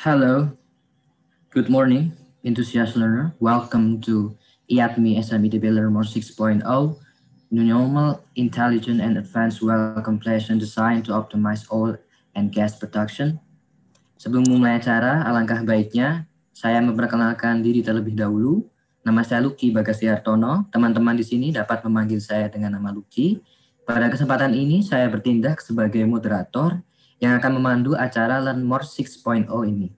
Hello, good morning, enthusiast learner. Welcome to IATMI e e e SMEDB Learner 6.0, new normal, intelligent, and advanced well completion design to optimize oil and gas production. Sebelum memulai acara, alangkah baiknya saya memperkenalkan diri terlebih dahulu. Nama saya Luki Bagasi Hartono. Teman-teman di sini dapat memanggil saya dengan nama Luki. Pada kesempatan ini, saya bertindak sebagai moderator yang akan memandu acara Learn More 6.0 ini.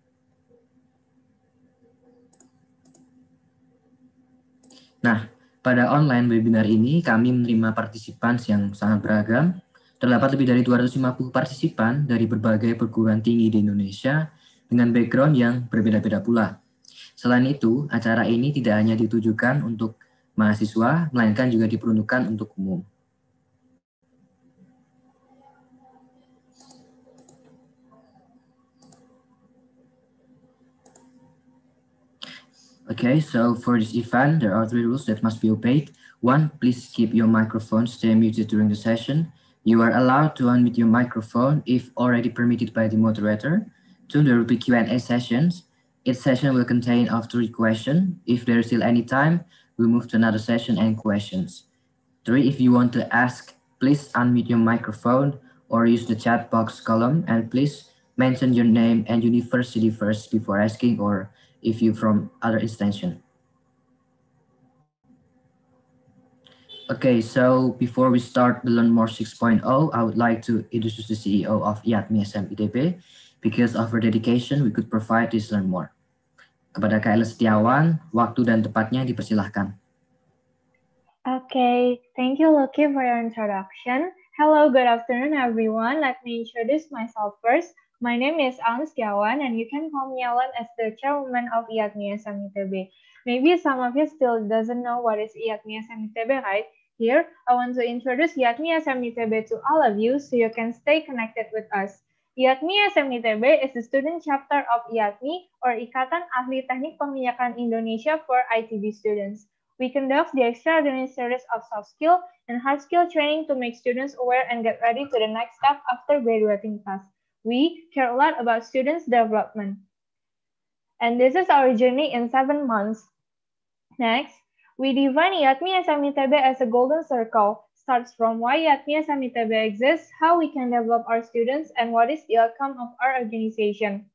Nah, pada online webinar ini kami menerima partisipan yang sangat beragam. Terdapat lebih dari 250 partisipan dari berbagai perguruan tinggi di Indonesia dengan background yang berbeda-beda pula. Selain itu, acara ini tidak hanya ditujukan untuk mahasiswa, melainkan juga diperuntukkan untuk umum. Okay, so for this event, there are three rules that must be obeyed. One, please keep your microphone stay muted during the session. You are allowed to unmute your microphone if already permitted by the moderator. Two, there will be Q&A sessions. Each session will contain of three questions. If there is still any time, we move to another session and questions. Three, if you want to ask, please unmute your microphone or use the chat box column and please mention your name and university first before asking or if you from other extension. Okay, so before we start the Learn More 6.0, I would like to introduce the CEO of IATMI SM ITB. Because of her dedication, we could provide this Learn More. Kepada KL Setiawan, waktu dan tepatnya dipersilahkan. Okay, thank you Loki for your introduction. Hello, good afternoon everyone. Let me introduce myself first. My name is Ang Skiawan, and you can call me Alan as the chairwoman of IAGNIA SMITB. Maybe some of you still doesn't know what is IAGNIA SMITB, right? Here, I want to introduce IAGNIA SMITB to all of you so you can stay connected with us. IATMI SMITB is the student chapter of IATMI or Ikatan Ahli Teknik Peminyakan Indonesia for ITB students. We conduct the extraordinary series of soft skill and hard skill training to make students aware and get ready to the next step after graduating class. We care a lot about students' development. And this is our journey in seven months. Next, we define Yatmi SME as a golden circle. Starts from why Yatmi SME exists, how we can develop our students, and what is the outcome of our organization.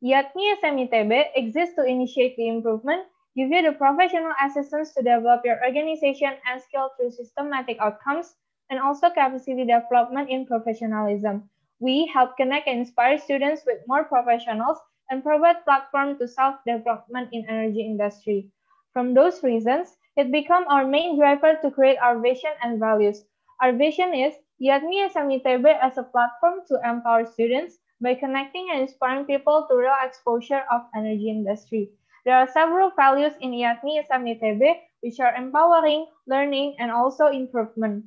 Yatmi SME exists to initiate the improvement, give you the professional assistance to develop your organization and skill through systematic outcomes, and also capacity development in professionalism. We help connect and inspire students with more professionals and provide platform to self-development in energy industry. From those reasons, it become our main driver to create our vision and values. Our vision is Yatmi SME as a platform to empower students by connecting and inspiring people to real exposure of energy industry. There are several values in IATMI SME which are empowering, learning, and also improvement.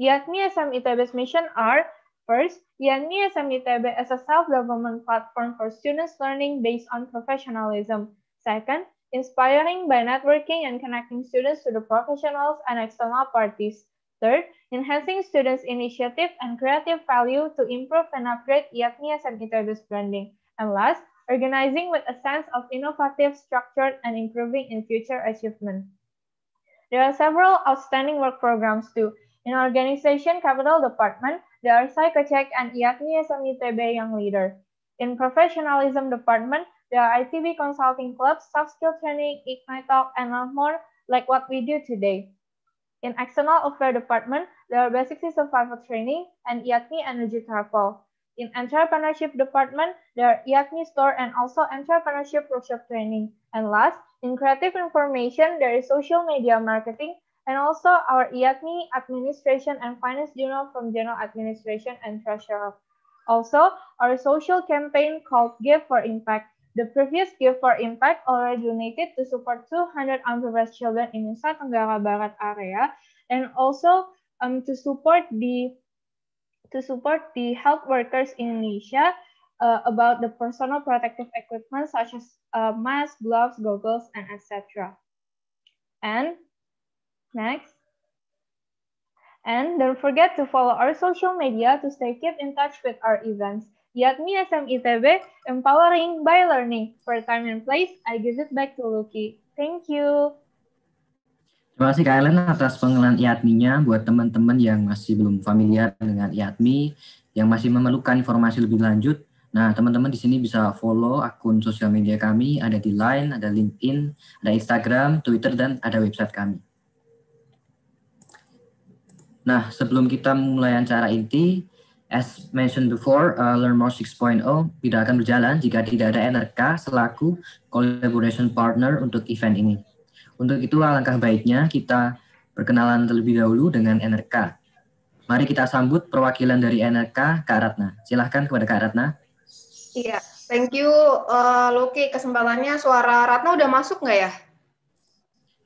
IATMI SME mission are First, IANMI SMITB is a self-development platform for students learning based on professionalism. Second, inspiring by networking and connecting students to the professionals and external parties. Third, enhancing students' initiative and creative value to improve and upgrade and SMITB's branding. And last, organizing with a sense of innovative, structured, and improving in future achievement. There are several outstanding work programs too. In Organization Capital Department, they are Psychotech and IACNI SME TB Young Leader. In professionalism department, there are ITB consulting clubs, soft skill training, Ignite Talk, and a lot more like what we do today. In external affairs department, there are basic survival training and IACNI energy travel. In entrepreneurship department, there are IACNI store and also entrepreneurship workshop training. And last, in creative information, there is social media marketing and also our IATMI Administration and Finance Journal from General Administration and Treasurer. Also, our social campaign called Give for Impact. The previous Give for Impact already donated to support 200 unprivileged children in Nusa Tenggara Barat area, and also um, to support the to support the health workers in Indonesia uh, about the personal protective equipment such as uh, masks, gloves, goggles, and etc. And Next. And don't forget to follow our social media to stay keep in touch with our events. Yet me SM ITB, empowering by learning. For time and place, I give it back to Lucky. Thank you. Terima kasih Kak Ellen atas pengenalan IATMI-nya buat teman-teman yang masih belum familiar dengan IATMI, yang masih memerlukan informasi lebih lanjut. Nah, teman-teman di sini bisa follow akun sosial media kami, ada di Line, ada LinkedIn, ada Instagram, Twitter, dan ada website kami. Nah, sebelum kita mulai acara inti, as mentioned before, uh, Learn 6.0 tidak akan berjalan jika tidak ada NRK selaku collaboration partner untuk event ini. Untuk itu, alangkah baiknya kita perkenalan terlebih dahulu dengan NRK. Mari kita sambut perwakilan dari NRK, Kak Ratna. Silahkan kepada Kak Ratna. Iya, thank you uh, Loki. kesempatannya. Suara Ratna udah masuk nggak ya?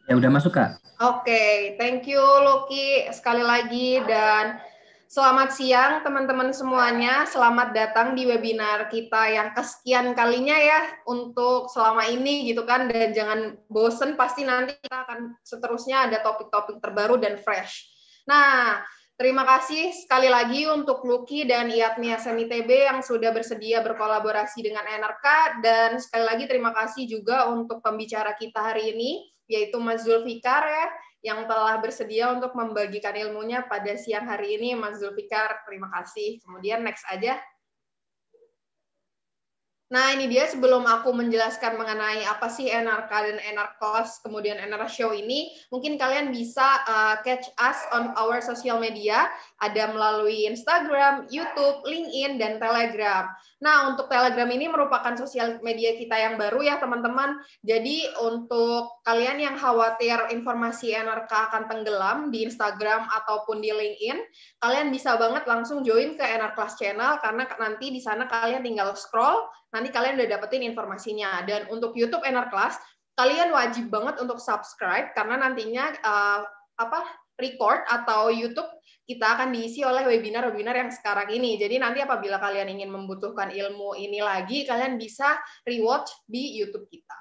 Ya udah masuk Kak. Oke, okay, thank you Loki sekali lagi dan selamat siang teman-teman semuanya. Selamat datang di webinar kita yang kesekian kalinya ya untuk selama ini gitu kan dan jangan bosen pasti nanti kita akan seterusnya ada topik-topik terbaru dan fresh. Nah, Terima kasih sekali lagi untuk Loki dan Iatmi SMITB yang sudah bersedia berkolaborasi dengan NRK dan sekali lagi terima kasih juga untuk pembicara kita hari ini yaitu Mas Zulfikar ya, yang telah bersedia untuk membagikan ilmunya pada siang hari ini. Mas Zulfikar, terima kasih. Kemudian next aja, Nah, ini dia sebelum aku menjelaskan mengenai apa sih NRK dan cost, kemudian NR Show ini, mungkin kalian bisa uh, catch us on our social media, ada melalui Instagram, YouTube, LinkedIn, dan Telegram. Nah, untuk Telegram ini merupakan sosial media kita yang baru ya, teman-teman. Jadi, untuk kalian yang khawatir informasi NRK akan tenggelam di Instagram ataupun di LinkedIn, kalian bisa banget langsung join ke NR Class Channel, karena nanti di sana kalian tinggal scroll, Nanti kalian udah dapetin informasinya. Dan untuk YouTube Enar Class, kalian wajib banget untuk subscribe karena nantinya uh, apa record atau YouTube kita akan diisi oleh webinar-webinar yang sekarang ini. Jadi nanti apabila kalian ingin membutuhkan ilmu ini lagi, kalian bisa rewatch di YouTube kita.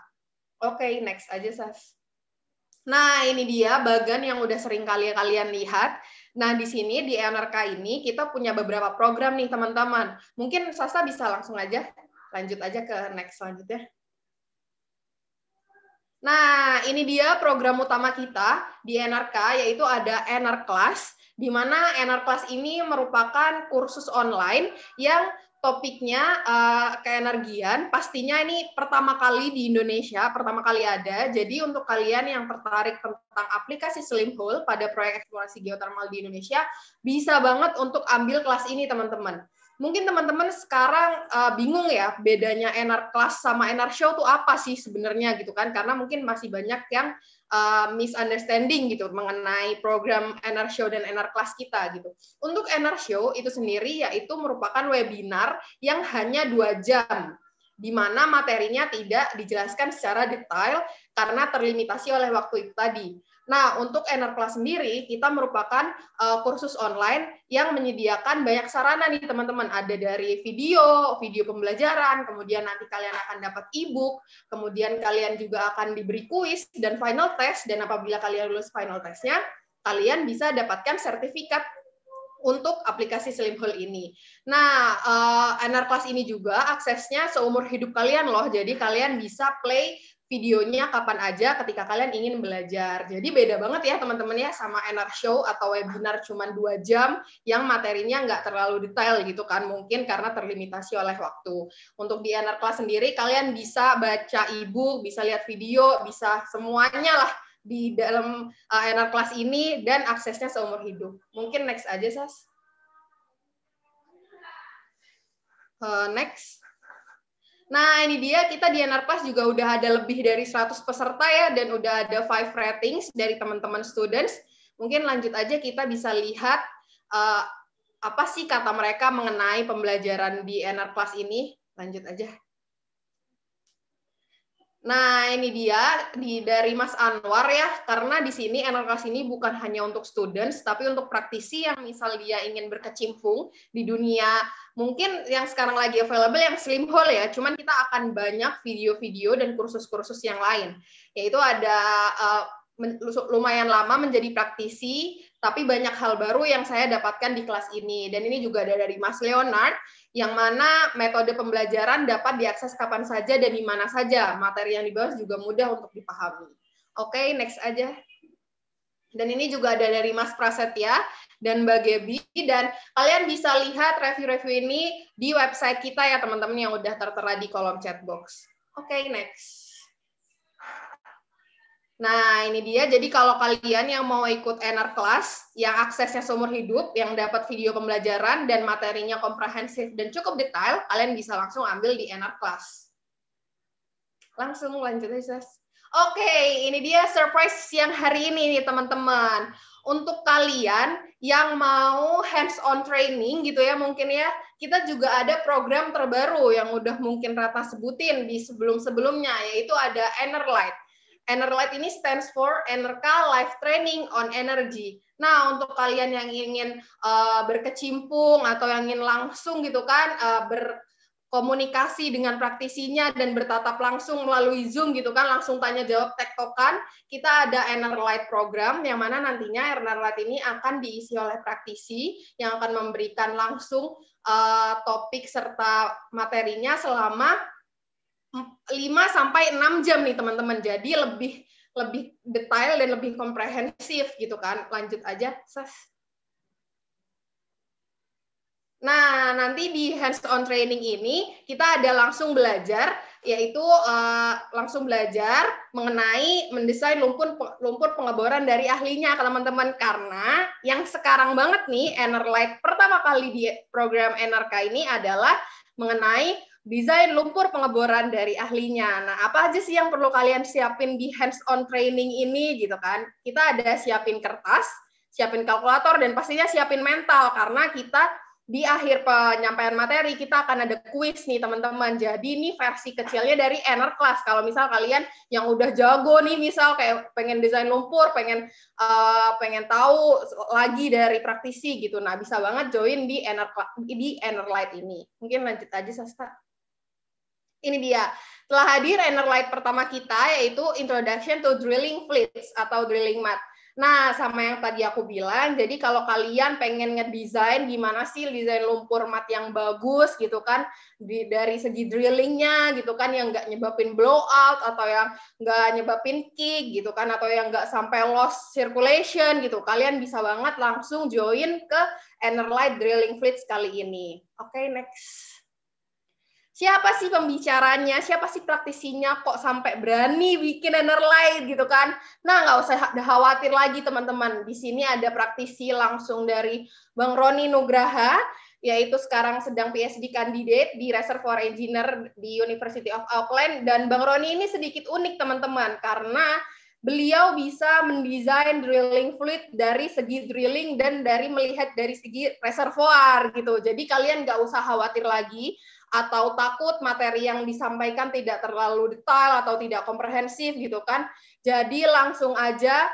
Oke, okay, next aja, Sas. Nah, ini dia bagan yang udah sering kali kalian lihat. Nah, di sini di NRK ini kita punya beberapa program nih, teman-teman. Mungkin Sasa bisa langsung aja lanjut aja ke next selanjutnya. Nah, ini dia program utama kita di NRK, yaitu ada NR Class, di mana NR Class ini merupakan kursus online yang topiknya uh, keenergian. Pastinya ini pertama kali di Indonesia, pertama kali ada. Jadi untuk kalian yang tertarik tentang aplikasi Slim Hole pada proyek eksplorasi geotermal di Indonesia, bisa banget untuk ambil kelas ini, teman-teman mungkin teman-teman sekarang uh, bingung ya bedanya NR class sama NR show tuh apa sih sebenarnya gitu kan karena mungkin masih banyak yang uh, misunderstanding gitu mengenai program NR show dan NR class kita gitu untuk NR show itu sendiri yaitu merupakan webinar yang hanya dua jam di mana materinya tidak dijelaskan secara detail karena terlimitasi oleh waktu itu tadi. Nah, untuk Plus sendiri, kita merupakan uh, kursus online yang menyediakan banyak sarana nih teman-teman. Ada dari video, video pembelajaran, kemudian nanti kalian akan dapat e-book, kemudian kalian juga akan diberi kuis dan final test, dan apabila kalian lulus final testnya, kalian bisa dapatkan sertifikat untuk aplikasi Slim Hall ini. Nah, uh, eh, Plus ini juga aksesnya seumur hidup kalian loh, jadi kalian bisa play videonya kapan aja ketika kalian ingin belajar. Jadi beda banget ya teman-teman ya sama NR Show atau webinar cuma dua jam yang materinya nggak terlalu detail gitu kan mungkin karena terlimitasi oleh waktu. Untuk di NR Class sendiri kalian bisa baca e bisa lihat video, bisa semuanya lah di dalam uh, eh, NR Class ini dan aksesnya seumur hidup. Mungkin next aja Sas. Uh, next. Nah, ini dia kita di Plus juga udah ada lebih dari 100 peserta ya dan udah ada five ratings dari teman-teman students. Mungkin lanjut aja kita bisa lihat uh, apa sih kata mereka mengenai pembelajaran di Plus ini. Lanjut aja. Nah, ini dia di, dari Mas Anwar ya, karena di sini NLKS ini bukan hanya untuk students, tapi untuk praktisi yang misal dia ingin berkecimpung di dunia, mungkin yang sekarang lagi available yang slim hole ya, cuman kita akan banyak video-video dan kursus-kursus yang lain. Yaitu ada uh, lumayan lama menjadi praktisi, tapi banyak hal baru yang saya dapatkan di kelas ini. Dan ini juga ada dari Mas Leonard, yang mana metode pembelajaran dapat diakses kapan saja dan di mana saja. Materi yang dibahas juga mudah untuk dipahami. Oke, okay, next aja. Dan ini juga ada dari Mas Prasetya dan Mbak Gebi. Dan kalian bisa lihat review-review ini di website kita ya teman-teman yang udah tertera di kolom chat box. Oke, okay, next. Nah, ini dia. Jadi kalau kalian yang mau ikut Enar Class, yang aksesnya seumur hidup, yang dapat video pembelajaran dan materinya komprehensif dan cukup detail, kalian bisa langsung ambil di Enar Class. Langsung lanjut aja, Oke, ini dia surprise yang hari ini nih teman-teman. Untuk kalian yang mau hands on training gitu ya mungkin ya, kita juga ada program terbaru yang udah mungkin Rata sebutin di sebelum-sebelumnya yaitu ada Enerlight. Enerlight ini stands for Enerka Life Training on Energy. Nah, untuk kalian yang ingin uh, berkecimpung atau yang ingin langsung gitu kan uh, berkomunikasi dengan praktisinya dan bertatap langsung melalui Zoom gitu kan, langsung tanya jawab tektokan, kita ada Enerlight program yang mana nantinya Enerlight ini akan diisi oleh praktisi yang akan memberikan langsung uh, topik serta materinya selama 5 sampai 6 jam nih teman-teman. Jadi lebih lebih detail dan lebih komprehensif gitu kan. Lanjut aja. Ses. Nah, nanti di hands-on training ini kita ada langsung belajar, yaitu uh, langsung belajar mengenai mendesain lumpur lumpur pengeboran dari ahlinya, teman-teman. Karena yang sekarang banget nih, Enerlight pertama kali di program NRK ini adalah mengenai desain lumpur pengeboran dari ahlinya. Nah, apa aja sih yang perlu kalian siapin di hands-on training ini gitu kan? Kita ada siapin kertas, siapin kalkulator, dan pastinya siapin mental karena kita di akhir penyampaian materi kita akan ada quiz nih teman-teman. Jadi ini versi kecilnya dari Ener Class. Kalau misal kalian yang udah jago nih misal kayak pengen desain lumpur, pengen uh, pengen tahu lagi dari praktisi gitu. Nah, bisa banget join di Ener di Ener Light ini. Mungkin lanjut aja Sasta ini dia telah hadir inner Light pertama kita yaitu Introduction to Drilling Fleets atau Drilling Mat. Nah, sama yang tadi aku bilang, jadi kalau kalian pengen ngedesain gimana sih desain lumpur mat yang bagus gitu kan, di, dari segi drillingnya gitu kan, yang nggak nyebabin blowout atau yang nggak nyebabin kick gitu kan, atau yang nggak sampai loss circulation gitu, kalian bisa banget langsung join ke Enerlight Drilling Fleets kali ini. Oke, okay, next siapa sih pembicaranya, siapa sih praktisinya, kok sampai berani bikin light gitu kan. Nah, nggak usah khawatir lagi teman-teman. Di sini ada praktisi langsung dari Bang Roni Nugraha, yaitu sekarang sedang PhD candidate di Reservoir Engineer di University of Auckland. Dan Bang Roni ini sedikit unik teman-teman, karena beliau bisa mendesain drilling fluid dari segi drilling dan dari melihat dari segi reservoir gitu. Jadi kalian nggak usah khawatir lagi atau takut materi yang disampaikan tidak terlalu detail atau tidak komprehensif gitu kan. Jadi langsung aja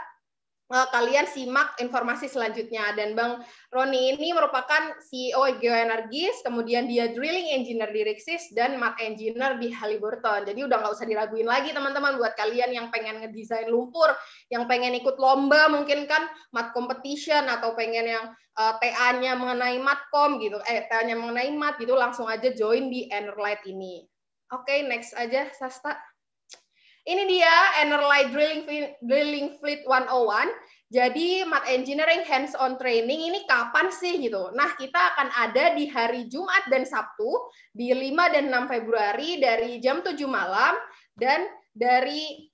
Eh, kalian simak informasi selanjutnya. Dan Bang Roni ini merupakan CEO Geoenergis, kemudian dia drilling engineer di Rixis, dan mark engineer di Halliburton. Jadi udah nggak usah diraguin lagi teman-teman buat kalian yang pengen ngedesain lumpur, yang pengen ikut lomba mungkin kan mat competition atau pengen yang uh, eh, TA-nya mengenai matkom gitu, eh TA-nya mengenai mat gitu langsung aja join di Enerlight ini. Oke, okay, next aja Sasta. Ini dia Enerlight Drilling Drilling Fleet 101. Jadi Mat Engineering Hands On Training ini kapan sih gitu? Nah kita akan ada di hari Jumat dan Sabtu di 5 dan 6 Februari dari jam 7 malam dan dari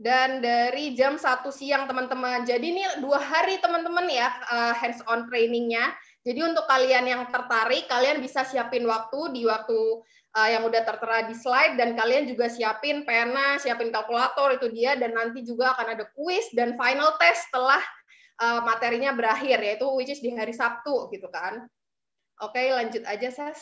dan dari jam 1 siang teman-teman. Jadi ini dua hari teman-teman ya eh, hands on trainingnya. Jadi untuk kalian yang tertarik, kalian bisa siapin waktu di waktu uh, yang udah tertera di slide dan kalian juga siapin pena, siapin kalkulator itu dia dan nanti juga akan ada kuis dan final test setelah uh, materinya berakhir yaitu which is di hari Sabtu gitu kan. Oke, okay, lanjut aja Sas.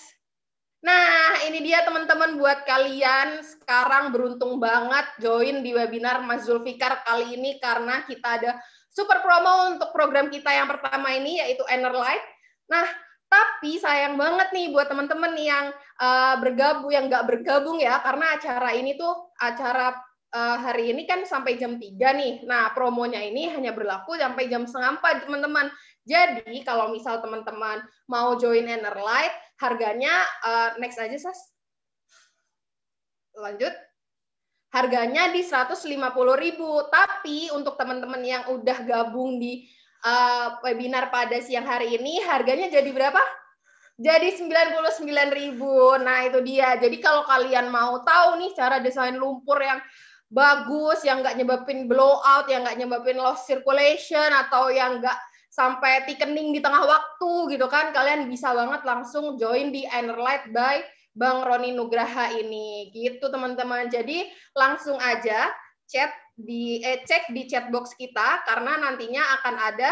Nah, ini dia teman-teman buat kalian sekarang beruntung banget join di webinar Mas Zulfikar kali ini karena kita ada super promo untuk program kita yang pertama ini yaitu Enerlight. Nah, tapi sayang banget nih buat teman-teman yang uh, eh, bergabung, yang nggak bergabung ya, karena acara ini tuh acara uh, hari ini kan sampai jam 3 nih. Nah, promonya ini hanya berlaku sampai jam setengah empat, teman-teman. Jadi, kalau misal teman-teman mau join Enerlight, harganya uh, next aja, Sas. Lanjut harganya di 150.000. Tapi untuk teman-teman yang udah gabung di uh, webinar pada siang hari ini harganya jadi berapa? Jadi 99.000. Nah, itu dia. Jadi kalau kalian mau tahu nih cara desain lumpur yang bagus, yang nggak nyebabin blowout, yang nggak nyebabin loss circulation atau yang nggak sampai tikening di tengah waktu gitu kan, kalian bisa banget langsung join di Enerlight by Bang Roni Nugraha ini. Gitu teman-teman. Jadi langsung aja chat di eh, cek di chat box kita karena nantinya akan ada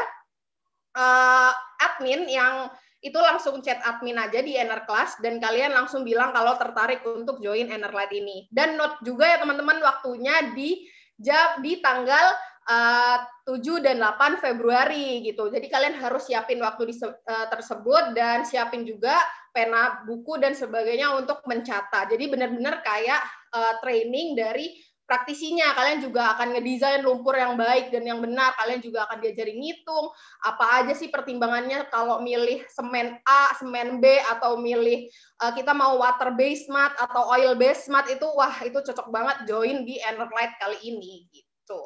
uh, admin yang itu langsung chat admin aja di Ener Class dan kalian langsung bilang kalau tertarik untuk join Light ini. Dan note juga ya teman-teman waktunya di jam di tanggal eh, uh, 7 dan 8 Februari gitu. Jadi kalian harus siapin waktu di, uh, tersebut dan siapin juga pena, buku dan sebagainya untuk mencatat. Jadi benar-benar kayak uh, training dari praktisinya kalian juga akan ngedesain lumpur yang baik dan yang benar kalian juga akan diajari ngitung apa aja sih pertimbangannya kalau milih semen A semen B atau milih uh, kita mau water based mat atau oil based mat itu wah itu cocok banget join di Enerlight kali ini gitu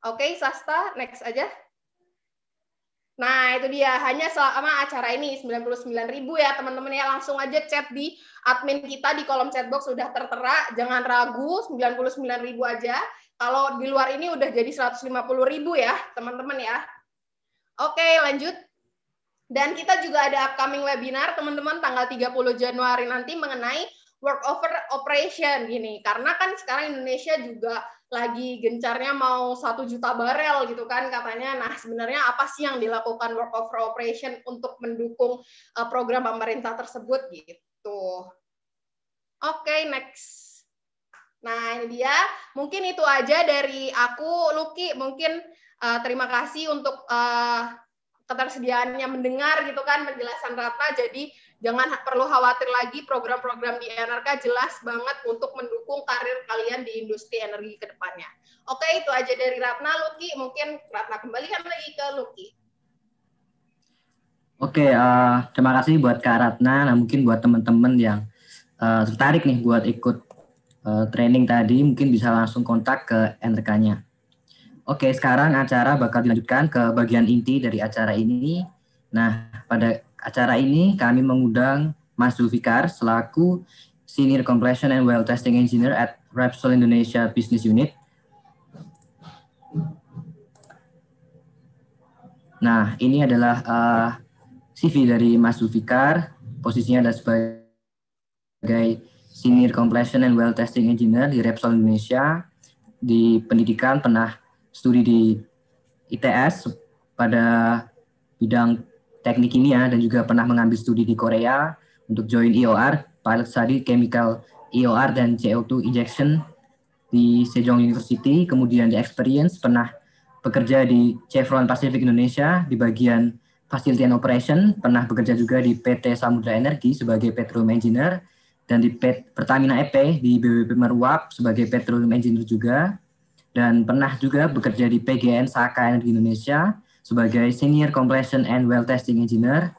oke okay, Sasta next aja Nah, itu dia. Hanya selama acara ini ribu ya, teman-teman ya. Langsung aja chat di admin kita di kolom chat box sudah tertera. Jangan ragu, ribu aja. Kalau di luar ini udah jadi ribu ya, teman-teman ya. Oke, lanjut. Dan kita juga ada upcoming webinar, teman-teman, tanggal 30 Januari nanti mengenai work over operation gini karena kan sekarang Indonesia juga lagi gencarnya mau satu juta barel gitu kan katanya nah sebenarnya apa sih yang dilakukan work over operation untuk mendukung eh, program pemerintah tersebut gitu oke okay, next Nah, ini dia. Mungkin itu aja dari aku, Lucky Mungkin uh, terima kasih untuk uh, ketersediaannya mendengar gitu kan penjelasan Rata. Jadi Jangan perlu khawatir lagi program-program di NRK jelas banget untuk mendukung karir kalian di industri energi ke depannya. Oke, itu aja dari Ratna Luki. Mungkin Ratna kembalikan lagi ke Luki. Oke, uh, terima kasih buat Kak Ratna. Nah, mungkin buat teman-teman yang uh, tertarik nih buat ikut uh, training tadi, mungkin bisa langsung kontak ke nrk nya Oke, sekarang acara bakal dilanjutkan ke bagian inti dari acara ini. Nah, pada acara ini kami mengundang Mas Zulfikar selaku Senior Compression and Well Testing Engineer at Repsol Indonesia Business Unit. Nah, ini adalah uh, eh, CV dari Mas Zulfikar. Posisinya adalah sebagai Senior Compression and Well Testing Engineer di Repsol Indonesia. Di pendidikan pernah studi di ITS pada bidang teknik kimia dan juga pernah mengambil studi di Korea untuk join IOR, e pilot study chemical IOR e dan CO2 injection di Sejong University, kemudian di experience pernah bekerja di Chevron Pacific Indonesia di bagian Facility and Operation, pernah bekerja juga di PT Samudra Energi sebagai Petroleum Engineer, dan di PT Pertamina EP di BWP Meruap sebagai Petroleum Engineer juga, dan pernah juga bekerja di PGN Saka Energi Indonesia sebagai Senior Compression and Well Testing Engineer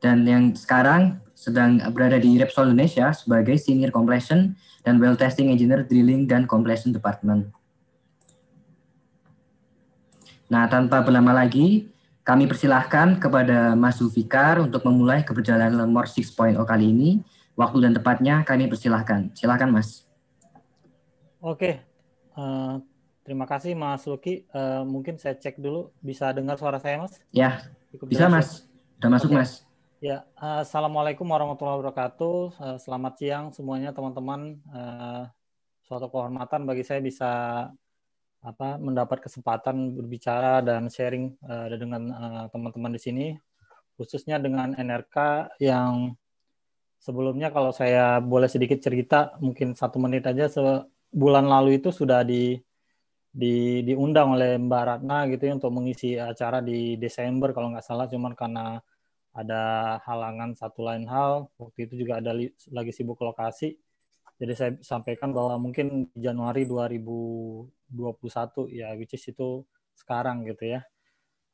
dan yang sekarang sedang berada di Repsol Indonesia sebagai Senior Compression dan Well Testing Engineer Drilling dan Compression Department. Nah, tanpa berlama lagi, kami persilahkan kepada Mas Zulfikar untuk memulai keberjalanan Lemor 6.0 kali ini. Waktu dan tepatnya kami persilahkan. Silahkan, Mas. Oke, uh, Terima kasih Mas Luki. Uh, eh, mungkin saya cek dulu bisa dengar suara saya Mas? Ya. Cukup bisa ya? Mas. Sudah masuk okay. Mas. Ya, uh, assalamualaikum warahmatullahi wabarakatuh. Uh, selamat siang semuanya teman-teman. Uh, suatu kehormatan bagi saya bisa apa mendapat kesempatan berbicara dan sharing uh, dengan teman-teman uh, di sini khususnya dengan NRK yang sebelumnya kalau saya boleh sedikit cerita mungkin satu menit aja sebulan lalu itu sudah di di diundang oleh Mbak Ratna gitu ya untuk mengisi acara di Desember kalau nggak salah cuman karena ada halangan satu lain hal waktu itu juga ada li, lagi sibuk ke lokasi jadi saya sampaikan bahwa mungkin Januari 2021 ya which is itu sekarang gitu ya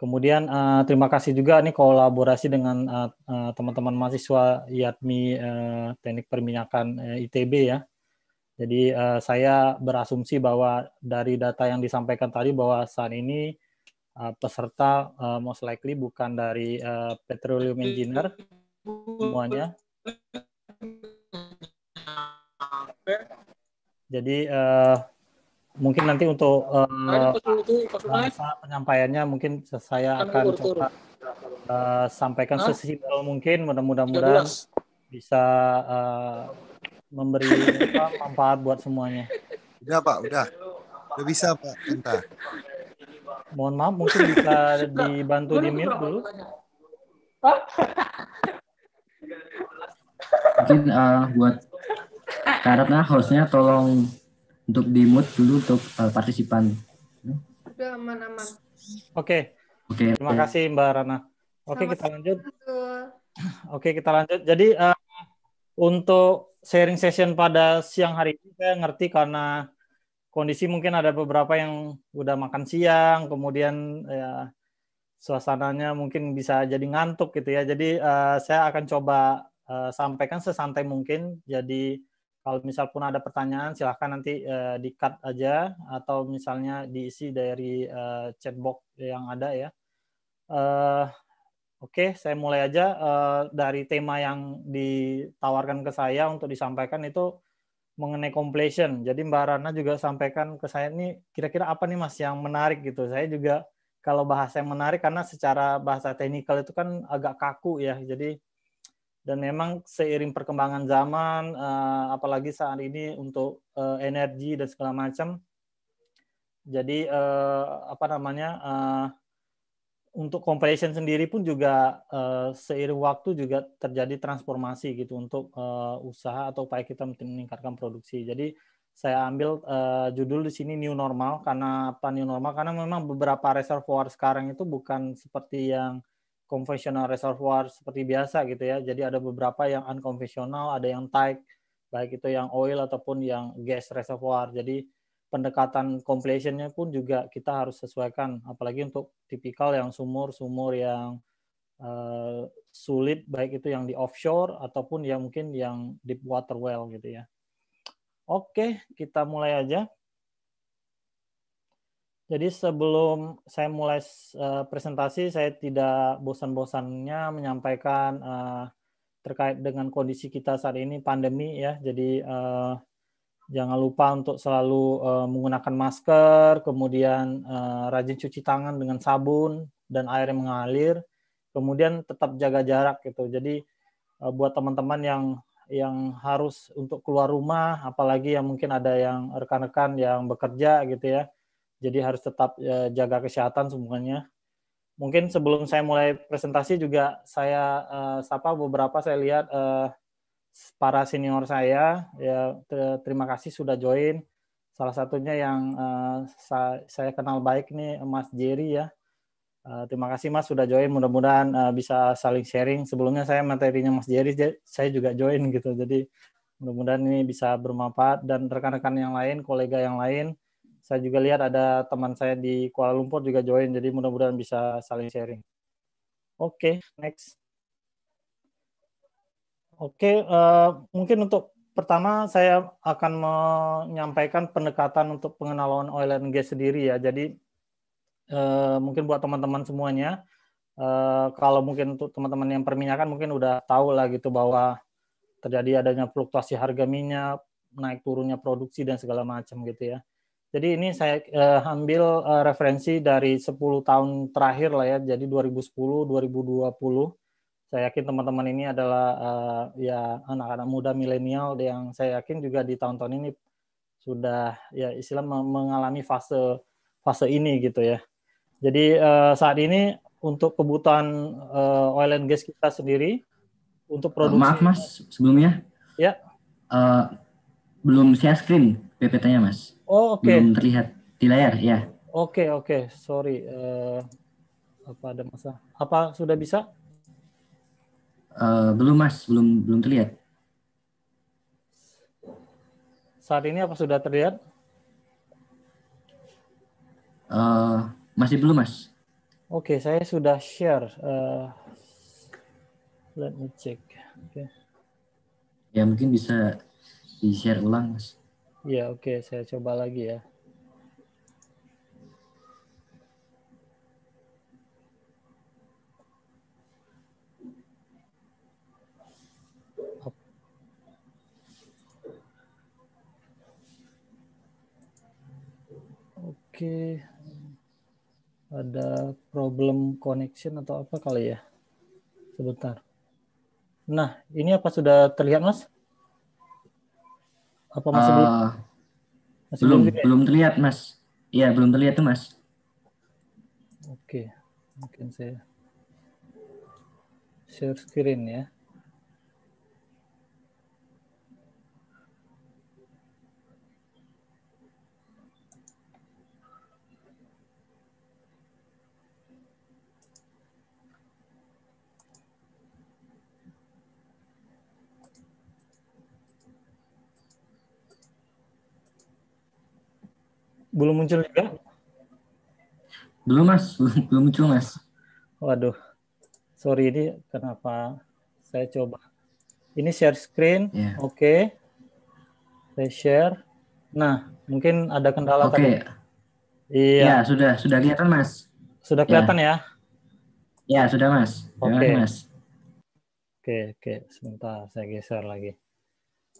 kemudian uh, terima kasih juga nih kolaborasi dengan uh, uh, teman-teman mahasiswa IATMI uh, Teknik Perminyakan uh, ITB ya jadi uh, saya berasumsi bahwa dari data yang disampaikan tadi bahwa saat ini uh, peserta uh, most likely bukan dari uh, petroleum engineer semuanya. Jadi uh, mungkin nanti untuk uh, penyampaiannya mungkin saya akan coba uh, sampaikan sesimpel mungkin mudah-mudahan bisa uh, memberi manfaat buat semuanya. Udah Pak, udah. Udah bisa Pak, entah. Mohon maaf, mungkin bisa dibantu di mute dulu. Mungkin uh, buat karena hostnya tolong untuk di mute dulu untuk uh, partisipan. Udah aman-aman. Oke. Okay. Oke. Okay. Terima kasih Mbak Rana. Oke, okay, kita lanjut. Oke, okay, kita lanjut. Jadi uh, untuk sharing session pada siang hari ini saya ngerti karena kondisi mungkin ada beberapa yang udah makan siang, kemudian ya suasananya mungkin bisa jadi ngantuk gitu ya. Jadi uh, saya akan coba uh, sampaikan sesantai mungkin. Jadi kalau misal pun ada pertanyaan silahkan nanti uh, eh, di cut aja atau misalnya diisi dari uh, chatbox yang ada ya. Uh, Oke, saya mulai aja uh, dari tema yang ditawarkan ke saya untuk disampaikan itu mengenai completion. Jadi Mbak Rana juga sampaikan ke saya ini kira-kira apa nih Mas yang menarik gitu. Saya juga kalau bahasa yang menarik karena secara bahasa teknikal itu kan agak kaku ya. Jadi dan memang seiring perkembangan zaman uh, apalagi saat ini untuk uh, energi dan segala macam. Jadi apa namanya? untuk compression sendiri pun juga uh, seiring waktu juga terjadi transformasi gitu untuk uh, usaha atau upaya kita meningkatkan produksi. Jadi saya ambil uh, judul di sini new normal karena apa new normal karena memang beberapa reservoir sekarang itu bukan seperti yang konvensional reservoir seperti biasa gitu ya. Jadi ada beberapa yang unkonvensional, ada yang tight, baik itu yang oil ataupun yang gas reservoir. Jadi pendekatan completionnya pun juga kita harus sesuaikan apalagi untuk tipikal yang sumur-sumur yang uh, sulit baik itu yang di offshore ataupun yang mungkin yang deep water well gitu ya. Oke, kita mulai aja. Jadi sebelum saya mulai uh, presentasi, saya tidak bosan-bosannya menyampaikan uh, terkait dengan kondisi kita saat ini pandemi ya. Jadi uh, jangan lupa untuk selalu uh, menggunakan masker, kemudian uh, rajin cuci tangan dengan sabun dan air yang mengalir, kemudian tetap jaga jarak gitu. Jadi uh, buat teman-teman yang yang harus untuk keluar rumah, apalagi yang mungkin ada yang rekan-rekan yang bekerja gitu ya, jadi harus tetap uh, jaga kesehatan semuanya. Mungkin sebelum saya mulai presentasi juga saya uh, sapa beberapa saya lihat. Uh, para senior saya ya ter terima kasih sudah join salah satunya yang uh, sa saya kenal baik nih Mas Jerry ya uh, terima kasih Mas sudah join mudah-mudahan uh, bisa saling sharing sebelumnya saya materinya Mas Jerry saya juga join gitu jadi mudah-mudahan ini bisa bermanfaat dan rekan-rekan yang lain kolega yang lain saya juga lihat ada teman saya di Kuala Lumpur juga join jadi mudah-mudahan bisa saling sharing oke okay, next Oke, uh, mungkin untuk pertama saya akan menyampaikan pendekatan untuk pengenalan oil and gas sendiri ya. Jadi uh, mungkin buat teman-teman semuanya, uh, kalau mungkin untuk teman-teman yang perminyakan mungkin udah tahu lah gitu bahwa terjadi adanya fluktuasi harga minyak, naik turunnya produksi dan segala macam gitu ya. Jadi ini saya uh, ambil uh, referensi dari 10 tahun terakhir lah ya, jadi 2010, 2020 saya yakin teman-teman ini adalah uh, ya anak-anak muda milenial yang saya yakin juga di tahun-tahun ini sudah ya istilah mengalami fase fase ini gitu ya. Jadi uh, saat ini untuk kebutuhan uh, oil and gas kita sendiri untuk produksi. Maaf mas sebelumnya. Ya. Uh, belum saya screen PPT-nya mas. Oh oke. Okay. Belum terlihat di layar ya. Oke okay, oke okay. sorry uh, apa ada masalah? Apa sudah bisa? Eh, belum Mas, belum belum terlihat. Saat ini apa sudah terlihat? Uh, masih belum Mas. Oke, okay, saya sudah share. Uh, let me check. Okay. Ya mungkin bisa di share ulang Mas. Ya oke, okay. saya coba lagi ya. Oke. Ada problem connection atau apa kali ya? Sebentar. Nah, ini apa sudah terlihat, Mas? Apa masih uh, belum? Eh, masih belum, belum, ya? belum terlihat, Mas. Iya, belum terlihat tuh, Mas. Oke. Mungkin saya share screen ya. belum muncul juga? Belum mas, belum muncul mas. Waduh, sorry ini kenapa saya coba. Ini share screen, yeah. oke. Okay. Saya share. Nah, mungkin ada kendala okay. tadi. Iya. Ya, sudah, sudah kelihatan mas. Sudah ya. kelihatan ya? Ya, ya sudah mas. Oke. Okay. Oke, oke. Sebentar, saya geser lagi.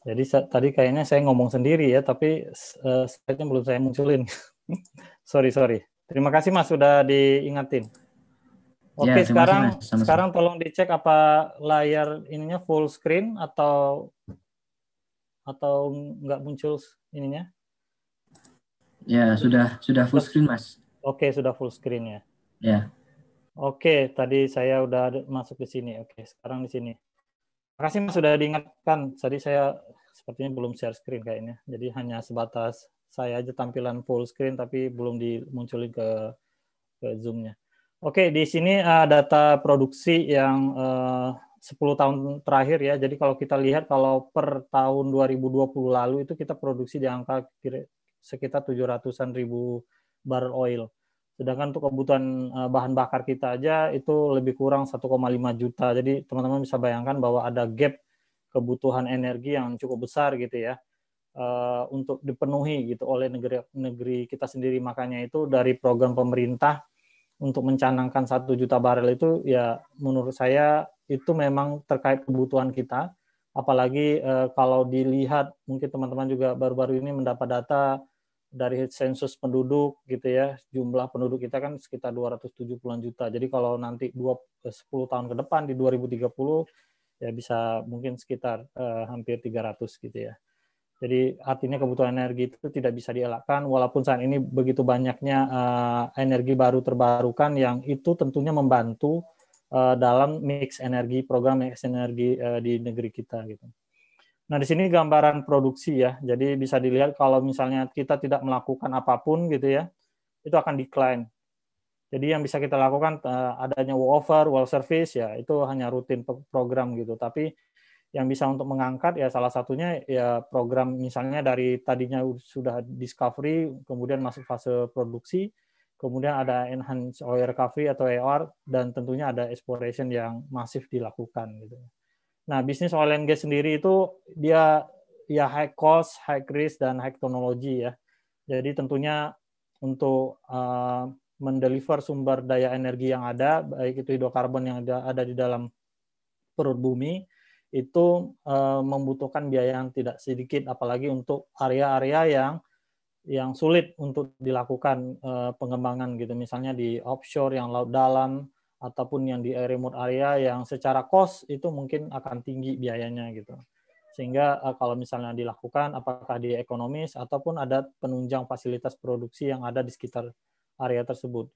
Jadi tadi kayaknya saya ngomong sendiri ya, tapi uh, slide-nya belum saya munculin. sorry, sorry. Terima kasih Mas sudah diingatin. Ya, Oke, okay, ya, sekarang sama -sama. sekarang tolong dicek apa layar ininya full screen atau atau nggak muncul ininya? Ya, sudah sudah full screen, Mas. Oke, okay, sudah full screen ya. Ya. Oke, okay, tadi saya udah masuk di sini. Oke, okay, sekarang di sini. Makasih Mas sudah diingatkan. Tadi saya sepertinya belum share screen kayaknya. Jadi hanya sebatas saya aja tampilan full screen tapi belum dimunculin ke ke Zoom-nya. Oke, di sini uh, data produksi yang eh, uh, 10 tahun terakhir ya. Jadi kalau kita lihat kalau per tahun 2020 lalu itu kita produksi di angka sekitar 700-an ribu barrel oil. Sedangkan untuk kebutuhan eh, bahan bakar kita aja itu lebih kurang 1,5 juta. Jadi teman-teman bisa bayangkan bahwa ada gap kebutuhan energi yang cukup besar gitu ya eh, untuk dipenuhi gitu oleh negeri negeri kita sendiri. Makanya itu dari program pemerintah untuk mencanangkan satu juta barel itu ya menurut saya itu memang terkait kebutuhan kita apalagi eh, kalau dilihat mungkin teman-teman juga baru-baru ini mendapat data dari sensus penduduk gitu ya jumlah penduduk kita kan sekitar 270 juta jadi kalau nanti 10 eh, tahun ke depan di 2030 ya bisa mungkin sekitar eh, hampir 300 gitu ya jadi artinya kebutuhan energi itu tidak bisa dielakkan walaupun saat ini begitu banyaknya eh, energi baru terbarukan yang itu tentunya membantu eh, dalam mix energi program mix energi eh, di negeri kita gitu. Nah, di sini gambaran produksi ya. Jadi bisa dilihat kalau misalnya kita tidak melakukan apapun gitu ya, itu akan decline. Jadi yang bisa kita lakukan eh, adanya walkover, wall service ya itu hanya rutin program gitu. Tapi yang bisa untuk mengangkat ya salah satunya ya program misalnya dari tadinya sudah discovery kemudian masuk fase produksi, kemudian ada enhanced oil recovery atau EOR dan tentunya ada exploration yang masif dilakukan gitu. Nah, bisnis oil and gas sendiri itu dia ya high cost, high risk dan high technology ya. Jadi tentunya untuk uh, mendeliver sumber daya energi yang ada, baik itu hidrokarbon yang ada, ada di dalam perut bumi, itu uh, membutuhkan biaya yang tidak sedikit, apalagi untuk area-area yang yang sulit untuk dilakukan uh, pengembangan gitu, misalnya di offshore yang laut dalam ataupun yang di remote area yang secara kos itu mungkin akan tinggi biayanya gitu. Sehingga eh, kalau misalnya dilakukan apakah di ekonomis ataupun ada penunjang fasilitas produksi yang ada di sekitar area tersebut.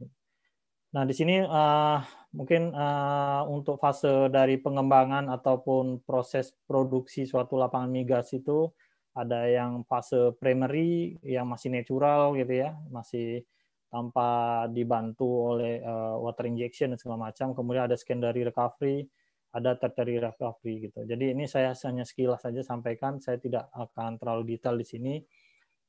Nah, di sini uh, mungkin uh, untuk fase dari pengembangan ataupun proses produksi suatu lapangan migas itu ada yang fase primary yang masih natural gitu ya, masih tanpa dibantu oleh uh, water injection dan segala macam. Kemudian ada secondary recovery, ada tertiary recovery gitu. Jadi ini saya hanya sekilas saja sampaikan, saya tidak akan terlalu detail di sini.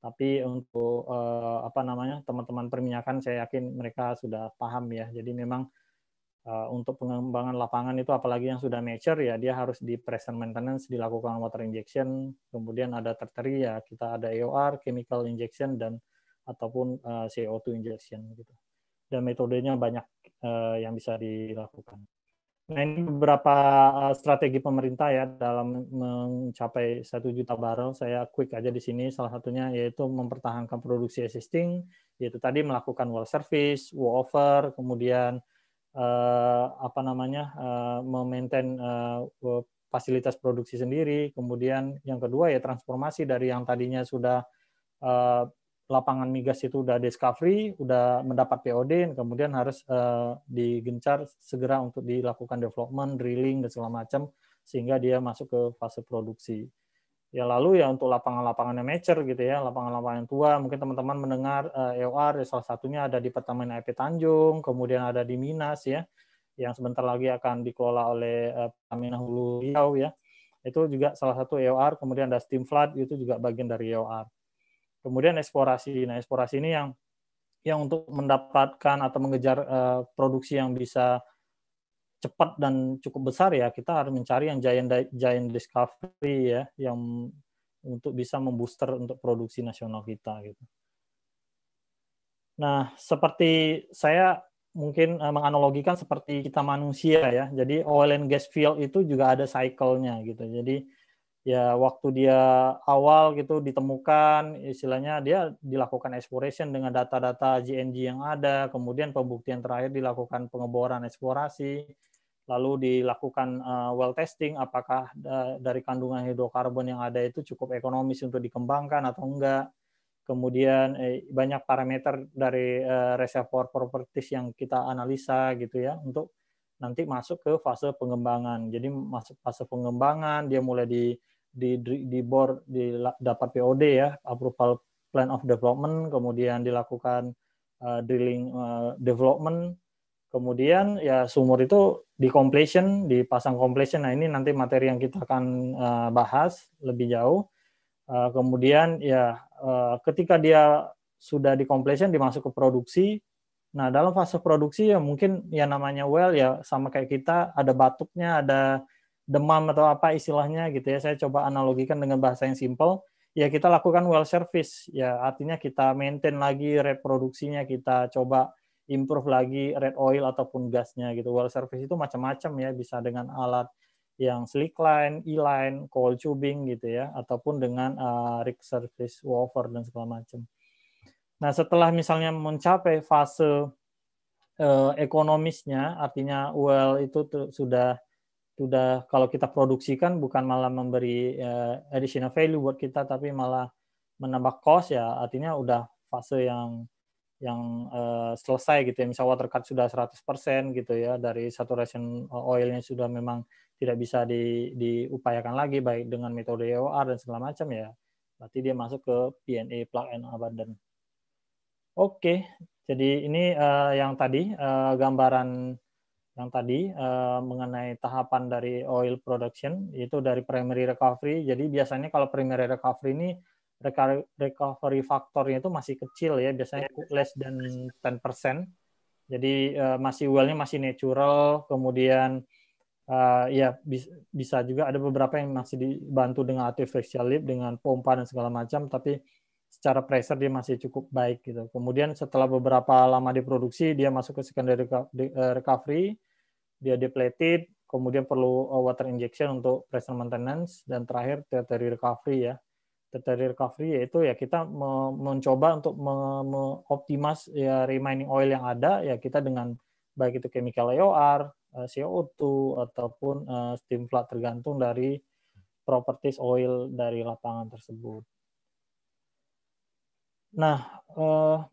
Tapi untuk uh, apa namanya teman-teman perminyakan, saya yakin mereka sudah paham ya. Jadi memang uh, untuk pengembangan lapangan itu apalagi yang sudah mature ya dia harus di pressure maintenance dilakukan water injection, kemudian ada tertiary ya kita ada EOR, chemical injection dan ataupun eh, CO2 injection gitu. Dan metodenya banyak eh, yang bisa dilakukan. Nah ini beberapa eh, strategi pemerintah ya dalam mencapai satu juta barel. Saya quick aja di sini. Salah satunya yaitu mempertahankan produksi existing, yaitu tadi melakukan wall service, wall over, kemudian uh, apa namanya uh, memaintain uh, fasilitas produksi sendiri. Kemudian yang kedua ya transformasi dari yang tadinya sudah uh, lapangan migas itu udah discovery, udah mendapat POD, kemudian harus uh, digencar segera untuk dilakukan development, drilling dan segala macam sehingga dia masuk ke fase produksi. Ya lalu ya untuk lapangan-lapangan yang mature gitu ya, lapangan-lapangan yang tua, mungkin teman-teman mendengar uh, eh, EOR ya salah satunya ada di Pertamina IP Tanjung, kemudian ada di Minas ya, yang sebentar lagi akan dikelola oleh uh, Pertamina Hulu Riau ya. Itu juga salah satu EOR, kemudian ada Steam Flood itu juga bagian dari EOR Kemudian eksplorasi. Nah, eksplorasi ini yang yang untuk mendapatkan atau mengejar uh, produksi yang bisa cepat dan cukup besar ya, kita harus mencari yang giant giant discovery ya, yang untuk bisa membooster untuk produksi nasional kita gitu. Nah, seperti saya mungkin uh, menganalogikan seperti kita manusia ya. Jadi oil and gas field itu juga ada cycle-nya gitu. Jadi ya waktu dia awal gitu ditemukan istilahnya dia dilakukan exploration dengan data-data GNG yang ada kemudian pembuktian terakhir dilakukan pengeboran eksplorasi lalu dilakukan uh, well testing apakah da eh, dari kandungan hidrokarbon yang ada itu cukup ekonomis untuk dikembangkan atau enggak kemudian eh, banyak parameter dari uh, reservoir properties yang kita analisa gitu ya untuk nanti masuk ke fase pengembangan jadi masuk fase pengembangan dia mulai di di di board di dapat POD ya approval plan of development kemudian dilakukan uh, drilling uh, development kemudian ya sumur itu di completion dipasang completion nah ini nanti materi yang kita akan uh, bahas lebih jauh uh, kemudian ya uh, ketika dia sudah di completion dimasuk ke produksi nah dalam fase produksi ya mungkin ya namanya well ya sama kayak kita ada batuknya ada demam atau apa istilahnya gitu ya. Saya coba analogikan dengan bahasa yang simple. Ya kita lakukan well service. Ya artinya kita maintain lagi reproduksinya, kita coba improve lagi red oil ataupun gasnya gitu. Well service itu macam-macam ya, bisa dengan alat yang slick line, e-line, coil tubing gitu ya, ataupun dengan uh, rig service woofer dan segala macam. Nah, setelah misalnya mencapai fase uh, ekonomisnya, artinya well itu sudah sudah kalau kita produksikan bukan malah memberi uh, additional value buat kita tapi malah menambah cost ya artinya udah fase yang yang uh, selesai gitu ya misal water cut sudah 100% gitu ya dari saturation oilnya sudah memang tidak bisa di, diupayakan lagi baik dengan metode EOR dan segala macam ya berarti dia masuk ke PNA plug and abandon oke okay. jadi ini uh, yang tadi uh, gambaran yang tadi uh, mengenai tahapan dari oil production yaitu dari primary recovery. Jadi biasanya kalau primary recovery ini recovery faktornya itu masih kecil ya, biasanya iya. less than 10%. Jadi uh, masih wellnya masih natural, kemudian uh, ya bis, bisa juga ada beberapa yang masih dibantu dengan artificial lift dengan pompa dan segala macam tapi secara pressure dia masih cukup baik gitu. Kemudian setelah beberapa lama diproduksi dia masuk ke secondary recovery dia depleted, kemudian perlu uh, water injection untuk pressure maintenance, dan terakhir tertiary recovery ya. Tertiary recovery yaitu ya kita mencoba untuk mengoptimas ya remaining oil yang ada ya kita dengan baik itu chemical EOR, uh, CO2 ataupun uh, steam flood tergantung dari properties oil dari lapangan tersebut. Nah,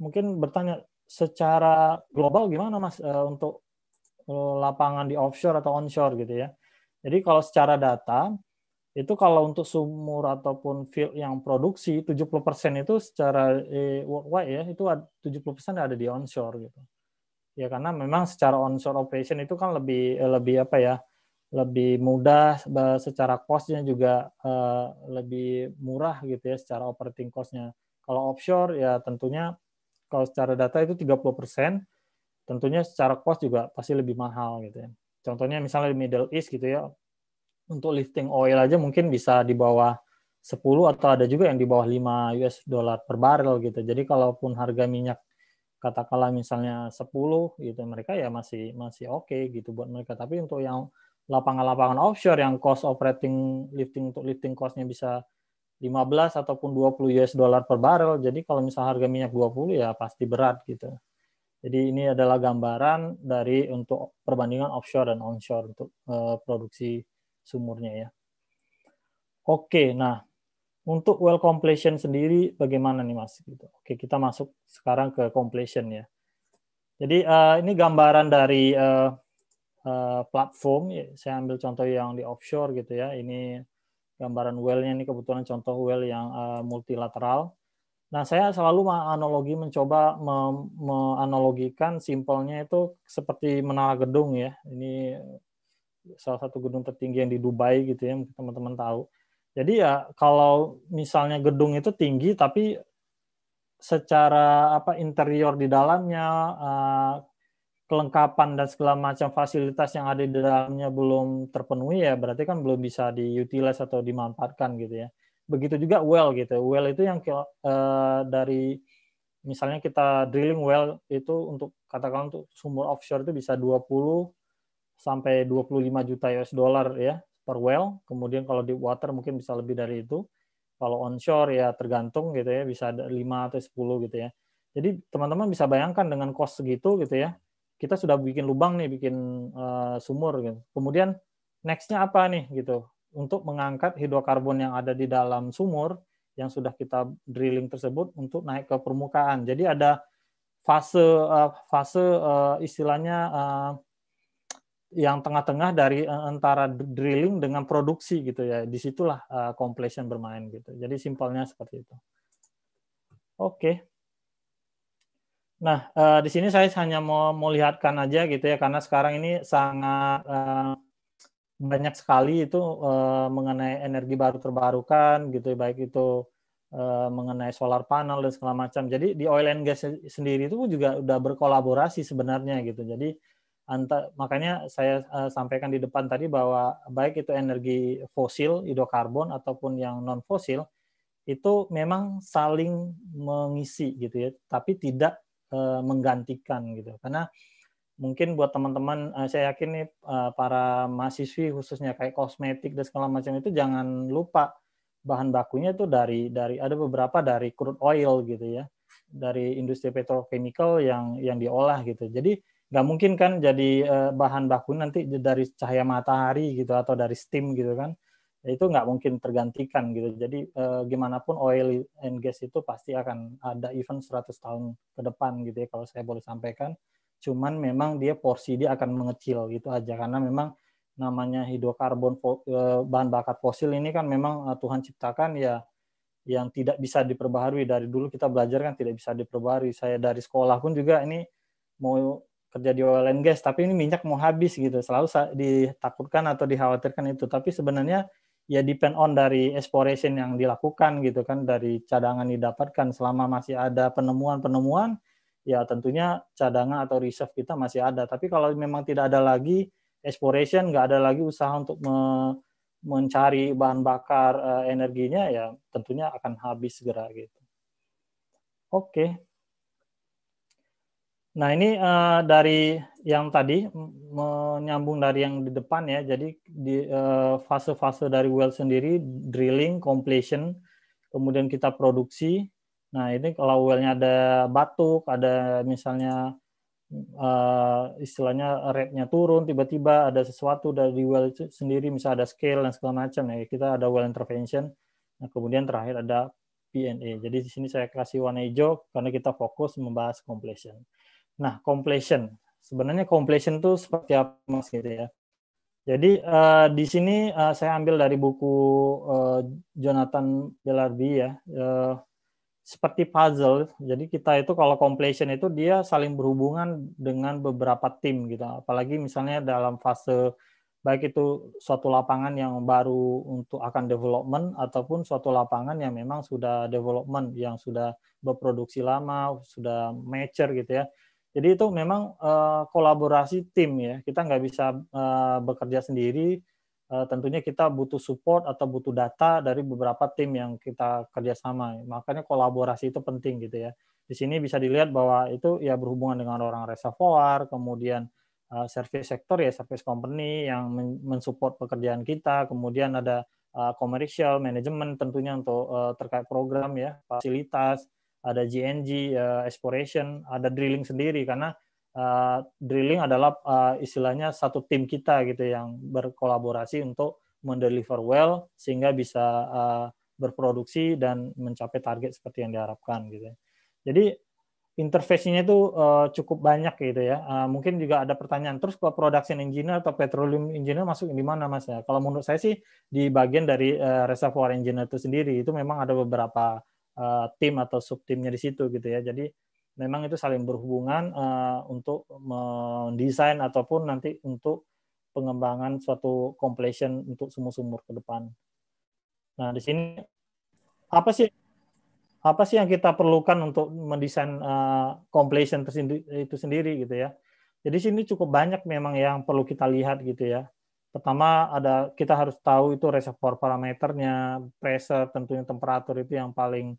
mungkin bertanya secara global gimana mas untuk lapangan di offshore atau onshore gitu ya. Jadi kalau secara data itu kalau untuk sumur ataupun field yang produksi 70% itu secara eh, worldwide ya itu 70% ada di onshore gitu. Ya karena memang secara onshore operation itu kan lebih eh, lebih apa ya? lebih mudah secara costnya juga uh, lebih murah gitu ya secara operating costnya. Kalau offshore ya tentunya kalau secara data itu puluh persen, tentunya secara cost juga pasti lebih mahal gitu ya. Contohnya misalnya di Middle East gitu ya, untuk lifting oil aja mungkin bisa di bawah 10 atau ada juga yang di bawah 5 US dollar per barrel gitu. Jadi kalaupun harga minyak katakanlah misalnya 10 gitu mereka ya masih masih oke okay, gitu buat mereka. Tapi untuk yang lapangan-lapangan offshore yang cost operating lifting untuk lifting costnya bisa 15 ataupun 20 US dollar per barrel. Jadi kalau misalnya harga minyak 20 ya pasti berat gitu. Jadi ini adalah gambaran dari untuk perbandingan offshore dan onshore untuk uh, produksi sumurnya ya. Oke, nah untuk well completion sendiri bagaimana nih Mas gitu. Oke, kita masuk sekarang ke completion ya. Jadi uh, ini gambaran dari uh, uh, platform. Ya. Saya ambil contoh yang di offshore gitu ya. Ini gambaran wellnya ini kebetulan contoh well yang uh, multilateral Nah, saya selalu analogi mencoba menganalogikan simpelnya itu seperti menara gedung ya. Ini salah satu gedung tertinggi yang di Dubai gitu ya, teman-teman tahu. Jadi ya kalau misalnya gedung itu tinggi tapi secara apa interior di dalamnya eh, kelengkapan dan segala macam fasilitas yang ada di dalamnya belum terpenuhi ya berarti kan belum bisa diutilize atau dimanfaatkan gitu ya begitu juga well gitu. Well itu yang uh, dari misalnya kita drilling well itu untuk katakan untuk sumur offshore itu bisa 20 sampai 25 juta US dollar ya per well. Kemudian kalau di water mungkin bisa lebih dari itu. Kalau onshore ya tergantung gitu ya bisa 5 atau 10 gitu ya. Jadi teman-teman bisa bayangkan dengan cost segitu gitu ya. Kita sudah bikin lubang nih, bikin uh, sumur gitu. Kemudian nextnya apa nih gitu untuk mengangkat hidrokarbon yang ada di dalam sumur yang sudah kita drilling tersebut untuk naik ke permukaan. Jadi ada fase eh, fase eh, istilahnya eh, yang tengah-tengah dari antara drilling dengan produksi gitu ya. Disitulah completion bermain gitu. Jadi simpelnya seperti itu. Oke. Nah, di sini saya hanya mau melihatkan aja gitu ya karena sekarang ini sangat banyak sekali itu uh, mengenai energi baru terbarukan gitu baik itu uh, mengenai solar panel dan segala macam. Jadi di oil and gas sendiri itu juga udah berkolaborasi sebenarnya gitu. Jadi anta makanya saya uh, sampaikan di depan tadi bahwa baik itu energi fosil, hidrokarbon ataupun yang non fosil itu memang saling mengisi gitu ya, tapi tidak uh, menggantikan gitu. Karena mungkin buat teman-teman uh, saya yakin nih uh, para mahasiswi khususnya kayak kosmetik dan segala macam itu jangan lupa bahan bakunya itu dari dari ada beberapa dari crude oil gitu ya dari industri petrochemical yang yang diolah gitu jadi nggak mungkin kan jadi uh, bahan baku nanti dari cahaya matahari gitu atau dari steam gitu kan ya itu nggak mungkin tergantikan gitu jadi uh, gimana pun oil and gas itu pasti akan ada event 100 tahun ke depan gitu ya kalau saya boleh sampaikan cuman memang dia porsi dia akan mengecil gitu aja karena memang namanya hidrokarbon e, bahan bakar fosil ini kan memang e, Tuhan ciptakan ya yang tidak bisa diperbaharui dari dulu kita belajar kan tidak bisa diperbaharui saya dari sekolah pun juga ini mau kerja di oil and gas tapi ini minyak mau habis gitu selalu ditakutkan atau dikhawatirkan itu tapi sebenarnya ya depend on dari exploration yang dilakukan gitu kan dari cadangan didapatkan selama masih ada penemuan-penemuan ya tentunya cadangan atau reserve kita masih ada. Tapi kalau memang tidak ada lagi exploration, nggak ada lagi usaha untuk me mencari bahan bakar uh, energinya, ya tentunya akan habis segera gitu. Oke. Okay. Nah ini uh, dari yang tadi menyambung dari yang di depan ya. Jadi di eh, fase-fase uh, dari well sendiri, drilling, completion, kemudian kita produksi, Nah, ini kalau wellnya ada batuk, ada misalnya uh, istilahnya rate-nya turun, tiba-tiba ada sesuatu dari well sendiri, misalnya ada scale dan segala macam ya. Kita ada well intervention. Nah, kemudian terakhir ada PNA. Jadi di sini saya kasih warna hijau karena kita fokus membahas completion. Nah, completion. Sebenarnya completion itu seperti apa mas gitu ya. Jadi uh, di sini uh, saya ambil dari buku uh, Jonathan Bellardi ya. Uh, seperti puzzle. Jadi kita itu kalau completion itu dia saling berhubungan dengan beberapa tim gitu. Apalagi misalnya dalam fase baik itu suatu lapangan yang baru untuk akan development ataupun suatu lapangan yang memang sudah development yang sudah berproduksi lama, sudah mature gitu ya. Jadi itu memang uh, kolaborasi tim ya. Kita nggak bisa uh, bekerja sendiri Eh, tentunya kita butuh support atau butuh data dari beberapa tim yang kita kerjasama. Makanya kolaborasi itu penting gitu ya. Di sini bisa dilihat bahwa itu ya berhubungan dengan orang reservoir, kemudian eh, service sector ya service company yang mensupport pekerjaan kita, kemudian ada eh, commercial management tentunya untuk terkait program ya, fasilitas, ada GNG, exploration, ada drilling sendiri karena Eh, drilling adalah uh, istilahnya satu tim kita gitu yang berkolaborasi untuk mendeliver well sehingga bisa uh, berproduksi dan mencapai target seperti yang diharapkan gitu. Ya. Jadi interface-nya itu uh, cukup banyak gitu ya. Uh, mungkin juga ada pertanyaan terus kalau production engineer atau petroleum engineer masuk di mana Mas ya? Kalau menurut saya sih di bagian dari uh, reservoir engineer itu sendiri itu memang ada beberapa uh, tim atau sub timnya di situ gitu ya. Jadi memang itu saling berhubungan uh, untuk mendesain ataupun nanti untuk pengembangan suatu completion untuk sumur-sumur ke depan. Nah, di sini apa sih apa sih yang kita perlukan untuk mendesain uh, completion itu sendiri gitu ya. Jadi sini cukup banyak memang yang perlu kita lihat gitu ya. Pertama ada kita harus tahu itu reservoir parameternya, pressure tentunya temperatur itu yang paling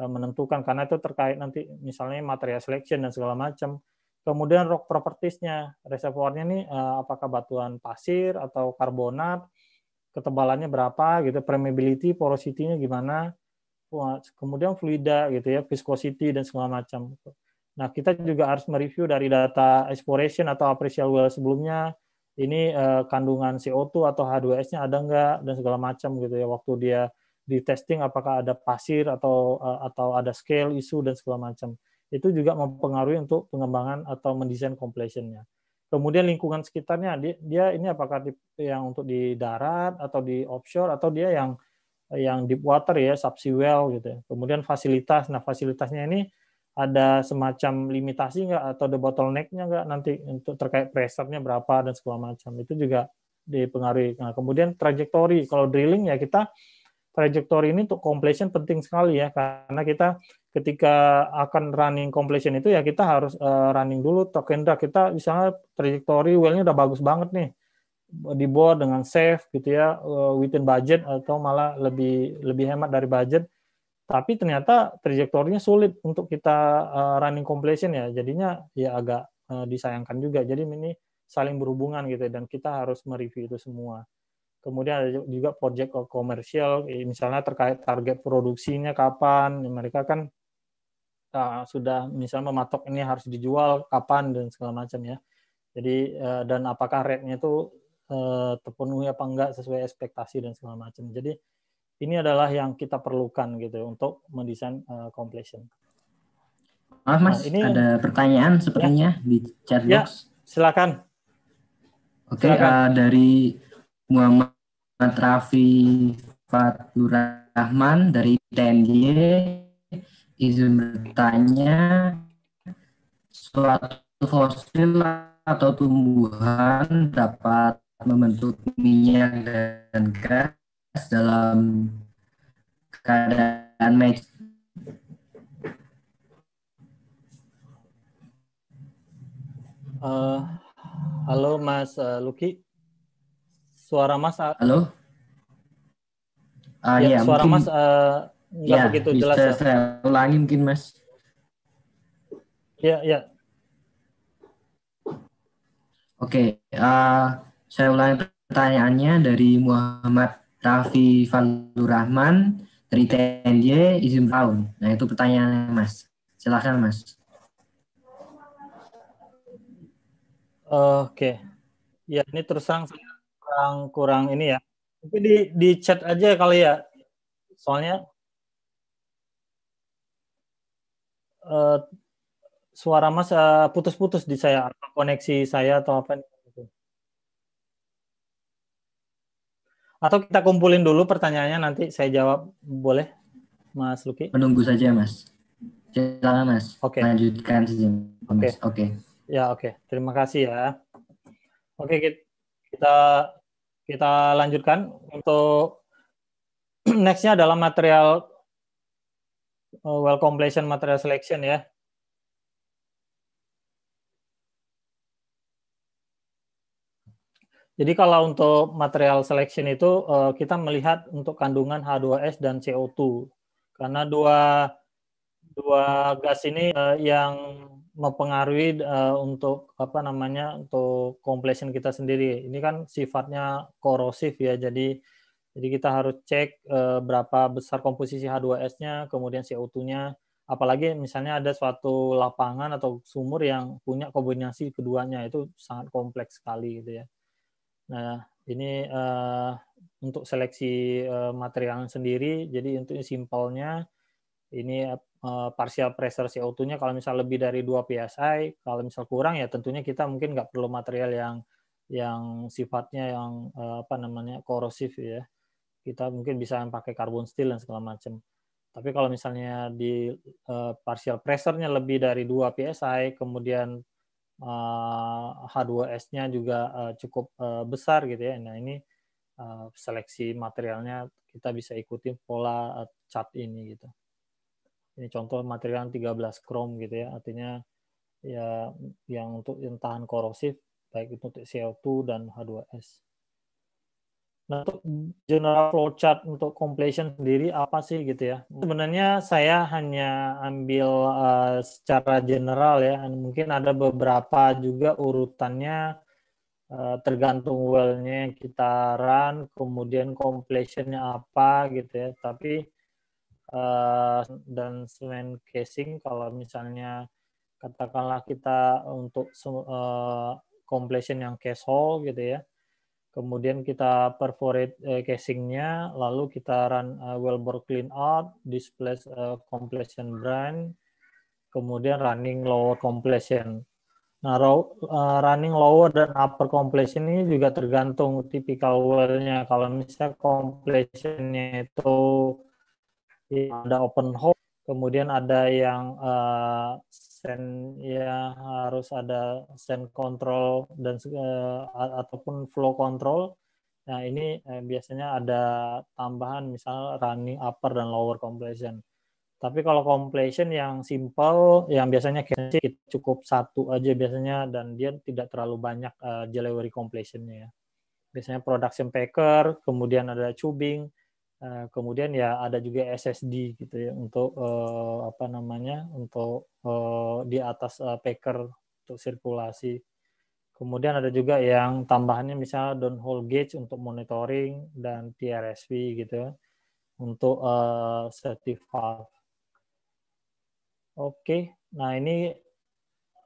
Eh, menentukan karena itu terkait nanti misalnya material selection dan segala macam. Kemudian rock propertiesnya, reservoirnya ini eh, apakah batuan pasir atau karbonat, ketebalannya berapa gitu, permeability, porosity-nya gimana, kemudian fluida gitu ya, viscosity dan segala macam. Nah kita juga harus mereview dari data exploration atau appraisal well sebelumnya, ini eh, kandungan CO2 atau H2S-nya ada nggak dan segala macam gitu ya waktu dia di testing apakah ada pasir atau eh, atau ada scale isu dan segala macam itu juga mempengaruhi untuk pengembangan atau mendesain completionnya. Kemudian lingkungan sekitarnya dia, dia ini apakah yang untuk di darat atau di offshore atau dia yang yang deep water ya subsea well gitu. Ya. Kemudian fasilitas, nah fasilitasnya ini ada semacam limitasi nggak atau the bottlenecknya enggak nggak nanti untuk terkait pressure berapa dan segala macam itu juga dipengaruhi. Nah, kemudian trajektori kalau drilling ya kita trajektori ini untuk completion penting sekali ya karena kita ketika akan running completion itu ya kita harus uh, running dulu token drag kita misalnya trajektori wellnya nya udah bagus banget nih di dengan safe gitu ya eh, within budget atau malah lebih lebih hemat dari budget tapi ternyata trajektorinya sulit untuk kita eh, running completion ya jadinya ya agak disayangkan juga jadi ini saling berhubungan gitu ya, dan kita harus mereview itu semua kemudian ada juga project komersial misalnya terkait target produksinya kapan ya mereka kan uh, sudah misalnya mematok ini harus dijual kapan dan segala macam ya jadi eh, dan apakah rate-nya itu eh, terpenuhi apa enggak sesuai ekspektasi dan segala macam jadi ini adalah yang kita perlukan gitu untuk mendesain uh, completion. Maaf mas, nah, ini ada pertanyaan sepertinya ya. di chat box. Ya, silakan. Oke, okay, Uh, dari Muhammad Rafi Fatur Rahman dari TNY izin bertanya suatu fosil atau tumbuhan dapat membentuk minyak dan gas dalam keadaan match. Eh, uh, halo Mas uh, eh, Luki. Suara Mas ah, Halo? Uh, ya, ya, suara Mas uh, nggak ya, begitu jelas. Bisa ya. saya ulangi mungkin Mas. Ya, ya. Oke, okay, uh, saya ulangi pertanyaannya dari Muhammad Rafi Falurahman dari TNJ izin tahun. Nah itu pertanyaannya Mas. Silakan Mas. Oke. Okay. Ya ini terus terang kurang kurang ini ya. Tapi di di chat aja kali ya. Soalnya uh, suara Mas eh, putus-putus uh, di saya atau koneksi saya atau apa gitu. Atau kita kumpulin dulu pertanyaannya nanti saya jawab boleh Mas Luki? Menunggu saja Mas. Silakan Mas. Okay. Lanjutkan saja. Oke. Okay. Okay. Ya, oke. Okay. Terima kasih ya. Oke, okay, kita kita lanjutkan untuk nextnya adalah material oh, well completion material selection ya. Jadi kalau untuk material selection itu eh, kita melihat untuk kandungan H2S dan CO2 karena dua dua gas ini eh, yang mempengaruhi uh, untuk apa namanya untuk completion kita sendiri. Ini kan sifatnya korosif ya. Jadi jadi kita harus cek uh, berapa besar komposisi H2S-nya, kemudian CO2-nya. Apalagi misalnya ada suatu lapangan atau sumur yang punya kombinasi keduanya itu sangat kompleks sekali gitu ya. Nah, ini uh, untuk seleksi uh, material sendiri. Jadi untuk simpelnya ini Eh, partial pressure CO2-nya kalau misal lebih dari 2 psi, kalau misal kurang ya tentunya kita mungkin nggak perlu material yang yang sifatnya yang eh, apa namanya korosif ya. Kita mungkin bisa pakai carbon steel dan segala macam. Tapi kalau misalnya di eh, partial pressure-nya lebih dari 2 psi, kemudian H2S-nya juga cukup besar gitu ya. Nah, ini seleksi materialnya kita bisa ikuti pola cat ini gitu ini contoh material 13 krom gitu ya artinya ya yang untuk yang tahan korosif baik itu untuk CO2 dan H2S. Nah, untuk general flowchart untuk completion sendiri apa sih gitu ya? Sebenarnya saya hanya ambil uh, secara general ya, mungkin ada beberapa juga urutannya uh, tergantung wellnya kita run, kemudian completionnya apa gitu ya. Tapi Eh, dan semen casing kalau misalnya katakanlah kita untuk uh, completion yang case hole gitu ya kemudian kita perforate uh, casingnya lalu kita run uh, wellbore clean out displace uh, completion brand kemudian running lower completion Nah, raw, uh, running lower dan upper completion ini juga tergantung tipikal wellnya. Kalau misalnya completionnya itu Iya, ada open house, kemudian ada yang uh, eh, send ya harus ada send control dan uh, ataupun flow control. Nah ini eh, biasanya ada tambahan misal running upper dan lower completion. Tapi kalau completion yang simple, yang biasanya kita cukup satu aja biasanya dan dia tidak terlalu banyak uh, delivery completionnya ya. Biasanya production packer, kemudian ada tubing, Eh, kemudian ya ada juga SSD gitu ya untuk uh, apa namanya untuk uh, di atas uh, packer untuk sirkulasi. Kemudian ada juga yang tambahannya misalnya downhole gauge untuk monitoring dan TRSV gitu ya, untuk uh, safety Oke, okay. nah ini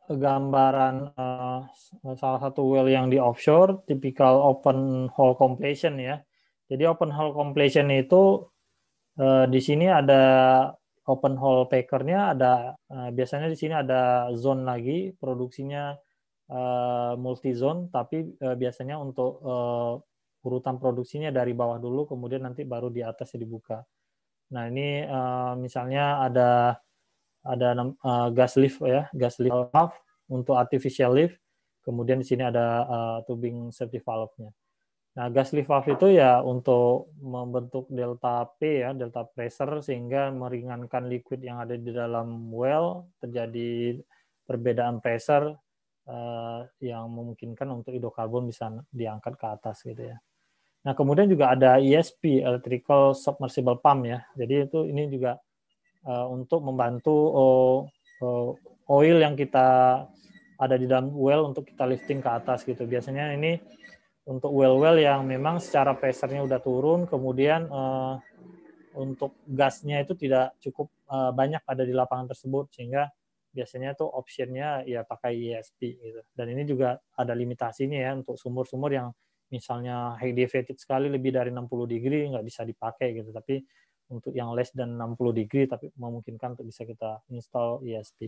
gambaran uh, salah satu well yang di offshore, tipikal open hole completion ya jadi open hole completion itu eh, di sini ada open hole packernya, ada eh, biasanya di sini ada zone lagi produksinya eh, multi zone, tapi eh, biasanya untuk eh, urutan produksinya dari bawah dulu, kemudian nanti baru di atas dibuka. Nah ini eh, misalnya ada ada eh, gas lift ya, gas lift valve untuk artificial lift, kemudian di sini ada eh, tubing safety valve-nya. Nah, gas lift valve itu ya untuk membentuk delta P ya, delta pressure sehingga meringankan liquid yang ada di dalam well, terjadi perbedaan pressure eh, yang memungkinkan untuk hidrokarbon bisa diangkat ke atas gitu ya. Nah, kemudian juga ada ESP electrical submersible pump ya. Jadi itu ini juga eh, untuk membantu oh, oh, oil yang kita ada di dalam well untuk kita lifting ke atas gitu. Biasanya ini untuk well-well yang memang secara pressure-nya udah turun, kemudian uh, untuk gasnya itu tidak cukup uh, banyak ada di lapangan tersebut, sehingga biasanya tuh optionnya ya pakai ESP gitu. Dan ini juga ada limitasinya ya untuk sumur-sumur yang misalnya high deviated sekali lebih dari 60 degree nggak bisa dipakai gitu. Tapi untuk yang less dan 60 degree tapi memungkinkan untuk bisa kita install ESP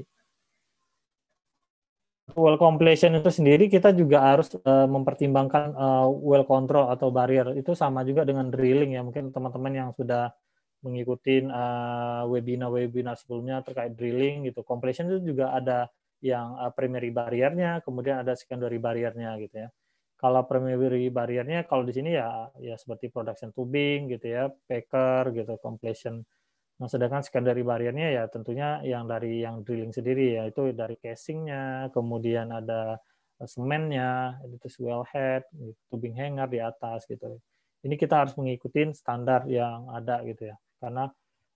well completion itu sendiri kita juga harus uh, mempertimbangkan uh, well control atau barrier itu sama juga dengan drilling ya mungkin teman-teman yang sudah mengikuti uh, eh, webinar-webinar sebelumnya terkait drilling gitu completion itu juga ada yang uh, primary barriernya kemudian ada secondary barriernya gitu ya kalau primary barriernya kalau di sini ya ya seperti production tubing gitu ya packer gitu completion Nah, sedangkan secondary barriernya ya tentunya yang dari yang drilling sendiri yaitu itu dari casingnya, kemudian ada eh, semennya, itu swell head, tubing hanger di atas gitu. Ini kita harus mengikuti standar yang ada gitu ya. Karena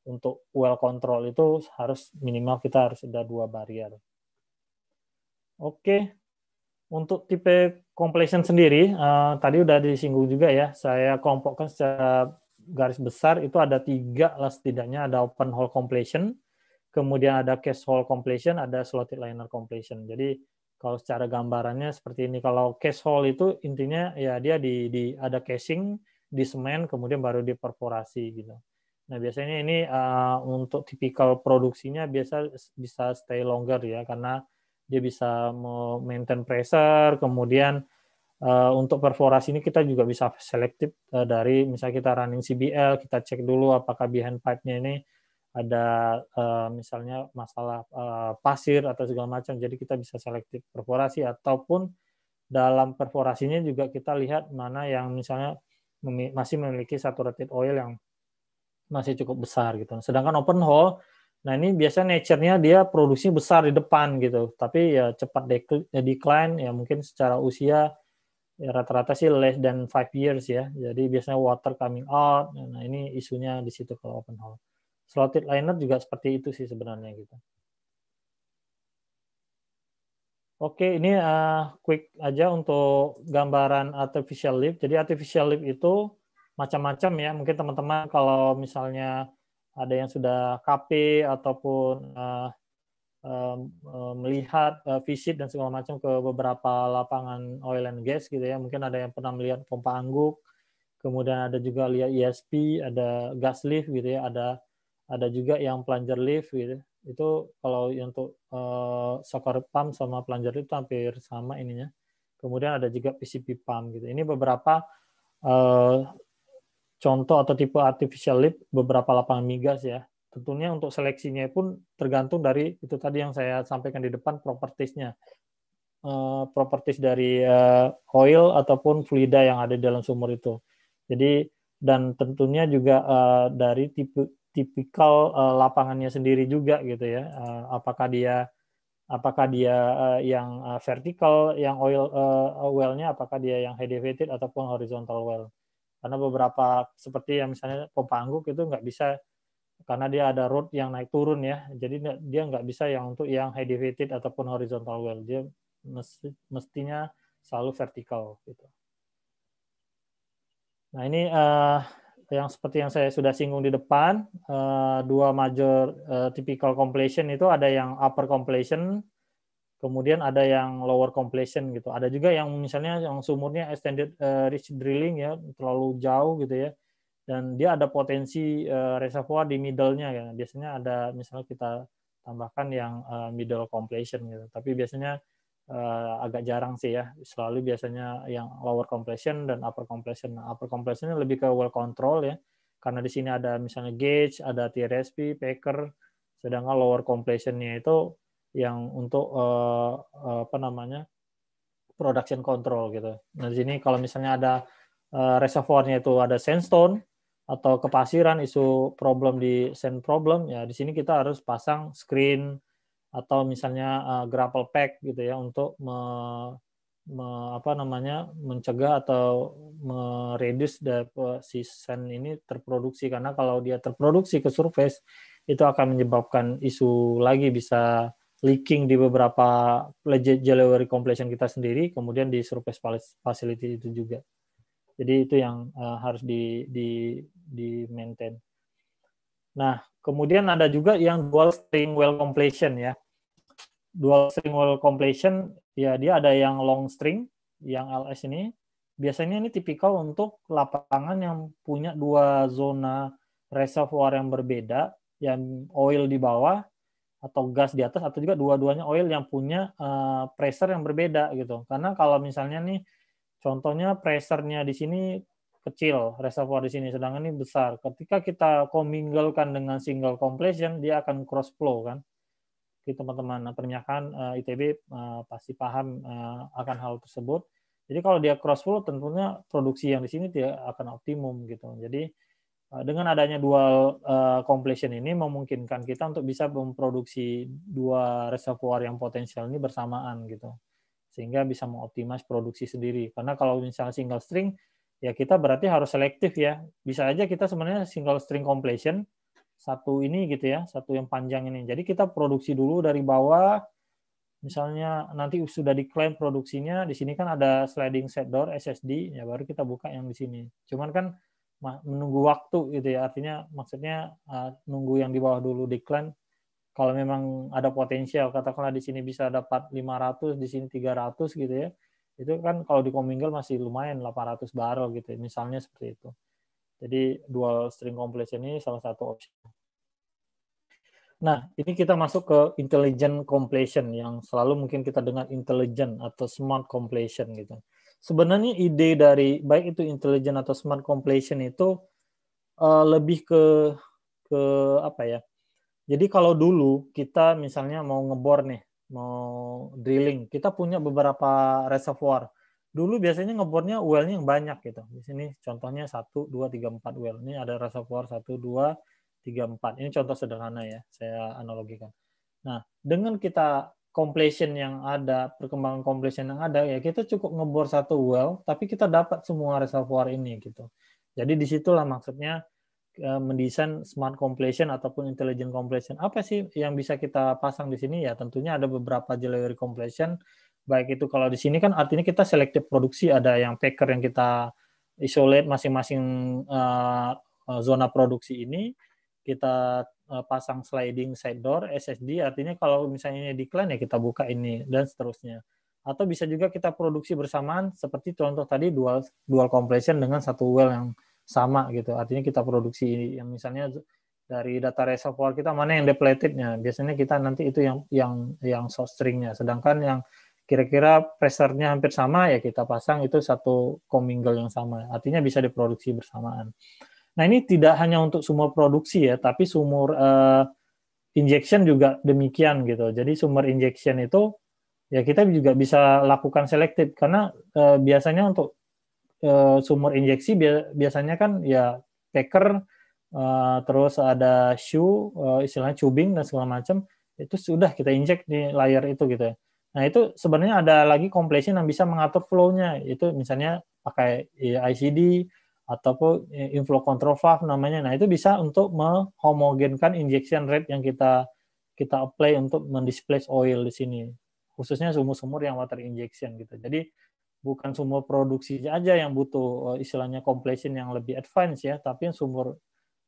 untuk well control itu harus minimal kita harus ada dua barrier. Oke, untuk tipe completion sendiri, uh, tadi udah disinggung juga ya, saya kelompokkan secara garis besar itu ada tiga lah setidaknya ada open hole completion, kemudian ada cash hole completion, ada slotted liner completion. Jadi kalau secara gambarannya seperti ini. Kalau cash hole itu intinya ya dia di, di ada casing di semen kemudian baru diperforasi gitu. Nah biasanya ini uh, untuk tipikal produksinya biasa bisa stay longer ya karena dia bisa maintain pressure kemudian Eh, untuk perforasi ini kita juga bisa selektif uh, dari misalnya kita running CBL, kita cek dulu apakah behind pipe-nya ini ada uh, misalnya masalah uh, pasir atau segala macam. Jadi kita bisa selektif perforasi ataupun dalam perforasinya juga kita lihat mana yang misalnya masih memiliki saturated oil yang masih cukup besar gitu. Sedangkan open hole Nah ini biasanya nature-nya dia produksi besar di depan gitu, tapi ya cepat decline ya mungkin secara usia ya rata-rata sih less than five years ya. Jadi biasanya water coming out. Nah, nah ini isunya di situ kalau open hole. Slotted liner juga seperti itu sih sebenarnya gitu. Oke, ini uh, quick aja untuk gambaran artificial lift. Jadi artificial lift itu macam-macam ya. Mungkin teman-teman kalau misalnya ada yang sudah KP ataupun uh, melihat eh, visit dan segala macam ke beberapa lapangan oil and gas gitu ya. Mungkin ada yang pernah melihat pompa angguk, kemudian ada juga lihat ESP, ada gas lift gitu ya, ada ada juga yang plunger lift gitu. Itu kalau untuk uh, soccer pump sama plunger lift itu hampir sama ininya. Kemudian ada juga PCP pump gitu. Ini beberapa uh, contoh atau tipe artificial lift beberapa lapangan migas ya Tentunya untuk seleksinya pun tergantung dari itu tadi yang saya sampaikan di depan propertisnya. Uh, eh, propertis dari eh, oil ataupun fluida yang ada di dalam sumur itu. Jadi dan tentunya juga eh, dari tipe tipikal lapangannya sendiri juga gitu ya. apakah dia apakah dia yang vertikal yang oil wellnya apakah dia yang elevated ataupun horizontal well. Karena beberapa seperti yang misalnya pompa angguk itu nggak bisa karena dia ada road yang naik turun ya. Jadi dia nggak bisa yang untuk yang elevated ataupun horizontal well. Dia mestinya selalu vertikal gitu. Nah ini uh, yang seperti yang saya sudah singgung di depan uh, dua major uh, typical completion itu ada yang upper completion kemudian ada yang lower completion gitu ada juga yang misalnya yang sumurnya extended uh, reach drilling ya terlalu jauh gitu ya dan dia ada potensi uh, reservoir di middle-nya ya. Biasanya ada misalnya kita tambahkan yang uh, middle compression gitu. Tapi biasanya uh, agak jarang sih ya. Selalu biasanya yang lower compression dan upper compression Nah, upper compression lebih ke well control ya. Karena di sini ada misalnya gauge, ada TRSP, packer, sedangkan lower compressionnya nya itu yang untuk apa namanya? production control gitu. Nah, di sini kalau misalnya ada uh, reservoirnya itu ada sandstone, atau kepasiran isu problem di send problem ya di sini kita harus pasang screen atau misalnya uh, grapple pack gitu ya untuk me, me, apa namanya mencegah atau mereduce si sand ini terproduksi karena kalau dia terproduksi ke surface itu akan menyebabkan isu lagi bisa leaking di beberapa jewelry completion kita sendiri kemudian di surface facility itu juga. Jadi itu yang uh, harus di di di maintain. Nah, kemudian ada juga yang dual string well completion ya. Dual string well completion ya dia ada yang long string, yang LS ini. Biasanya ini tipikal untuk lapangan yang punya dua zona reservoir yang berbeda, yang oil di bawah atau gas di atas atau juga dua-duanya oil yang punya uh, pressure yang berbeda gitu. Karena kalau misalnya nih Contohnya pressure-nya di sini kecil, reservoir di sini, sedangkan ini besar. Ketika kita comminglekan dengan single compression, dia akan cross flow kan. Jadi teman-teman, pernyakan pernyataan eh, ITB eh, pasti paham eh, akan hal tersebut. Jadi kalau dia cross flow, tentunya produksi yang di sini dia akan optimum gitu. Jadi dengan adanya dual compression completion ini memungkinkan kita untuk bisa memproduksi dua reservoir yang potensial ini bersamaan gitu sehingga bisa mengoptimasi produksi sendiri. Karena kalau misalnya single string, ya kita berarti harus selektif ya. Bisa aja kita sebenarnya single string completion, satu ini gitu ya, satu yang panjang ini. Jadi kita produksi dulu dari bawah, misalnya nanti sudah diklaim produksinya, di sini kan ada sliding set door SSD, ya baru kita buka yang di sini. Cuman kan menunggu waktu gitu ya, artinya maksudnya eh, nunggu yang di bawah dulu diklaim, kalau memang ada potensial katakanlah di sini bisa dapat 500 di sini 300 gitu ya itu kan kalau di Commingle masih lumayan 800 barrel gitu ya, misalnya seperti itu jadi dual string completion ini salah satu opsi nah ini kita masuk ke intelligent completion yang selalu mungkin kita dengar intelligent atau smart completion gitu sebenarnya ide dari baik itu intelligent atau smart completion itu uh, lebih ke ke apa ya jadi kalau dulu kita misalnya mau ngebor nih, mau drilling, kita punya beberapa reservoir. Dulu biasanya ngebornya wellnya yang banyak gitu. Di sini contohnya 1, 2, 3, 4 well. Ini ada reservoir 1, 2, 3, 4. Ini contoh sederhana ya, saya analogikan. Nah, dengan kita completion yang ada, perkembangan completion yang ada, ya kita cukup ngebor satu well, tapi kita dapat semua reservoir ini gitu. Jadi disitulah maksudnya Eh, mendesain smart completion ataupun intelligent completion. Apa sih yang bisa kita pasang di sini? Ya tentunya ada beberapa delivery completion. Baik itu kalau di sini kan artinya kita selektif produksi ada yang packer yang kita isolate masing-masing eh, eh, zona produksi ini kita pasang sliding side door SSD artinya kalau misalnya ini decline ya kita buka ini dan seterusnya atau bisa juga kita produksi bersamaan seperti contoh tadi dual dual completion dengan satu well yang sama gitu. Artinya kita produksi ini yang misalnya dari data reservoir kita mana yang depletednya. Biasanya kita nanti itu yang yang yang soft stringnya. Sedangkan yang kira-kira pressernya hampir sama ya kita pasang itu satu commingle yang sama. Artinya bisa diproduksi bersamaan. Nah ini tidak hanya untuk sumur produksi ya, tapi sumur uh, injection juga demikian gitu. Jadi sumur injection itu ya kita juga bisa lakukan selektif karena uh, biasanya untuk uh, sumur injeksi biasanya kan ya packer uh, terus ada shoe uh, istilahnya tubing dan segala macam itu sudah kita injek di layer itu gitu ya. Nah itu sebenarnya ada lagi compression yang bisa mengatur flow-nya itu misalnya pakai ICD ataupun inflow control valve namanya. Nah itu bisa untuk menghomogenkan injection rate yang kita kita apply untuk mendisplace oil di sini khususnya sumur-sumur yang water injection gitu. Jadi bukan sumur produksi aja yang butuh eh, istilahnya completion yang lebih advance ya, tapi sumur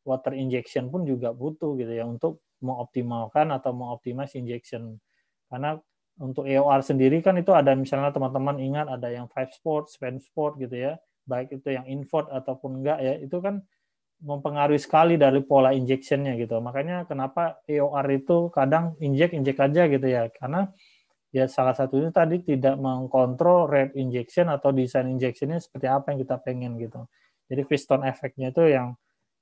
water injection pun juga butuh gitu ya untuk mengoptimalkan atau mengoptimasi injection. Karena untuk EOR sendiri kan itu ada misalnya teman-teman ingat ada yang five sport, span sport gitu ya, baik itu yang invert ataupun enggak ya, itu kan mempengaruhi sekali dari pola injectionnya gitu. Makanya kenapa EOR itu kadang injek injek aja gitu ya, karena ya salah satunya tadi tidak mengkontrol red injection atau desain injectionnya seperti apa yang kita pengen gitu. Jadi piston efeknya itu yang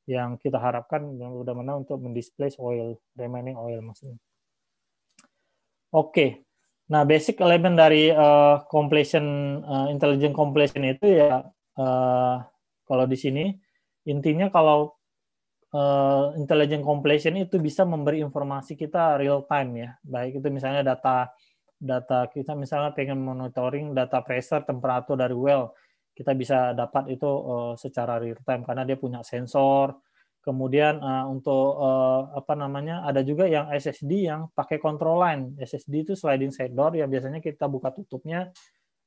yang kita harapkan yang udah mana untuk mendisplace oil remaining oil maksudnya. Oke, okay. nah basic elemen dari uh, completion uh, intelligent completion itu ya uh, kalau di sini intinya kalau uh, intelligent completion itu bisa memberi informasi kita real time ya, baik itu misalnya data data kita misalnya pengen monitoring data pressure, temperatur dari well, kita bisa dapat itu uh, secara real time karena dia punya sensor. Kemudian uh, untuk uh, apa namanya ada juga yang SSD yang pakai control line. SSD itu sliding side door yang biasanya kita buka tutupnya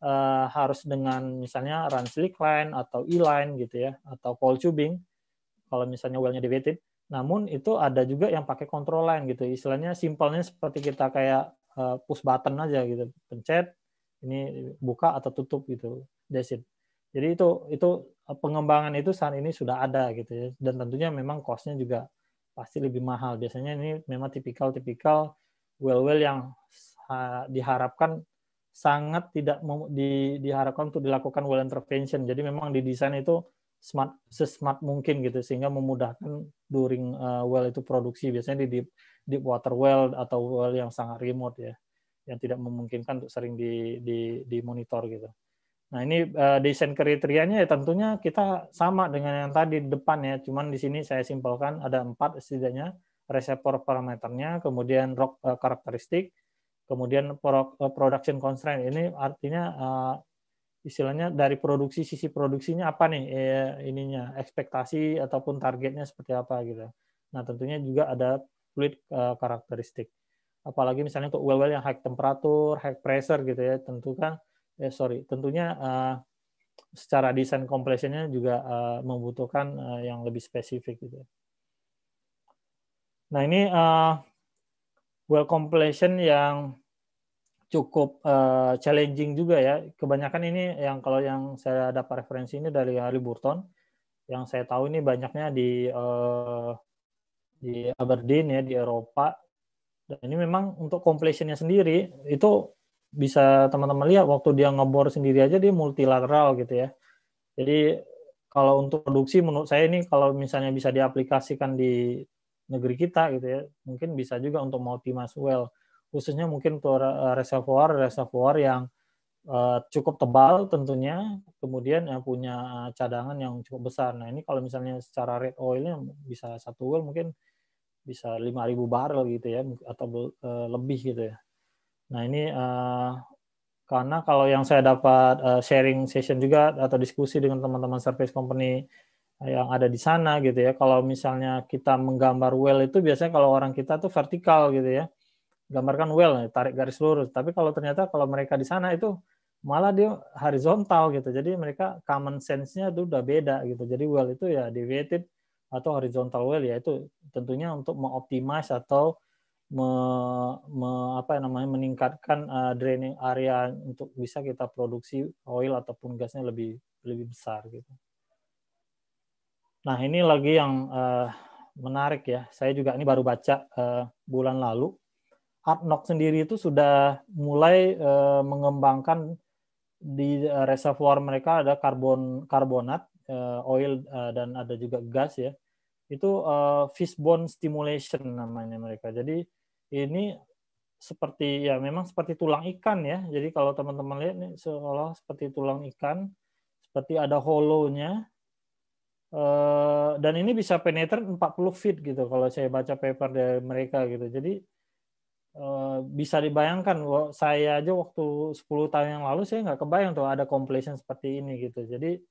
uh, harus dengan misalnya run slick line atau e-line gitu ya atau coil tubing kalau misalnya wellnya deviated. Namun itu ada juga yang pakai control line gitu. Istilahnya simpelnya seperti kita kayak Eh, push button aja gitu pencet ini buka atau tutup gitu that's jadi itu itu eh, pengembangan itu saat ini sudah ada gitu ya dan tentunya memang costnya juga pasti lebih mahal biasanya ini memang tipikal-tipikal well-well yang diharapkan sangat tidak di, diharapkan untuk dilakukan well intervention. Jadi memang didesain itu smart sesmart mungkin gitu sehingga memudahkan during uh, well itu produksi. Biasanya di, di deep water well atau well yang sangat remote ya, yang tidak memungkinkan untuk sering di, di, di monitor gitu. Nah ini uh, desain kriterianya ya tentunya kita sama dengan yang tadi depan ya, cuman di sini saya simpulkan ada empat setidaknya reseptor parameternya, kemudian rock uh, karakteristik, kemudian eh, production constraint. Ini artinya uh, istilahnya dari produksi sisi produksinya apa nih eh, ininya ekspektasi ataupun targetnya seperti apa gitu. Nah tentunya juga ada fluid uh, karakteristik. Apalagi misalnya untuk well-well yang high temperature, high pressure gitu ya, tentu kan, eh, sorry, tentunya uh, secara desain compressionnya juga uh, membutuhkan uh, yang lebih spesifik gitu. Ya. Nah ini uh, well completion yang cukup uh, challenging juga ya. Kebanyakan ini yang kalau yang saya dapat referensi ini dari Harry Burton. Yang saya tahu ini banyaknya di uh, di Aberdeen ya di Eropa. Dan ini memang untuk completionnya sendiri itu bisa teman-teman lihat waktu dia ngebor sendiri aja dia multilateral gitu ya. Jadi kalau untuk produksi menurut saya ini kalau misalnya bisa diaplikasikan di negeri kita gitu ya, mungkin bisa juga untuk multi mass well khususnya mungkin untuk eh, reservoir reservoir yang eh, cukup tebal tentunya kemudian yang punya cadangan yang cukup besar nah ini kalau misalnya secara red oilnya bisa satu well mungkin bisa 5.000 barrel gitu ya atau uh, lebih gitu ya. Nah ini uh, karena kalau yang saya dapat uh, sharing session juga atau diskusi dengan teman-teman service company yang ada di sana gitu ya. Kalau misalnya kita menggambar well itu biasanya kalau orang kita tuh vertikal gitu ya. Gambarkan well, tarik garis lurus. Tapi kalau ternyata kalau mereka di sana itu malah dia horizontal gitu. Jadi mereka common sense-nya itu udah beda gitu. Jadi well itu ya deviated atau horizontal well yaitu tentunya untuk mengoptimize atau me, me, apa namanya meningkatkan uh, draining area untuk bisa kita produksi oil ataupun gasnya lebih lebih besar gitu. Nah ini lagi yang uh, menarik ya. Saya juga ini baru baca uh, bulan lalu. Upnock sendiri itu sudah mulai uh, mengembangkan di uh, reservoir mereka ada karbon karbonat, uh, oil uh, dan ada juga gas ya itu uh, eh, fishbone stimulation namanya mereka. Jadi ini seperti ya memang seperti tulang ikan ya. Jadi kalau teman-teman lihat nih seolah seperti tulang ikan, seperti ada hollownya Uh, dan ini bisa penetrate 40 feet gitu kalau saya baca paper dari mereka gitu. Jadi uh, bisa dibayangkan saya aja waktu 10 tahun yang lalu saya nggak kebayang tuh ada completion seperti ini gitu. Jadi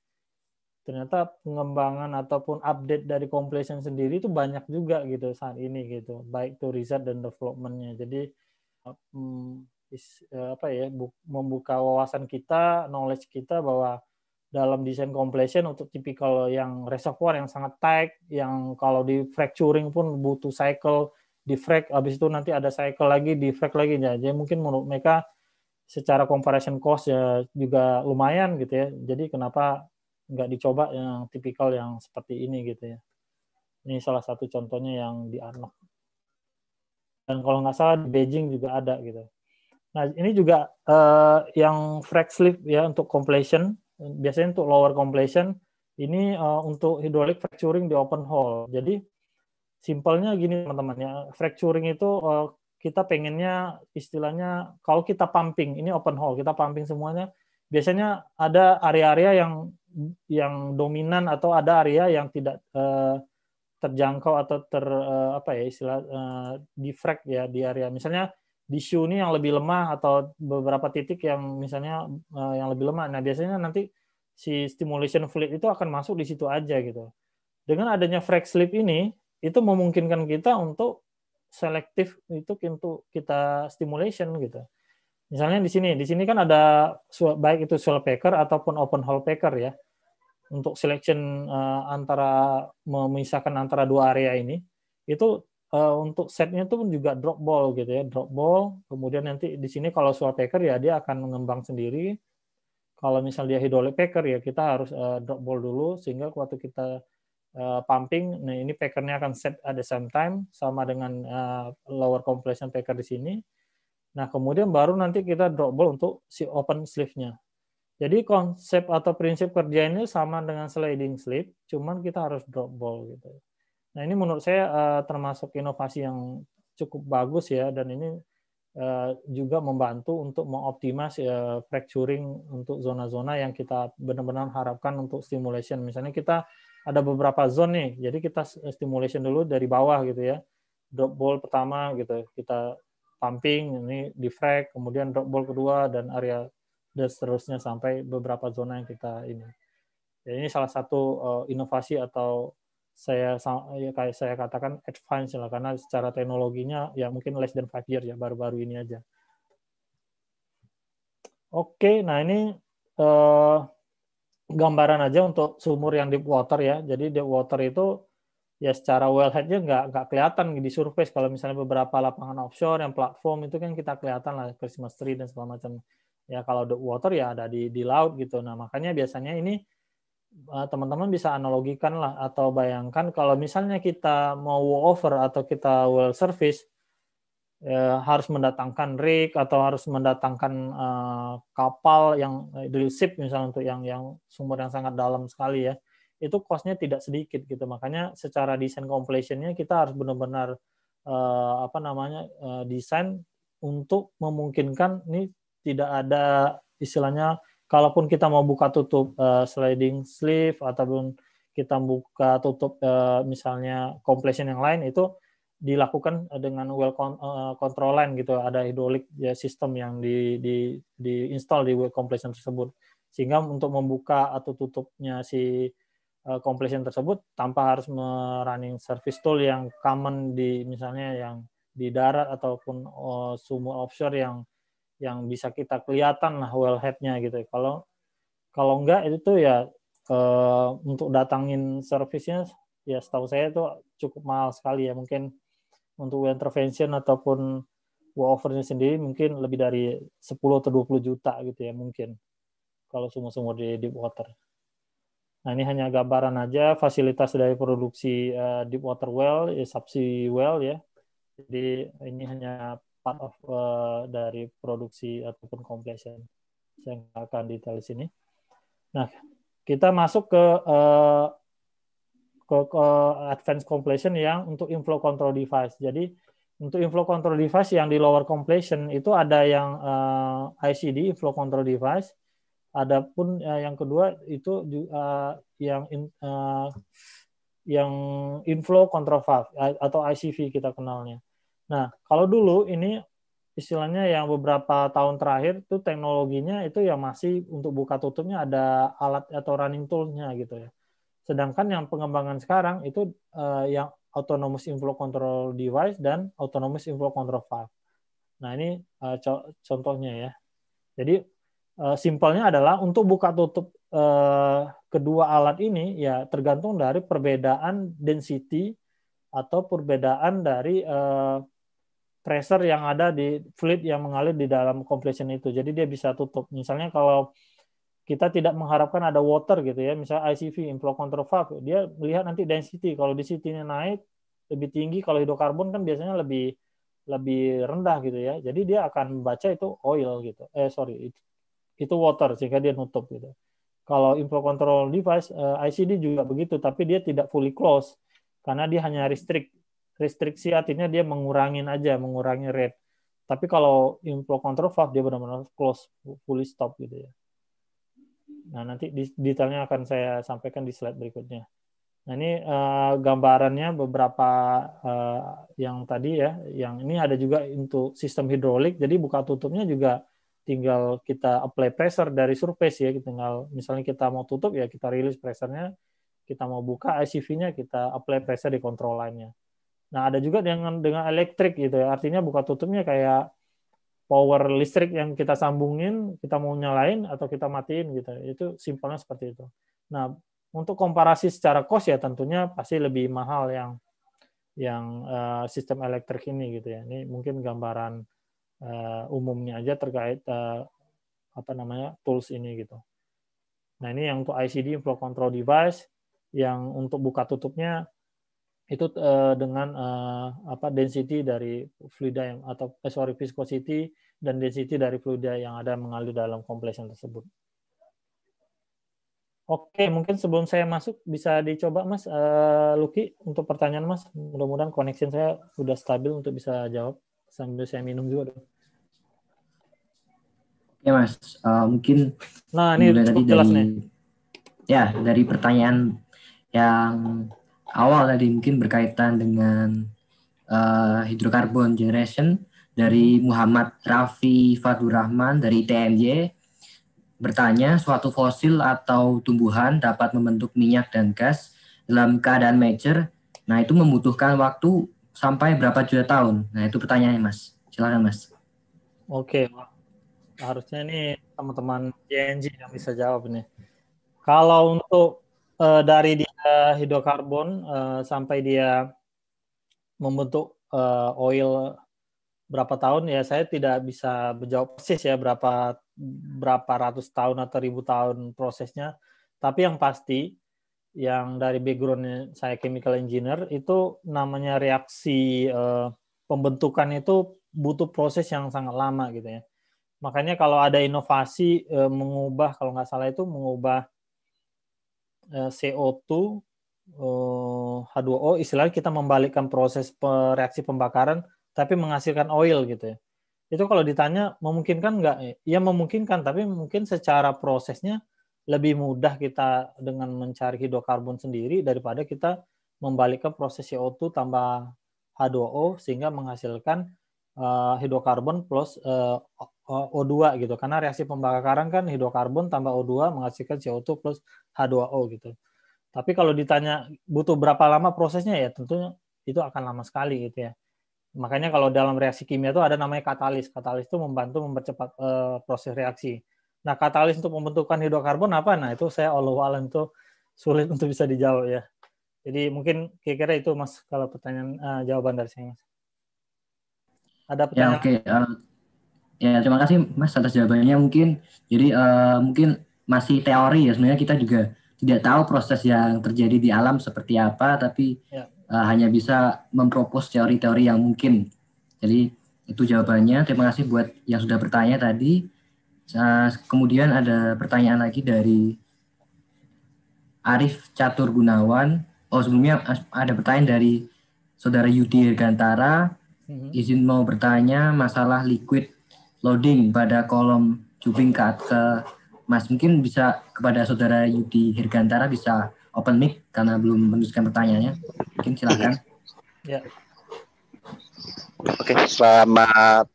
ternyata pengembangan ataupun update dari completion sendiri itu banyak juga gitu saat ini gitu baik itu riset dan developmentnya jadi mm, eh, apa ya membuka wawasan kita knowledge kita bahwa dalam desain completion untuk tipikal yang reservoir yang sangat tight yang kalau di fracturing pun butuh cycle di fract habis itu nanti ada cycle lagi di fract lagi ya jadi mungkin menurut mereka secara comparison cost ya juga lumayan gitu ya jadi kenapa nggak dicoba yang tipikal yang seperti ini gitu ya. Ini salah satu contohnya yang di Arnok. Dan kalau nggak salah di Beijing juga ada gitu. Nah ini juga uh, yang frag slip ya untuk completion. Biasanya untuk lower completion. Ini uh, untuk hidrolik fracturing di open hole. Jadi simpelnya gini teman-teman ya. Fracturing itu uh, kita pengennya istilahnya kalau kita pumping ini open hole kita pumping semuanya biasanya ada area-area yang yang dominan atau ada area yang tidak eh, terjangkau atau ter eh, apa ya istilah eh, diffract ya di area misalnya di shoe ini yang lebih lemah atau beberapa titik yang misalnya eh, yang lebih lemah nah biasanya nanti si stimulation fluid itu akan masuk di situ aja gitu dengan adanya frag slip ini itu memungkinkan kita untuk selektif itu untuk kita stimulation gitu Misalnya di sini, di sini kan ada baik itu swell packer ataupun open hole packer ya. Untuk selection eh, antara memisahkan antara dua area ini itu eh, untuk setnya itu pun juga drop ball gitu ya, drop ball. Kemudian nanti di sini kalau swell packer ya dia akan mengembang sendiri. Kalau misalnya dia hydraulic packer ya kita harus eh, drop ball dulu sehingga waktu kita pumping, nah ini packernya akan set at the same time sama dengan lower compression packer di sini Nah, kemudian baru nanti kita drop ball untuk si open sleeve-nya. Jadi konsep atau prinsip kerja ini sama dengan sliding sleeve, cuman kita harus drop ball gitu. Nah, ini menurut saya uh, termasuk inovasi yang cukup bagus ya dan ini uh, juga membantu untuk mengoptimasi uh, eh, fracturing untuk zona-zona yang kita benar-benar harapkan untuk stimulation. Misalnya kita ada beberapa zone nih, jadi kita stimulation dulu dari bawah gitu ya. Drop ball pertama gitu, kita pumping, ini di frag, kemudian drop ball kedua dan area dan seterusnya sampai beberapa zona yang kita ini. Ya, ini salah satu uh, inovasi atau saya ya, kayak saya katakan advance lah karena secara teknologinya ya mungkin less than five years ya baru-baru ini aja. Oke, nah ini uh, gambaran aja untuk sumur yang deep water ya. Jadi deep water itu ya secara wellheadnya nggak nggak kelihatan di surface kalau misalnya beberapa lapangan offshore yang platform itu kan kita kelihatan lah Christmas tree dan segala macam ya kalau the water ya ada di di laut gitu nah makanya biasanya ini eh, teman-teman bisa analogikan lah atau bayangkan kalau misalnya kita mau over atau kita well service ya harus mendatangkan rig atau harus mendatangkan uh, kapal yang eh, drill ship misalnya untuk yang yang sumber yang sangat dalam sekali ya itu costnya tidak sedikit gitu makanya secara desain completionnya kita harus benar-benar uh, apa namanya uh, desain untuk memungkinkan ini tidak ada istilahnya kalaupun kita mau buka tutup uh, sliding sleeve ataupun kita buka tutup uh, misalnya completion yang lain itu dilakukan dengan well control line gitu ada hidrolik ya, sistem yang di di di install di well completion tersebut sehingga untuk membuka atau tutupnya si Eh, completion tersebut tanpa harus merunning service tool yang common di misalnya yang di darat ataupun uh, eh, sumur offshore yang yang bisa kita kelihatan lah wellheadnya gitu. Kalau kalau enggak itu tuh ya uh, untuk datangin servisnya ya setahu saya itu cukup mahal sekali ya mungkin untuk intervention ataupun overnya sendiri mungkin lebih dari 10 atau 20 juta gitu ya mungkin kalau semua semua di deep water. Nah, ini hanya gambaran aja fasilitas dari produksi uh, deep water well, ya, subsea well ya. Jadi ini hanya part of uh, dari produksi ataupun completion. Saya nggak akan detail di sini. Nah, kita masuk ke uh, ke, ke advanced completion yang untuk inflow control device. Jadi untuk inflow control device yang di lower completion itu ada yang uh, ICD inflow control device Adapun uh, yang kedua itu uh, yang in, uh, yang inflow control valve atau ICV kita kenalnya. Nah, kalau dulu ini istilahnya yang beberapa tahun terakhir itu teknologinya itu ya masih untuk buka tutupnya ada alat atau running toolnya gitu ya. Sedangkan yang pengembangan sekarang itu uh, yang autonomous inflow control device dan autonomous inflow control valve. Nah ini uh, co contohnya ya. Jadi Eh, simpelnya adalah untuk buka tutup uh, kedua alat ini ya tergantung dari perbedaan density atau perbedaan dari uh, pressure yang ada di fluid yang mengalir di dalam compression itu. Jadi dia bisa tutup. Misalnya kalau kita tidak mengharapkan ada water gitu ya, misalnya ICV, inflow control valve, dia melihat nanti density. Kalau density-nya naik lebih tinggi, kalau hidrokarbon kan biasanya lebih lebih rendah gitu ya. Jadi dia akan membaca itu oil gitu. Eh sorry, itu itu water sehingga dia nutup gitu. Kalau info control device eh, ICD juga begitu tapi dia tidak fully close karena dia hanya restrict. Restriksi artinya dia mengurangin aja, mengurangi rate. Tapi kalau info control valve dia benar-benar close fully stop gitu ya. Nah, nanti detailnya akan saya sampaikan di slide berikutnya. Nah, ini uh, gambarannya beberapa uh, yang tadi ya, yang ini ada juga untuk sistem hidrolik, jadi buka tutupnya juga tinggal kita apply pressure dari surface ya, tinggal misalnya kita mau tutup ya kita rilis pressernya, kita mau buka ICV-nya kita apply pressure di control line-nya. Nah, ada juga dengan dengan elektrik gitu ya. Artinya buka tutupnya kayak power listrik yang kita sambungin, kita mau nyalain atau kita matiin gitu. Itu simpelnya seperti itu. Nah, untuk komparasi secara cost ya tentunya pasti lebih mahal yang yang uh, sistem elektrik ini gitu ya. Ini mungkin gambaran uh, umumnya aja terkait uh, apa namanya tools ini gitu. Nah ini yang untuk ICD flow control device yang untuk buka tutupnya itu uh, dengan uh, apa density dari fluida yang atau eh, sorry viscosity dan density dari fluida yang ada mengalir dalam kompleksan tersebut. Oke, mungkin sebelum saya masuk bisa dicoba Mas uh, Luki untuk pertanyaan Mas. Mudah-mudahan connection saya sudah stabil untuk bisa jawab sambil saya minum juga. Dong. Ya mas, uh, mungkin nah ini cukup jelas dari, nih. Ya dari pertanyaan yang awal tadi mungkin berkaitan dengan uh, hidrokarbon generation dari hmm. Muhammad Rafi Fadur Rahman dari TMJ bertanya suatu fosil atau tumbuhan dapat membentuk minyak dan gas dalam keadaan mature. Nah itu membutuhkan waktu sampai berapa juta tahun? Nah itu pertanyaannya mas. Silakan mas. Oke, okay harusnya ini teman-teman CNG yang bisa jawab nih. Kalau untuk uh, dari dia hidrokarbon uh, sampai dia membentuk uh, oil berapa tahun ya saya tidak bisa menjawab persis ya berapa berapa ratus tahun atau ribu tahun prosesnya. Tapi yang pasti yang dari background saya chemical engineer itu namanya reaksi uh, pembentukan itu butuh proses yang sangat lama gitu ya makanya kalau ada inovasi e, mengubah kalau nggak salah itu mengubah e, eh, CO2 e, eh, H2O istilahnya kita membalikkan proses reaksi pembakaran tapi menghasilkan oil gitu ya itu kalau ditanya memungkinkan nggak ya memungkinkan tapi mungkin secara prosesnya lebih mudah kita dengan mencari hidrokarbon sendiri daripada kita membalikkan proses CO2 tambah H2O sehingga menghasilkan Eh, hidrokarbon plus eh, O2 gitu. Karena reaksi pembakaran kan hidrokarbon tambah O2 menghasilkan CO2 plus H2O gitu. Tapi kalau ditanya butuh berapa lama prosesnya ya tentunya itu akan lama sekali gitu ya. Makanya kalau dalam reaksi kimia itu ada namanya katalis. Katalis itu membantu mempercepat uh, proses reaksi. Nah, katalis untuk pembentukan hidrokarbon apa? Nah, itu saya Allah alam itu sulit untuk bisa dijawab ya. Jadi mungkin kira-kira itu Mas kalau pertanyaan uh, jawaban dari saya Mas. Ada ya, pertanyaan? Ya, oke. Okay. Uh, eh, ya, terima kasih Mas atas jawabannya. Mungkin jadi uh, mungkin masih teori ya sebenarnya kita juga tidak tahu proses yang terjadi di alam seperti apa, tapi ya. uh, hanya bisa mempropos teori-teori yang mungkin. Jadi itu jawabannya. Terima kasih buat yang sudah bertanya tadi. Uh, kemudian ada pertanyaan lagi dari Arif Catur Gunawan. Oh sebelumnya ada pertanyaan dari Saudara Yudi Gantara Mhm. Izin mau bertanya masalah liquid loading pada kolom Jubing ke, ke Mas mungkin bisa kepada saudara Yudi Hirgantara bisa open mic karena belum menuliskan pertanyaannya. Mungkin silakan. Ya. Oke, selamat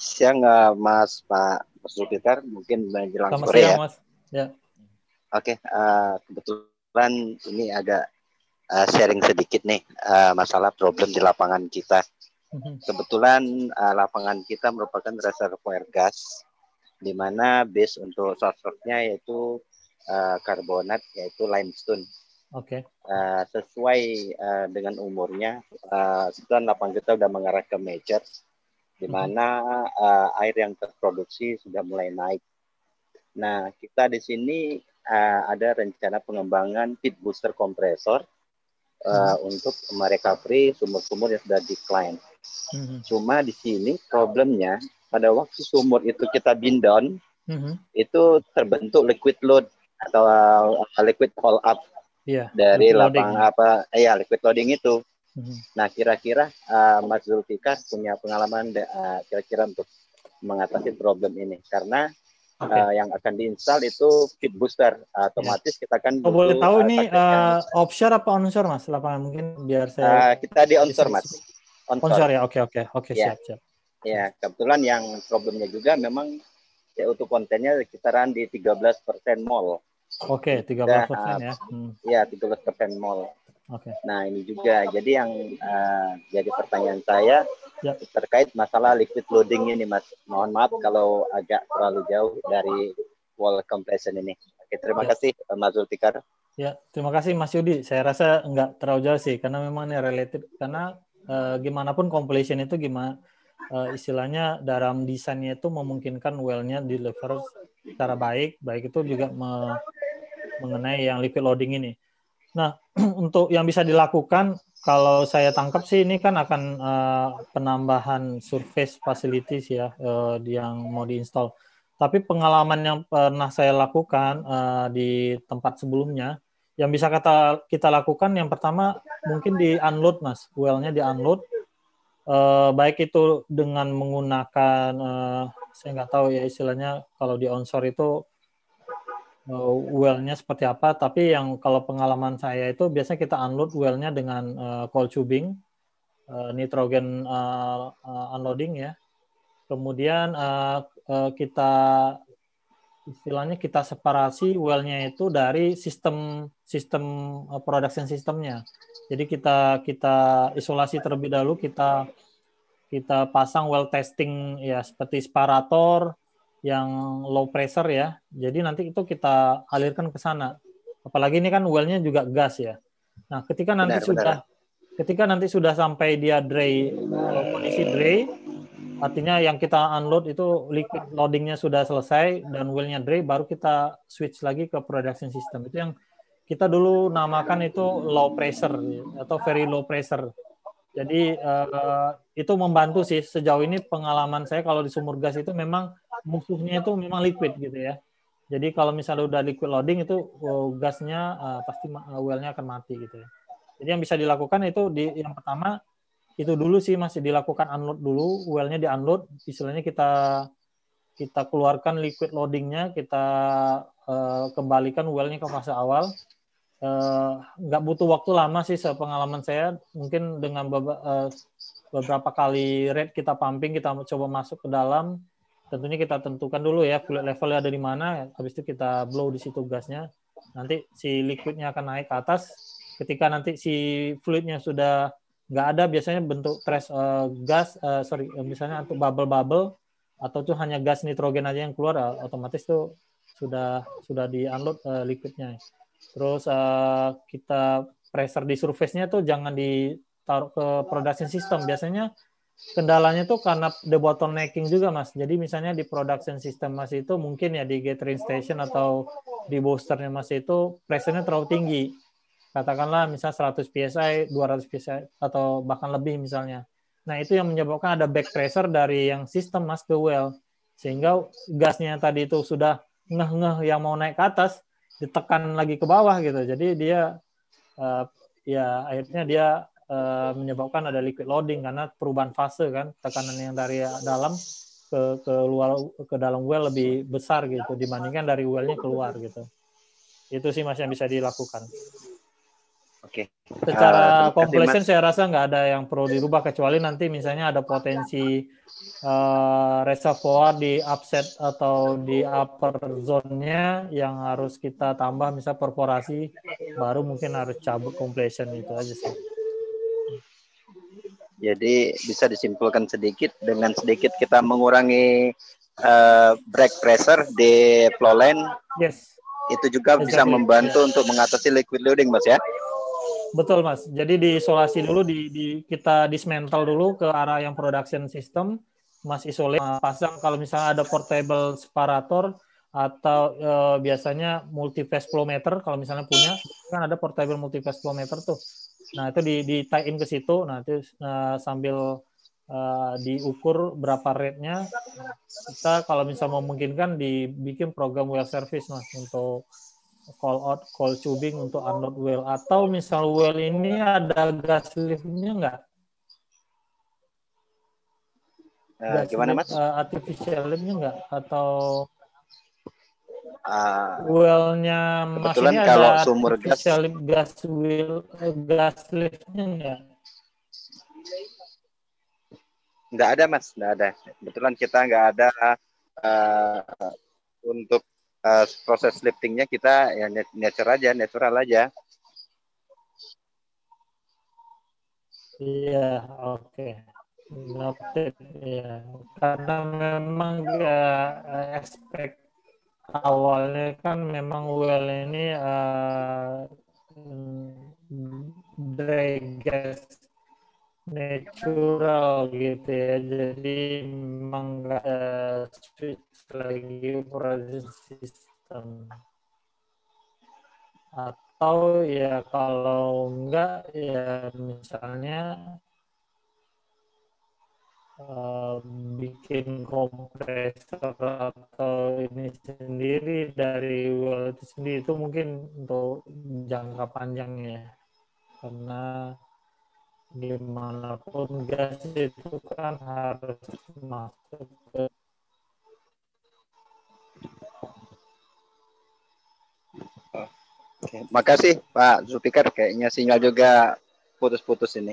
siang eh, Mas Pak Mas Zulfikar, mungkin menjelang sore ya. Mas. Ya. Oke, uh, kebetulan ini agak uh, sharing sedikit nih uh, masalah problem di lapangan kita. Mhm. Kebetulan uh, lapangan kita merupakan reservoir gas, di mana base untuk source-nya yaitu uh, yaitu limestone. Oke. Okay. Uh, eh, sesuai uh, dengan umurnya, uh, sekarang lapangan kita sudah mengarah ke major, di mhm. mana uh, air yang terproduksi sudah mulai naik. Nah, kita di sini uh, ada rencana pengembangan pit booster kompresor uh, hmm. untuk merecovery sumur-sumur yang sudah decline hmm Cuma di sini problemnya pada waktu sumur itu kita bin down, mm-hmm. itu terbentuk liquid load atau uh, liquid fall up yeah, dari lapang loading. apa? Eh, liquid loading itu. Mm-hmm. Nah kira-kira uh, Mas Zulfikar punya pengalaman uh, kira-kira untuk mengatasi problem ini karena okay. uh, yang akan diinstal itu feed booster uh, otomatis yeah. kita akan oh, boleh tahu uh, ini uh, offshore apa onshore mas lapangan mungkin biar saya uh, kita di onshore mas sponsor ya oke oke oke ya. siap siap ya kebetulan yang problemnya juga memang ya untuk kontennya sekitaran di 13 persen mall oke okay, 13 persen ya hmm. ya 13 persen mall oke okay. nah ini juga jadi yang uh, jadi pertanyaan saya ya. terkait masalah liquid loading ini mas mohon maaf kalau agak terlalu jauh dari wall compression ini oke terima ya. kasih eh, mas Zulfikar Ya, terima kasih Mas Yudi. Saya rasa nggak terlalu jauh sih, karena memang ini related. Karena Eh, gimana pun completion itu gimana uh, eh, istilahnya dalam desainnya itu memungkinkan wellnya deliver secara baik, baik itu juga me mengenai yang liquid loading ini. Nah, untuk yang bisa dilakukan kalau saya tangkap sih ini kan akan uh, penambahan surface facilities ya uh, yang mau diinstall. Tapi pengalaman yang pernah saya lakukan uh, di tempat sebelumnya yang bisa kata kita lakukan yang pertama mungkin di unload mas wellnya di unload eh, baik itu dengan menggunakan eh, saya nggak tahu ya istilahnya kalau di onshore itu eh, wellnya seperti apa tapi yang kalau pengalaman saya itu biasanya kita unload wellnya dengan eh, cold tubing eh, nitrogen eh, eh unloading ya kemudian eh, eh, kita istilahnya kita separasi well-nya itu dari sistem sistem eh, production sistemnya. Jadi kita kita isolasi terlebih dahulu kita kita pasang well testing ya seperti separator yang low pressure ya. Jadi nanti itu kita alirkan ke sana. Apalagi ini kan well-nya juga gas ya. Nah ketika nanti benar, sudah benar. ketika nanti sudah sampai dia dry eh, kondisi dry Artinya yang kita unload itu liquid loadingnya sudah selesai dan wheelnya dry, baru kita switch lagi ke production system. Itu yang kita dulu namakan itu low pressure atau very low pressure. Jadi uh, itu membantu sih sejauh ini pengalaman saya kalau di sumur gas itu memang musuhnya itu memang liquid gitu ya. Jadi kalau misalnya udah liquid loading itu oh, gasnya uh, pasti uh, wellnya akan mati gitu ya. Jadi yang bisa dilakukan itu di yang pertama itu dulu sih masih dilakukan unload dulu, wellnya di unload, istilahnya kita kita keluarkan liquid loadingnya, kita uh, kembalikan wellnya ke fase awal. Eh, nggak uh, butuh waktu lama sih, sepengalaman saya, mungkin dengan beba, uh, beberapa kali red kita pumping, kita coba masuk ke dalam, tentunya kita tentukan dulu ya fluid levelnya ada di mana, habis itu kita blow di situ gasnya, nanti si liquidnya akan naik ke atas, ketika nanti si fluidnya sudah nggak ada biasanya bentuk trace uh, eh, gas uh, sorry eh, misalnya untuk bubble bubble atau tuh hanya gas nitrogen aja yang keluar uh, otomatis tuh sudah sudah di unload uh, liquidnya terus uh, kita pressure di surface-nya tuh jangan ditaruh ke production system biasanya kendalanya tuh karena the bottlenecking juga mas jadi misalnya di production system mas itu mungkin ya di gathering station atau di boosternya mas itu pressure-nya terlalu tinggi katakanlah misal 100 PSI, 200 PSI atau bahkan lebih misalnya. Nah, itu yang menyebabkan ada back pressure dari yang sistem mas ke well. Sehingga gasnya tadi itu sudah ngeh-ngeh yang mau naik ke atas, ditekan lagi ke bawah gitu. Jadi dia uh, ya akhirnya dia uh, menyebabkan ada liquid loading karena perubahan fase kan, tekanan yang dari dalam ke ke luar ke dalam well lebih besar gitu dibandingkan dari wellnya keluar gitu. Itu sih masih yang bisa dilakukan. Oke. Okay. Secara uh, saya rasa nggak ada yang perlu dirubah kecuali nanti misalnya ada potensi uh, eh, reservoir di upset atau di upper zone-nya yang harus kita tambah misal perforasi baru mungkin harus cabut completion itu aja sih. Jadi bisa disimpulkan sedikit dengan sedikit kita mengurangi uh, eh, brake pressure di flow line. Yes. Itu juga bisa membantu untuk mengatasi liquid loading, Mas ya. Betul mas. Jadi diisolasi dulu, di, di kita dismantle dulu ke arah yang production system, mas isolate, pasang kalau misalnya ada portable separator atau e, biasanya flow meter kalau misalnya punya kan ada portable multi flow meter tuh. Nah itu di, di tie in ke situ, nah itu e, sambil Uh, diukur berapa rate-nya. Kita kalau misalnya memungkinkan dibikin program well service mas untuk call out call tubing untuk unload well atau misal well ini ada gas liftnya nggak? Uh, gimana lift, mas? Uh, artificial liftnya enggak atau uh, ah. wellnya kebetulan mas kalau ada sumur gas lift, gas well eh, gas liftnya nggak? Enggak ada mas, enggak ada. Kebetulan kita enggak ada uh, untuk uh, proses liftingnya kita ya nature aja, natural aja. Iya, oke. Okay. ya. Karena memang ya eh, expect awalnya kan memang well ini uh, dry gas natural gitu ya jadi memang nggak switch lagi operasi system atau ya kalau enggak ya misalnya uh, bikin kompresor atau ini sendiri dari wallet itu sendiri itu mungkin untuk jangka panjang ya karena dimanapun gas itu kan harus masuk ke Oke, makasih Pak Zulfikar. Kayaknya sinyal juga putus-putus ini.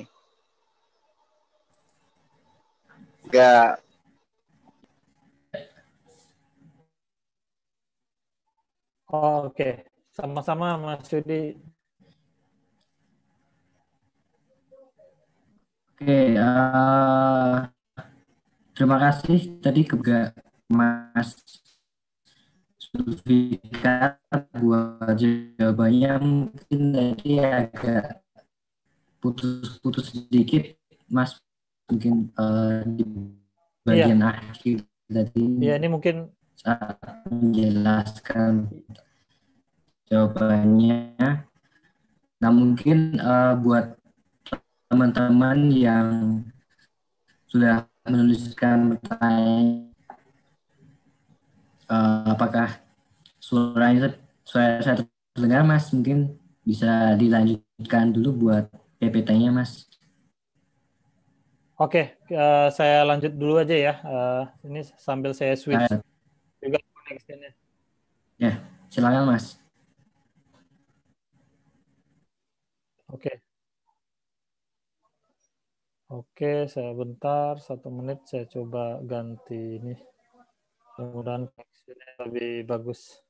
Gak. Oke, sama-sama Mas Yudi. Oke, uh, terima kasih tadi kepada Mas Zulfikar buat jawabannya mungkin tadi agak putus-putus sedikit, Mas mungkin uh, di bagian yeah. akhir tadi. Iya. yeah, ini mungkin saat menjelaskan jawabannya. Nah mungkin uh, buat teman-teman yang sudah menuliskan pertanyaan uh, eh, apakah suaranya suara saya terdengar mas mungkin bisa dilanjutkan dulu buat PPT-nya mas Oke, okay, uh, eh, saya lanjut dulu aja ya. Uh, ini sambil saya switch uh, juga koneksinya. Ya, silakan Mas. Oke. Okay. Oke, saya bentar, satu menit saya coba ganti ini. Kemudian lebih bagus.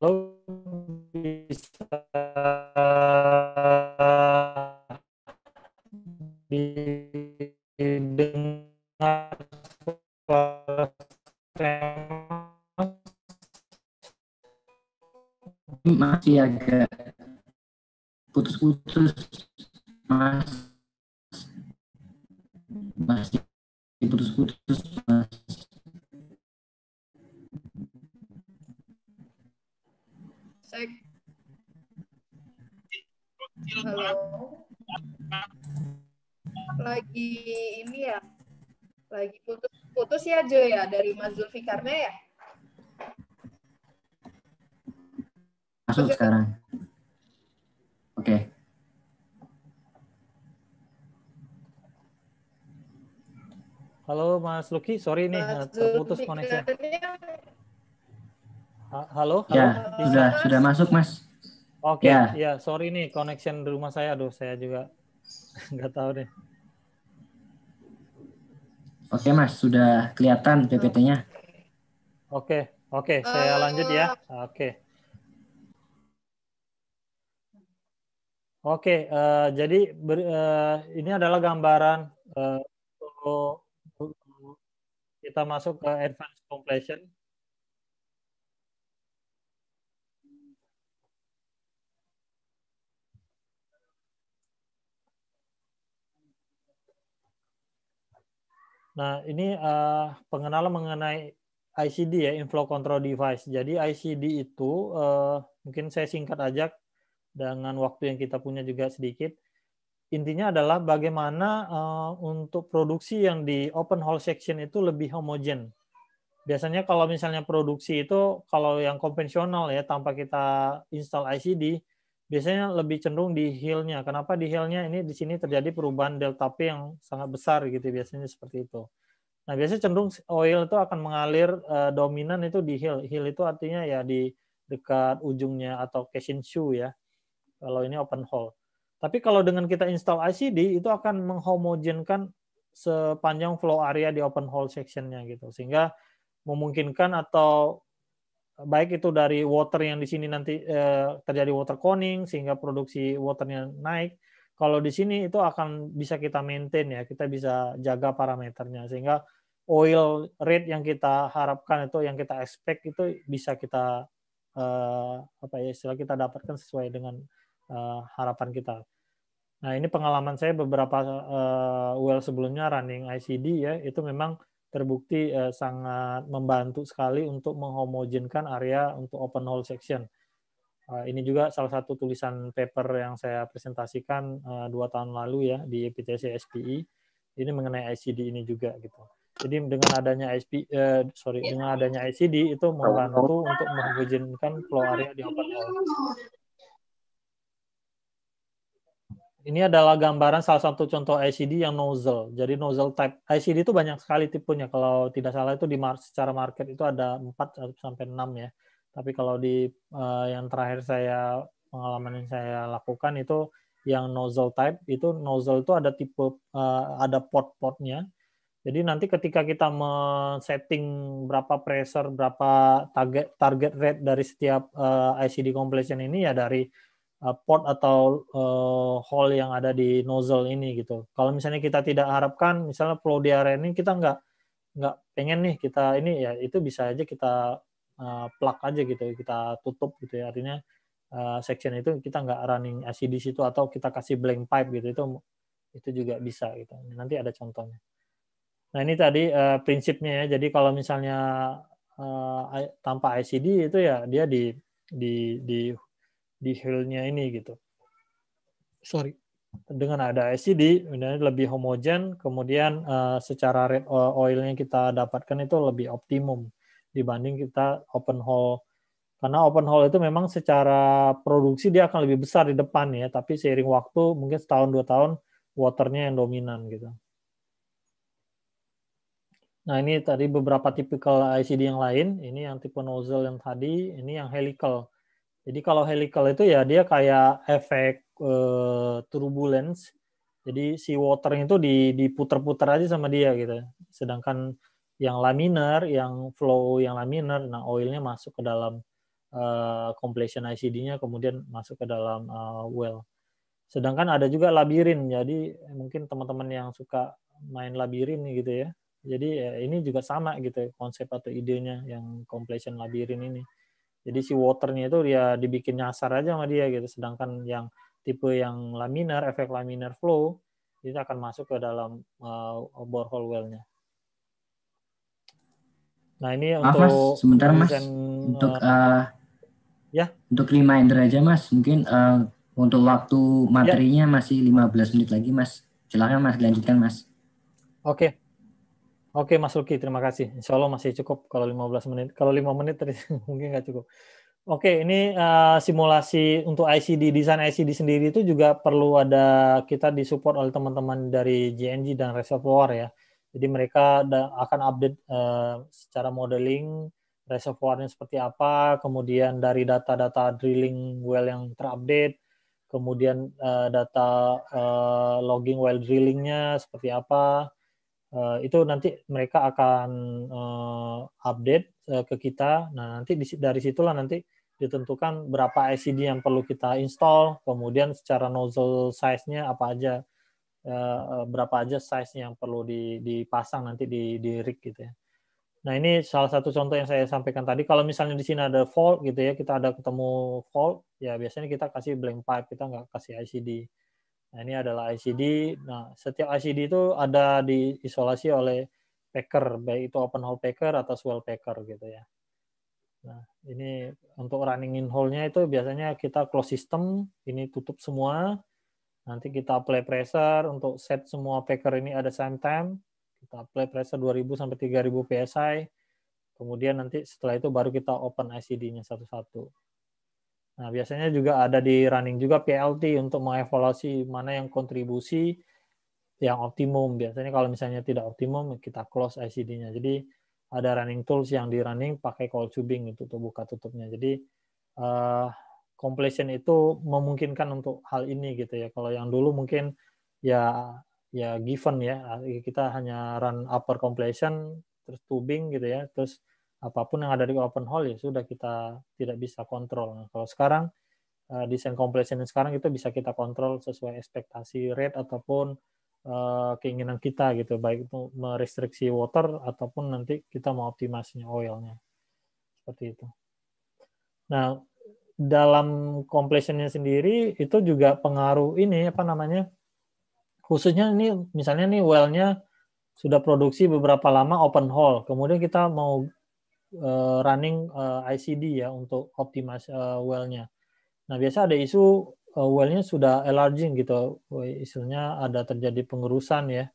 lo bisa didengar suara masih agak putus-putus Mas Zulfikarnya ya? Masuk Oke. sekarang. Oke. Halo Mas Luki, sorry nih eh, terputus koneksi. Halo, halo. Ya, Bisa? sudah sudah masuk Mas. Oke, okay, ya. ya sorry nih connection di rumah saya, aduh saya juga nggak tahu deh. Oke Mas, sudah kelihatan PPT-nya. Oke, oke, saya lanjut ya. Oke. Oke, uh, jadi ber, uh, ini adalah gambaran uh, kita masuk ke advanced completion Nah, ini uh, pengenalan mengenai ICD ya, Inflow Control Device. Jadi ICD itu uh, mungkin saya singkat aja dengan waktu yang kita punya juga sedikit. Intinya adalah bagaimana uh, untuk produksi yang di open hall section itu lebih homogen. Biasanya kalau misalnya produksi itu kalau yang konvensional ya tanpa kita install ICD biasanya lebih cenderung di hillnya. Kenapa di hillnya ini di sini terjadi perubahan delta P yang sangat besar gitu biasanya seperti itu. Nah biasanya cenderung oil itu akan mengalir uh, dominan itu di hill. Hill itu artinya ya di dekat ujungnya atau casing shoe ya. Kalau ini open hole. Tapi kalau dengan kita install ICD itu akan menghomogenkan sepanjang flow area di open hole sectionnya gitu sehingga memungkinkan atau baik itu dari water yang di sini nanti eh, terjadi water coning sehingga produksi waternya naik. Kalau di sini itu akan bisa kita maintain ya, kita bisa jaga parameternya sehingga oil rate yang kita harapkan itu yang kita expect itu bisa kita eh, apa ya istilah kita dapatkan sesuai dengan eh, harapan kita. Nah ini pengalaman saya beberapa eh, well sebelumnya running ICD ya itu memang terbukti eh, sangat membantu sekali untuk menghomogenkan area untuk open hole section. Eh, ini juga salah satu tulisan paper yang saya presentasikan eh, dua tahun lalu ya di PTC SPI. Ini mengenai ICD ini juga gitu. Jadi dengan adanya eh, sorry, dengan adanya ICD itu membantu untuk menghomogenkan flow area di open hole. Ini adalah gambaran salah satu contoh ICD yang nozzle. Jadi nozzle type. ICD itu banyak sekali tipenya. Kalau tidak salah itu di mar secara market itu ada 4 sampai 6 ya. Tapi kalau di uh, yang terakhir saya pengalaman yang saya lakukan itu yang nozzle type itu nozzle itu ada tipe uh, ada port-portnya. Jadi nanti ketika kita men-setting berapa pressure, berapa target target rate dari setiap uh, eh, ICD completion ini ya dari uh, port atau uh, eh, hole yang ada di nozzle ini gitu. Kalau misalnya kita tidak harapkan, misalnya flow di area ini kita nggak nggak pengen nih kita ini ya itu bisa aja kita uh, plug aja gitu, kita tutup gitu ya. Artinya uh, section itu kita nggak running AC di situ atau kita kasih blank pipe gitu itu itu juga bisa gitu. Nanti ada contohnya. Nah ini tadi uh, prinsipnya ya. Jadi kalau misalnya uh, tanpa ICD itu ya dia di di di di hillnya ini gitu. Sorry. Dengan ada icd, lebih homogen, kemudian uh, secara red oilnya kita dapatkan itu lebih optimum dibanding kita open hole karena open hole itu memang secara produksi dia akan lebih besar di depan ya, tapi seiring waktu mungkin setahun dua tahun waternya yang dominan gitu. Nah ini tadi beberapa tipikal ICD yang lain, ini yang tipe nozzle yang tadi, ini yang helical. Jadi kalau helical itu ya dia kayak efek uh, turbulence. Jadi si water itu diputer-puter aja sama dia gitu. Sedangkan yang laminar, yang flow yang laminar, nah oilnya masuk ke dalam uh, completion ICD-nya kemudian masuk ke dalam uh, well. Sedangkan ada juga labirin. Jadi mungkin teman-teman yang suka main labirin gitu ya. Jadi ya, ini juga sama gitu konsep atau idenya yang completion labirin ini. Jadi si waternya itu dia ya dibikin nyasar aja sama dia gitu. Sedangkan yang tipe yang laminar, efek laminar flow, itu akan masuk ke dalam uh, borehole well-nya. Nah ini Maaf, untuk mas, sebentar mas, yang, untuk uh, ya untuk reminder aja mas, mungkin uh, untuk waktu ya. materinya ya. masih 15 menit lagi mas. Silakan mas, lanjutkan mas. Oke, Oke Mas Ruki terima kasih. Insya Allah masih cukup kalau 15 menit. Kalau 5 menit mungkin nggak cukup. Oke, ini uh, simulasi untuk ICD, desain ICD sendiri itu juga perlu ada kita disupport oleh teman-teman dari GNG dan Reservoir ya. Jadi mereka akan update uh, secara modeling reservoirnya seperti apa, kemudian dari data-data drilling well yang terupdate, kemudian uh, data uh, logging well drillingnya seperti apa, Eh, itu nanti mereka akan uh, update uh, ke kita. Nah, nanti di, dari situlah nanti ditentukan berapa ICD yang perlu kita install, kemudian secara nozzle size-nya apa aja, uh, berapa aja size yang perlu dipasang nanti di, di rig gitu ya. Nah, ini salah satu contoh yang saya sampaikan tadi. Kalau misalnya di sini ada fault gitu ya, kita ada ketemu fault, ya biasanya kita kasih blank pipe, kita nggak kasih ICD. Nah, ini adalah ICD. Nah, setiap ICD itu ada diisolasi oleh packer, baik itu open hole packer atau swell packer gitu ya. Nah, ini untuk running in hole-nya itu biasanya kita close system, ini tutup semua. Nanti kita apply pressure untuk set semua packer ini ada same time. Kita apply pressure 2000 sampai 3000 PSI. Kemudian nanti setelah itu baru kita open ICD-nya satu-satu. Nah, biasanya juga ada di running juga PLT untuk mengevaluasi mana yang kontribusi yang optimum. Biasanya kalau misalnya tidak optimum, kita close ICD-nya. Jadi ada running tools yang di running pakai call tubing itu tuh buka tutupnya. Jadi uh, completion itu memungkinkan untuk hal ini gitu ya. Kalau yang dulu mungkin ya ya given ya kita hanya run upper completion terus tubing gitu ya terus apapun yang ada di open hole ya sudah kita tidak bisa kontrol. Nah, kalau sekarang uh, desain compression sekarang itu bisa kita kontrol sesuai ekspektasi rate ataupun uh, keinginan kita gitu, baik itu merestriksi water ataupun nanti kita mau optimasinya oilnya seperti itu. Nah dalam compressionnya sendiri itu juga pengaruh ini apa namanya khususnya ini misalnya nih wellnya sudah produksi beberapa lama open hole kemudian kita mau uh, running uh, eh, ICD ya untuk optimasi uh, eh, well-nya. Nah, biasa ada isu uh, well-nya sudah enlarging gitu. Isunya ada terjadi pengerusan ya.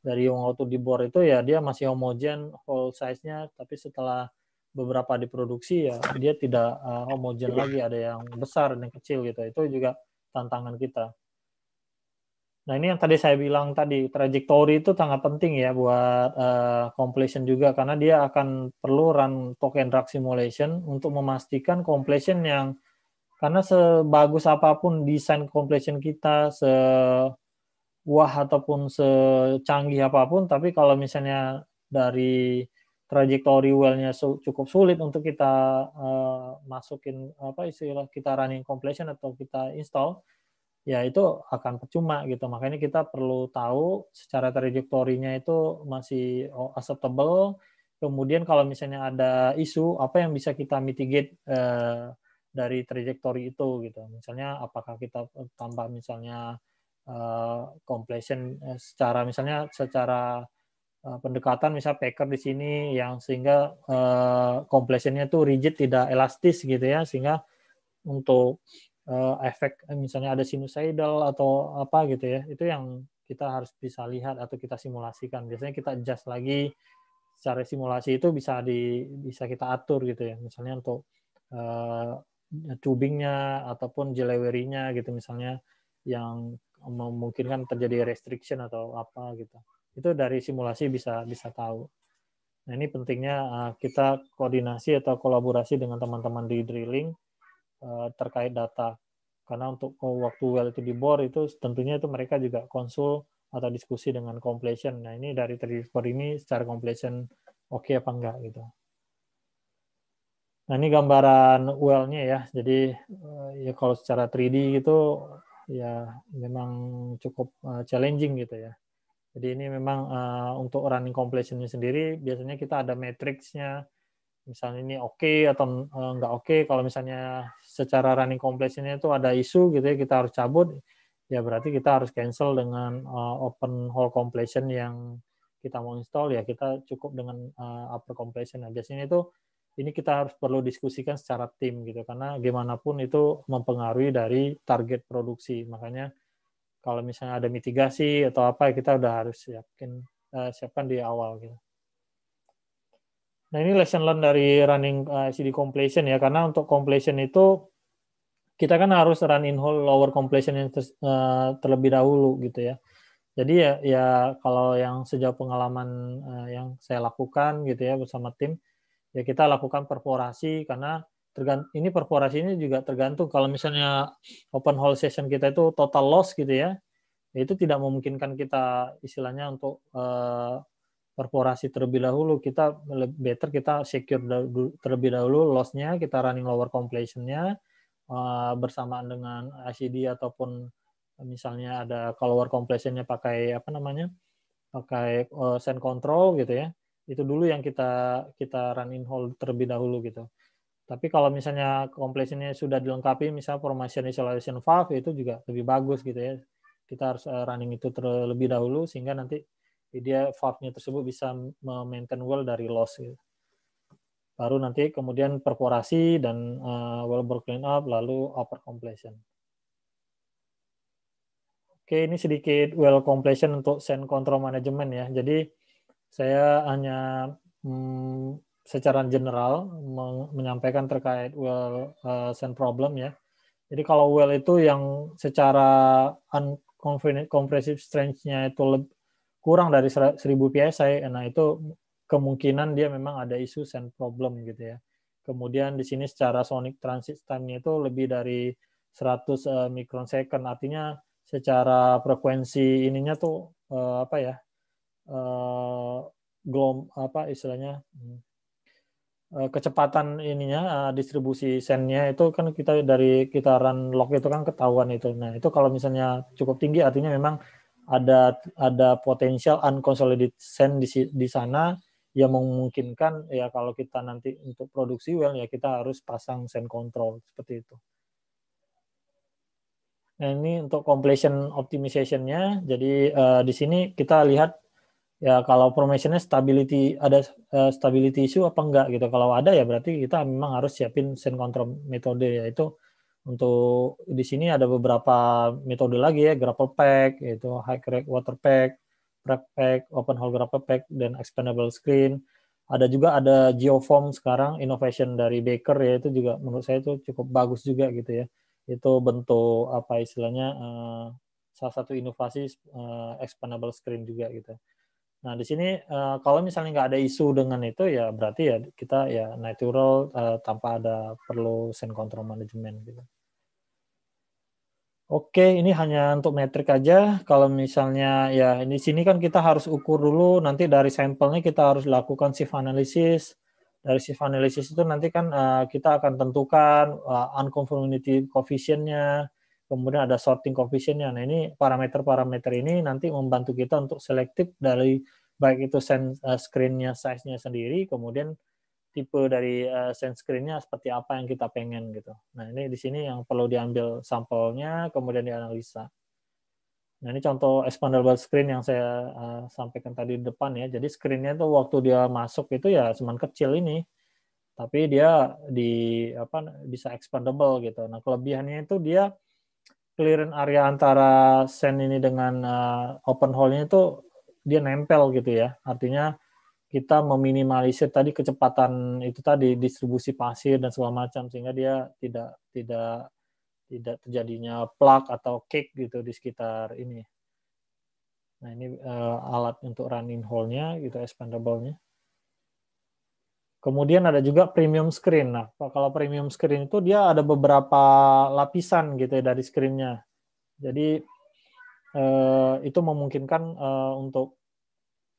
Dari yang auto dibor itu ya dia masih homogen whole size-nya tapi setelah beberapa diproduksi ya dia tidak uh, homogen lagi ada yang besar dan yang kecil gitu itu juga tantangan kita Nah ini yang tadi saya bilang tadi trajektori itu sangat penting ya buat uh, completion juga karena dia akan perlu run token drag simulation untuk memastikan completion yang karena sebagus apapun desain completion kita se wah ataupun secanggih apapun tapi kalau misalnya dari trajektori well-nya cukup sulit untuk kita uh, masukin apa istilah kita running completion atau kita install ya itu akan percuma gitu. Makanya kita perlu tahu secara trajektorinya itu masih oh, acceptable. Kemudian kalau misalnya ada isu, apa yang bisa kita mitigate eh, dari trajektori itu gitu. Misalnya apakah kita tambah misalnya eh, completion eh, secara misalnya secara eh, pendekatan misalnya packer di sini yang sehingga eh, completionnya itu rigid tidak elastis gitu ya sehingga untuk uh, efek eh, misalnya ada sinusoidal atau apa gitu ya itu yang kita harus bisa lihat atau kita simulasikan biasanya kita adjust lagi secara simulasi itu bisa di bisa kita atur gitu ya misalnya untuk uh, tubingnya ataupun jelewerinya gitu misalnya yang memungkinkan terjadi restriction atau apa gitu itu dari simulasi bisa bisa tahu nah ini pentingnya kita koordinasi atau kolaborasi dengan teman-teman di drilling Eh, terkait data. Karena untuk waktu well itu dibor itu tentunya itu mereka juga konsul atau diskusi dengan completion. Nah ini dari Tradescore ini secara completion oke okay apa enggak gitu. Nah ini gambaran well-nya ya. Jadi eh, ya kalau secara 3D gitu ya memang cukup eh, challenging gitu ya. Jadi ini memang untuk running completion sendiri biasanya kita ada matrixnya misalnya ini oke okay atau enggak eh, oke okay. kalau misalnya secara running complex ini itu ada isu gitu ya kita harus cabut ya berarti kita harus cancel dengan uh, open hole completion yang kita mau install ya kita cukup dengan uh, upper completion. Nah biasanya itu ini kita harus perlu diskusikan secara tim gitu karena gimana pun itu mempengaruhi dari target produksi. Makanya kalau misalnya ada mitigasi atau apa kita udah harus siapkan uh, siapkan di awal gitu. Nah ini lesson learn dari running uh, eh, CD completion ya, karena untuk completion itu kita kan harus run in whole lower completion yang ter, uh, terlebih dahulu gitu ya. Jadi ya, ya kalau yang sejauh pengalaman uh, yang saya lakukan gitu ya bersama tim, ya kita lakukan perforasi karena tergant ini perforasi ini juga tergantung kalau misalnya open hole session kita itu total loss gitu ya, itu tidak memungkinkan kita istilahnya untuk uh, Perforasi terlebih dahulu kita better kita secure terlebih dahulu lossnya kita running lower completionnya eh, bersamaan dengan ICD ataupun misalnya ada lower completionnya pakai apa namanya pakai eh, send control gitu ya itu dulu yang kita kita running hold terlebih dahulu gitu tapi kalau misalnya completionnya sudah dilengkapi misal formation isolation valve itu juga lebih bagus gitu ya kita harus eh, running itu terlebih dahulu sehingga nanti jadi dia valve tersebut bisa memaintain well dari loss gitu. Baru nanti kemudian perforasi dan uh, eh, bore clean up lalu upper completion. Oke, ini sedikit well completion untuk send control management ya. Jadi saya hanya hmm, secara general menyampaikan terkait well uh, send problem ya. Jadi kalau well itu yang secara uncompressive strength-nya itu kurang dari 1000 psi nah itu kemungkinan dia memang ada isu send problem gitu ya kemudian di sini secara sonic transit time-nya itu lebih dari 100 eh, mikron second artinya secara frekuensi ininya tuh eh, apa ya eh, glom apa istilahnya kecepatan ininya distribusi distribusi sendnya itu kan kita dari kitaran log itu kan ketahuan itu nah itu kalau misalnya cukup tinggi artinya memang ada ada potensial unconsolidated sand di, di sana yang memungkinkan ya kalau kita nanti untuk produksi well ya kita harus pasang sand control seperti itu. Nah, ini untuk completion optimization-nya. Jadi uh, di sini kita lihat ya kalau formation-nya stability ada uh, stability issue apa enggak gitu. Kalau ada ya berarti kita memang harus siapin send control metode yaitu untuk di sini ada beberapa metode lagi ya, grapple pack, yaitu high crack water pack, prep pack, open hole grapple pack, dan expandable screen. Ada juga ada geoform sekarang, innovation dari Baker ya, itu juga menurut saya itu cukup bagus juga gitu ya. Itu bentuk apa istilahnya, uh, salah satu inovasi uh, expandable screen juga gitu. Nah, di sini uh, kalau misalnya nggak ada isu dengan itu ya berarti ya kita ya natural uh, eh, tanpa ada perlu send control management gitu. Oke, ini hanya untuk metrik aja. Kalau misalnya ya ini sini kan kita harus ukur dulu nanti dari sampelnya kita harus lakukan shift analysis. Dari shift analysis itu nanti kan uh, kita akan tentukan uh, unconformity coefficientnya kemudian ada sorting coefficientnya. Nah ini parameter-parameter ini nanti membantu kita untuk selektif dari baik itu eh, screen-nya, size-nya sendiri, kemudian tipe dari uh, eh, send screen-nya seperti apa yang kita pengen gitu. Nah ini di sini yang perlu diambil sampelnya, kemudian dianalisa. Nah ini contoh expandable screen yang saya uh, sampaikan tadi di depan ya. Jadi screen-nya itu waktu dia masuk itu ya cuman kecil ini, tapi dia di apa bisa expandable gitu. Nah kelebihannya itu dia clearing area antara send ini dengan uh, open hole-nya itu dia nempel gitu ya. Artinya kita meminimalisir tadi kecepatan itu tadi distribusi pasir dan segala macam sehingga dia tidak tidak tidak terjadinya plak atau kick gitu di sekitar ini. Nah, ini uh, alat untuk running hole-nya gitu expandable-nya. Kemudian ada juga premium screen. Nah, kalau premium screen itu dia ada beberapa lapisan gitu ya dari screennya. Jadi eh, itu memungkinkan eh, untuk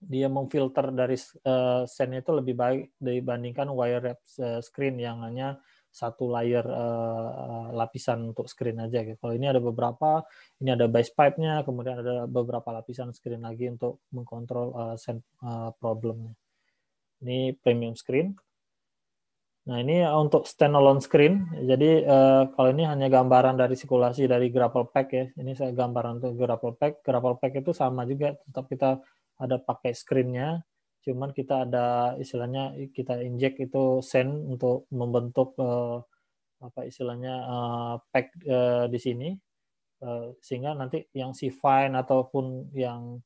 dia memfilter dari eh, scene itu lebih baik dibandingkan wire wrap eh, screen yang hanya satu layer eh, lapisan untuk screen aja. Gitu. Kalau ini ada beberapa, ini ada base pipe-nya, kemudian ada beberapa lapisan screen lagi untuk mengkontrol eh, scene eh, problemnya. Ini premium screen. Nah, ini untuk standalone screen. Jadi eh, kalau ini hanya gambaran dari sirkulasi dari grapple pack ya. Ini saya gambaran untuk grapple pack. Grapple pack itu sama juga, tetap kita ada pakai screennya. Cuman kita ada istilahnya kita inject itu send untuk membentuk eh, apa istilahnya eh, pack eh, di sini. Eh, sehingga nanti yang si fine ataupun yang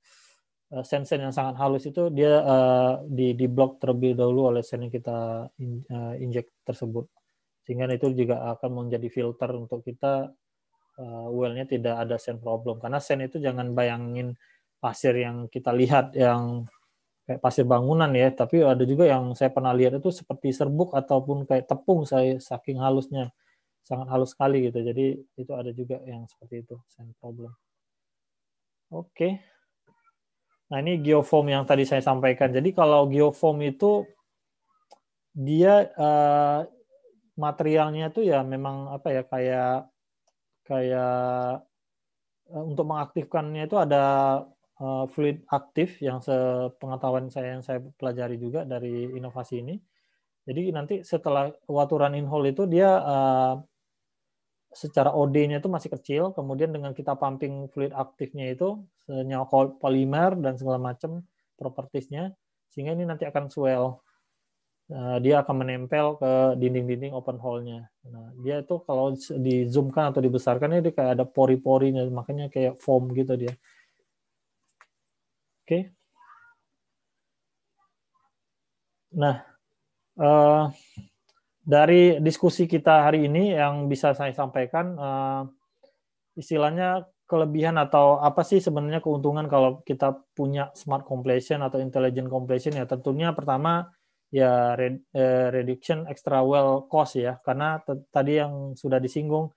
Eh, sensen yang sangat halus itu dia uh, di di blok terlebih dahulu oleh sen yang kita in, uh, eh, inject tersebut sehingga itu juga akan menjadi filter untuk kita uh, wellnya tidak ada sen problem karena sen itu jangan bayangin pasir yang kita lihat yang kayak pasir bangunan ya tapi ada juga yang saya pernah lihat itu seperti serbuk ataupun kayak tepung saya saking halusnya sangat halus sekali gitu jadi itu ada juga yang seperti itu sen problem oke Nah, ini geofoam yang tadi saya sampaikan. Jadi kalau geofoam itu dia uh, materialnya itu ya memang apa ya kayak kayak uh, untuk mengaktifkannya itu ada uh, fluid aktif yang sepengetahuan saya yang saya pelajari juga dari inovasi ini. Jadi nanti setelah waturan in hole itu dia uh, secara OD-nya itu masih kecil, kemudian dengan kita pumping fluid aktifnya itu senyawa polimer dan segala macam propertisnya, sehingga ini nanti akan swell. Eh, dia akan menempel ke dinding-dinding open hole-nya. Nah, dia itu kalau di zoomkan atau dibesarkan ini kayak ada pori-porinya, makanya kayak foam gitu dia. Oke. Okay. Nah, uh, dari diskusi kita hari ini yang bisa saya sampaikan uh, istilahnya kelebihan atau apa sih sebenarnya keuntungan kalau kita punya smart completion atau intelligent completion ya tentunya pertama ya red, eh, reduction extra well cost ya karena tadi yang sudah disinggung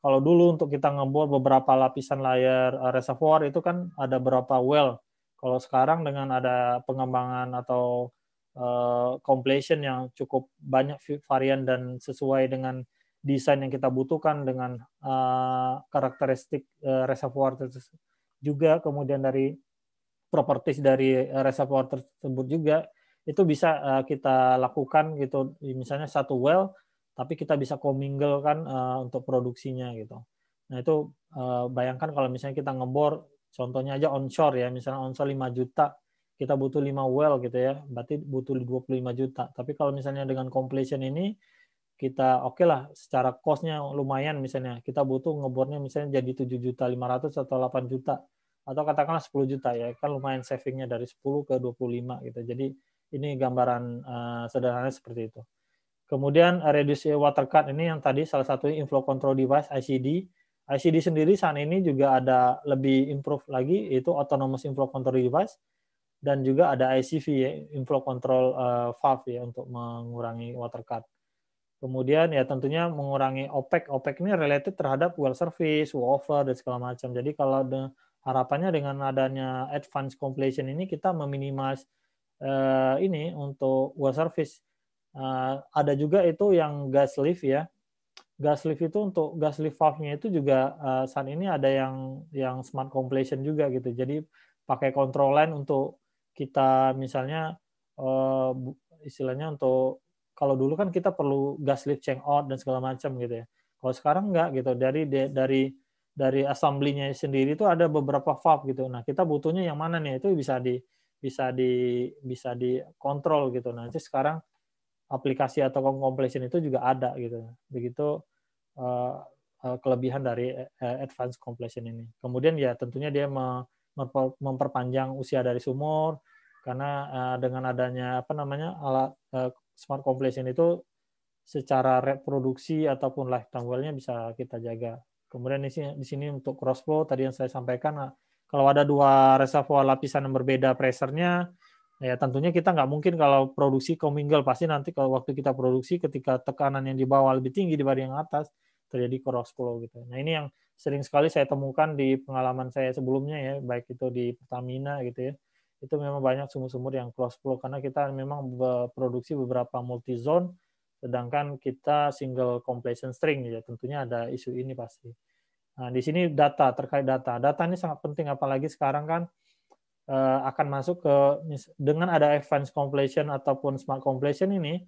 kalau dulu untuk kita ngebuat beberapa lapisan layar uh, reservoir itu kan ada berapa well kalau sekarang dengan ada pengembangan atau Eh, completion yang cukup banyak varian dan sesuai dengan desain yang kita butuhkan dengan uh, karakteristik uh, reservoir tersebut juga kemudian dari properties dari reservoir tersebut juga itu bisa uh, kita lakukan gitu misalnya satu well tapi kita bisa commingle kan uh, untuk produksinya gitu nah itu uh, bayangkan kalau misalnya kita ngebor contohnya aja onshore ya misalnya onshore 5 juta kita butuh 5 well gitu ya, berarti butuh 25 juta. Tapi kalau misalnya dengan completion ini kita oke okay lah secara costnya lumayan misalnya kita butuh ngebornya misalnya jadi 7 juta 500 atau 8 juta atau katakanlah 10 juta ya kan lumayan savingnya dari 10 ke 25 gitu jadi ini gambaran uh, eh, sederhana seperti itu kemudian eh, reduce water cut ini yang tadi salah satunya inflow control device ICD ICD sendiri saat ini juga ada lebih improve lagi yaitu autonomous inflow control device dan juga ada ICV ya, inflow control uh, valve ya untuk mengurangi water cut. Kemudian ya tentunya mengurangi OPEC. OPEC ini related terhadap well service, over dan segala macam. Jadi kalau de, harapannya dengan adanya advanced completion ini kita meminimas uh, eh, ini untuk well service. Uh, ada juga itu yang gas lift ya. Gas lift itu untuk gas lift valve-nya itu juga uh, saat ini ada yang yang smart completion juga gitu. Jadi pakai control line untuk kita misalnya uh, istilahnya untuk kalau dulu kan kita perlu gas lift, check out dan segala macam gitu ya. Kalau sekarang enggak gitu. Dari dari dari assembly-nya sendiri itu ada beberapa valve gitu. Nah, kita butuhnya yang mana nih? Itu bisa di bisa di bisa di kontrol gitu. Nanti sekarang aplikasi atau compilation itu juga ada gitu. Begitu uh, kelebihan dari advanced compilation ini. Kemudian ya tentunya dia memperpanjang usia dari sumur, karena uh, dengan adanya apa namanya alat uh, smart completion itu secara reproduksi ataupun lifetime tanggulnya bisa kita jaga. Kemudian di sini, di sini untuk crossflow tadi yang saya sampaikan nah, kalau ada dua reservoir lapisan yang berbeda pressernya ya tentunya kita nggak mungkin kalau produksi commingle pasti nanti kalau waktu kita produksi ketika tekanan yang di bawah lebih tinggi dibanding yang atas terjadi crossflow gitu. Nah, ini yang sering sekali saya temukan di pengalaman saya sebelumnya ya, baik itu di Pertamina gitu ya itu memang banyak sumur-sumur yang close flow karena kita memang produksi beberapa multi zone sedangkan kita single completion string ya tentunya ada isu ini pasti. Nah, di sini data terkait data. Data ini sangat penting apalagi sekarang kan eh, akan masuk ke dengan ada advanced completion ataupun smart completion ini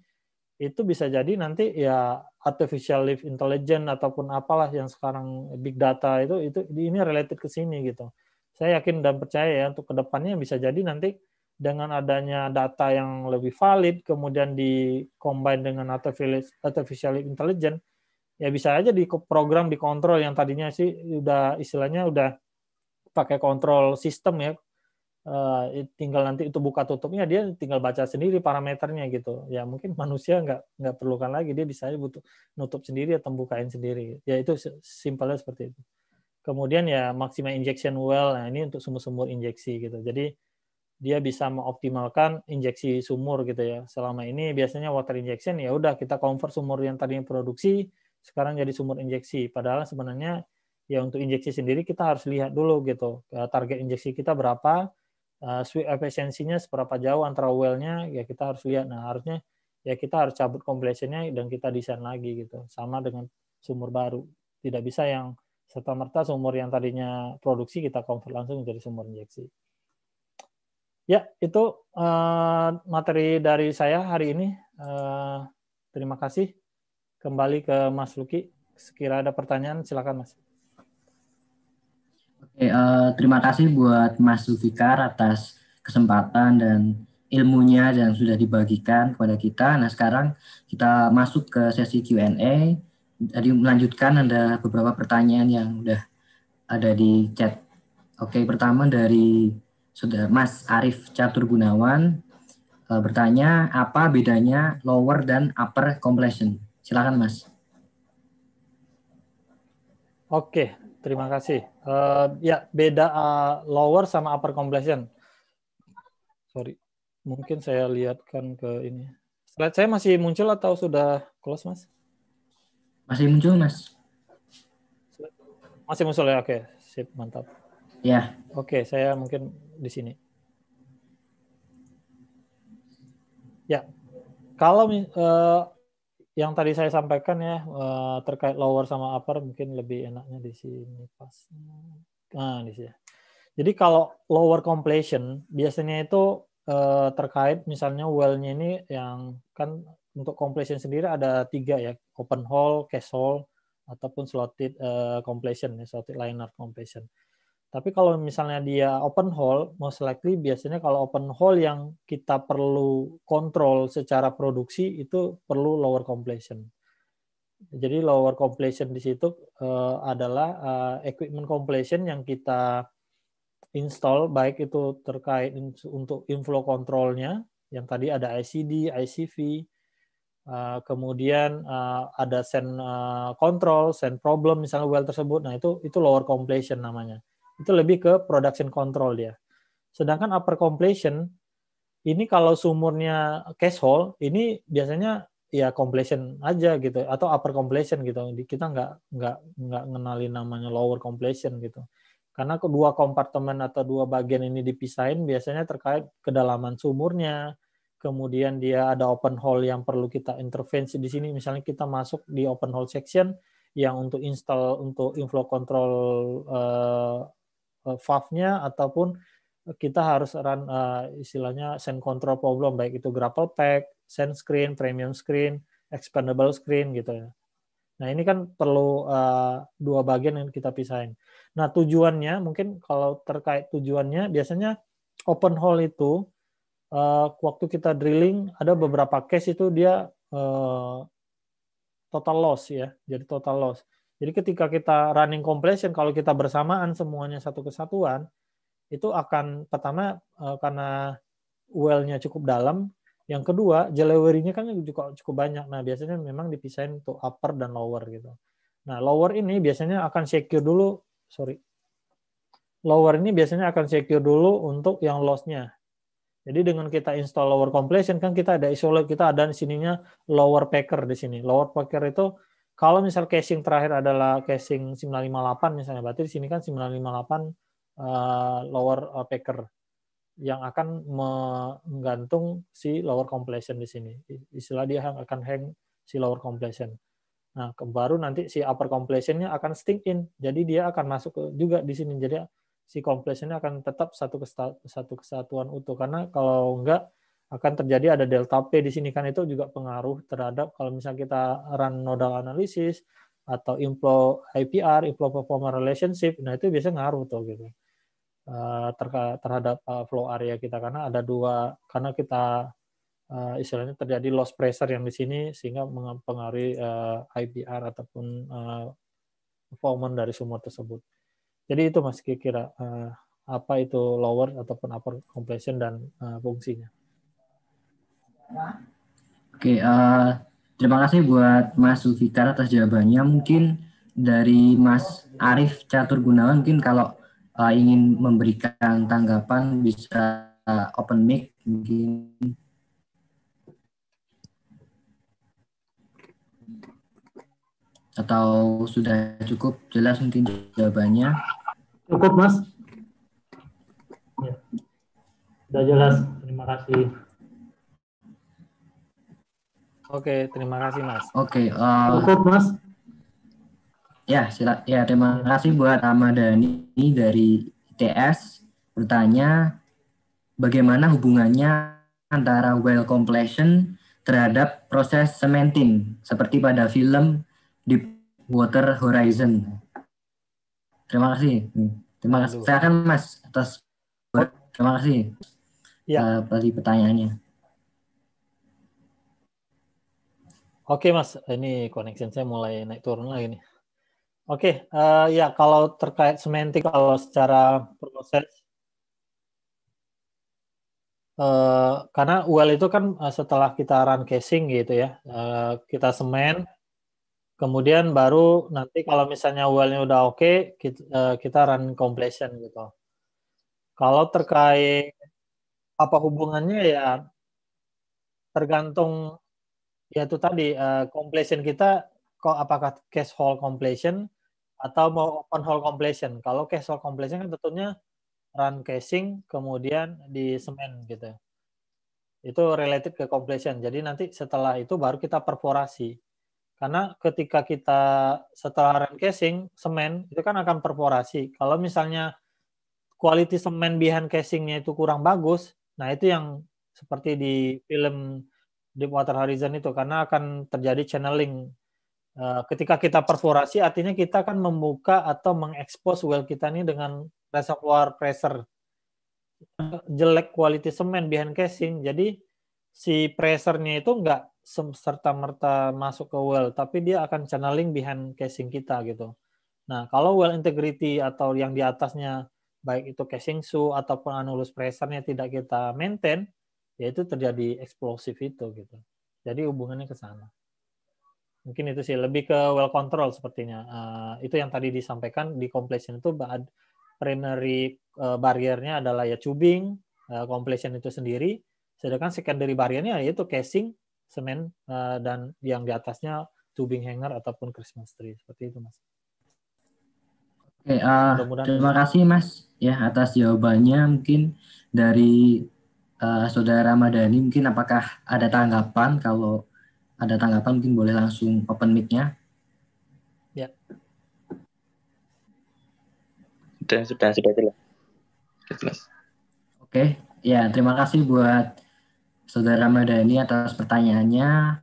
itu bisa jadi nanti ya artificial life intelligence ataupun apalah yang sekarang big data itu itu ini related ke sini gitu saya yakin dan percaya ya untuk kedepannya bisa jadi nanti dengan adanya data yang lebih valid kemudian di combine dengan artificial intelligence ya bisa aja di program dikontrol yang tadinya sih udah istilahnya udah pakai kontrol sistem ya eh, tinggal nanti itu buka tutupnya dia tinggal baca sendiri parameternya gitu ya mungkin manusia nggak nggak perlukan lagi dia bisa butuh nutup sendiri atau bukain sendiri ya itu simpelnya seperti itu Kemudian ya maksimal Injection Well, nah ini untuk sumur-sumur injeksi gitu. Jadi dia bisa mengoptimalkan injeksi sumur gitu ya. Selama ini biasanya water injection ya udah kita convert sumur yang tadinya produksi sekarang jadi sumur injeksi. Padahal sebenarnya ya untuk injeksi sendiri kita harus lihat dulu gitu eh, target injeksi kita berapa, eh, sweep efisiensinya seberapa jauh antara wellnya ya kita harus lihat. Nah harusnya ya kita harus cabut kompleksinya dan kita desain lagi gitu. Sama dengan sumur baru. Tidak bisa yang serta merta sumur yang tadinya produksi kita convert langsung menjadi sumur injeksi. Ya, itu eh, materi dari saya hari ini. Eh, terima kasih. Kembali ke Mas Luki. Sekira ada pertanyaan, silakan Mas. Oke, eh, terima kasih buat Mas Zulfikar atas kesempatan dan ilmunya yang sudah dibagikan kepada kita. Nah, sekarang kita masuk ke sesi Q&A tadi melanjutkan ada beberapa pertanyaan yang udah ada di chat. Oke, pertama dari sudah Mas Arif Catur Gunawan eh, bertanya apa bedanya lower dan upper compression. Silakan Mas. Oke, terima kasih. Uh, ya, beda uh, lower sama upper compression. Sorry, mungkin saya lihatkan ke ini. Slide saya masih muncul atau sudah close, Mas? Masih muncul, Mas. Masih muncul ya, oke. Sip, mantap. Ya. Oke, saya mungkin di sini. Ya, kalau uh, yang tadi saya sampaikan ya uh, terkait lower sama upper mungkin lebih enaknya di sini pas. Nah, di sini. Jadi kalau lower completion biasanya itu uh, terkait misalnya well-nya ini yang kan untuk completion sendiri ada tiga ya, open hole, cash hole, ataupun slotted uh, completion, ya, slotted liner completion. Tapi kalau misalnya dia open hole, most likely biasanya kalau open hole yang kita perlu kontrol secara produksi itu perlu lower completion. Jadi lower completion di situ uh, adalah uh, equipment completion yang kita install baik itu terkait untuk inflow kontrolnya yang tadi ada ICD, ICV, Uh, kemudian uh, ada send uh, eh, control, send problem misalnya well tersebut. Nah, itu itu lower completion namanya. Itu lebih ke production control dia. Sedangkan upper completion ini kalau sumurnya cash hole, ini biasanya ya completion aja gitu atau upper completion gitu. Kita nggak nggak nggak ngenalin namanya lower completion gitu. Karena kedua kompartemen atau dua bagian ini dipisahin biasanya terkait kedalaman sumurnya, kemudian dia ada open hole yang perlu kita intervensi di sini misalnya kita masuk di open hole section yang untuk install untuk inflow control uh, valve-nya ataupun kita harus run uh, istilahnya send control problem baik itu grapple pack, send screen, premium screen, expandable screen gitu ya. Nah, ini kan perlu uh, dua bagian yang kita pisahin. Nah, tujuannya mungkin kalau terkait tujuannya biasanya open hole itu uh, waktu kita drilling ada beberapa case itu dia uh, total loss ya, jadi total loss. Jadi ketika kita running compression kalau kita bersamaan semuanya satu kesatuan itu akan pertama uh, karena well-nya cukup dalam, yang kedua jelewerinya kan juga cukup banyak. Nah, biasanya memang dipisahin untuk upper dan lower gitu. Nah, lower ini biasanya akan secure dulu, sorry. Lower ini biasanya akan secure dulu untuk yang loss-nya jadi dengan kita install lower completion kan kita ada isolate, kita ada di sininya lower packer di sini. Lower packer itu kalau misal casing terakhir adalah casing 958 misalnya, berarti di sini kan 958 uh, eh, lower eh, packer yang akan menggantung si lower completion di sini. Istilah dia yang akan hang si lower completion. Nah, baru nanti si upper completionnya akan stick in. Jadi dia akan masuk juga di sini. Jadi si kompleks ini akan tetap satu satu kesatuan utuh karena kalau enggak akan terjadi ada delta P di sini kan itu juga pengaruh terhadap kalau misalnya kita run nodal analysis atau inflow IPR, inflow performer relationship, nah itu biasanya ngaruh tuh gitu eh, terhadap eh, flow area kita karena ada dua karena kita eh, istilahnya terjadi loss pressure yang di sini sehingga mempengaruhi IPR ataupun performance dari sumur tersebut. Jadi itu Mas kira-kira uh, apa itu lower ataupun upper compression dan uh, fungsinya. Oke, uh, terima kasih buat Mas Zulfikar atas jawabannya. Mungkin dari Mas Arif Catur Gunawan mungkin kalau uh, ingin memberikan tanggapan bisa uh, open mic mungkin Atau sudah cukup jelas mungkin jawabannya? Cukup, Mas. Ya. Sudah jelas. Terima kasih. Oke, terima kasih, Mas. Oke, uh, cukup, Mas. Ya, sila, ya terima kasih buat Ramadhani dari ITS bertanya bagaimana hubungannya antara well completion terhadap proses sementing seperti pada film Deepwater Horizon. Terima kasih. Terima kasih. Saya akan Mas atas terima kasih. Ya. Uh, bagi pertanyaannya. Oke Mas, ini connection saya mulai naik turun lagi nih. Oke, uh, ya kalau terkait semantik kalau secara proses uh, karena UL itu kan uh, setelah kita run casing gitu ya, uh, kita semen kemudian baru nanti kalau misalnya well-nya udah oke okay, kita, uh, eh, kita run completion gitu kalau terkait apa hubungannya ya tergantung ya itu tadi uh, completion kita kok apakah cash hole completion atau mau open hole completion kalau cash hole completion kan tentunya run casing kemudian di semen gitu itu related ke completion jadi nanti setelah itu baru kita perforasi karena ketika kita setelah casing semen itu kan akan perforasi. Kalau misalnya quality semen behind casingnya itu kurang bagus, nah itu yang seperti di film Deepwater Horizon itu karena akan terjadi channeling. Eh, ketika kita perforasi artinya kita akan membuka atau mengekspos well kita ini dengan reservoir pressure jelek quality semen behind casing. Jadi si pressernya itu enggak serta merta masuk ke well, tapi dia akan channeling behind casing kita gitu. Nah, kalau well integrity atau yang di atasnya baik itu casing su ataupun annulus pressernya tidak kita maintain, ya itu terjadi eksplosif itu gitu. Jadi hubungannya ke sana. Mungkin itu sih lebih ke well control sepertinya. Uh, itu yang tadi disampaikan di completion itu primary uh, barriernya adalah ya tubing, uh, completion itu sendiri, sedangkan secondary barriernya yaitu casing semen uh, eh, dan yang di atasnya tubing hanger ataupun Christmas tree seperti itu mas. Oke, okay, uh, eh, terima kasih mas ya atas jawabannya mungkin dari uh, saudara Ramadhani mungkin apakah ada tanggapan kalau ada tanggapan mungkin boleh langsung open mic-nya. Ya. Sudah sudah sudah jelas. Oke, ya terima kasih buat Saudara Madani atas pertanyaannya.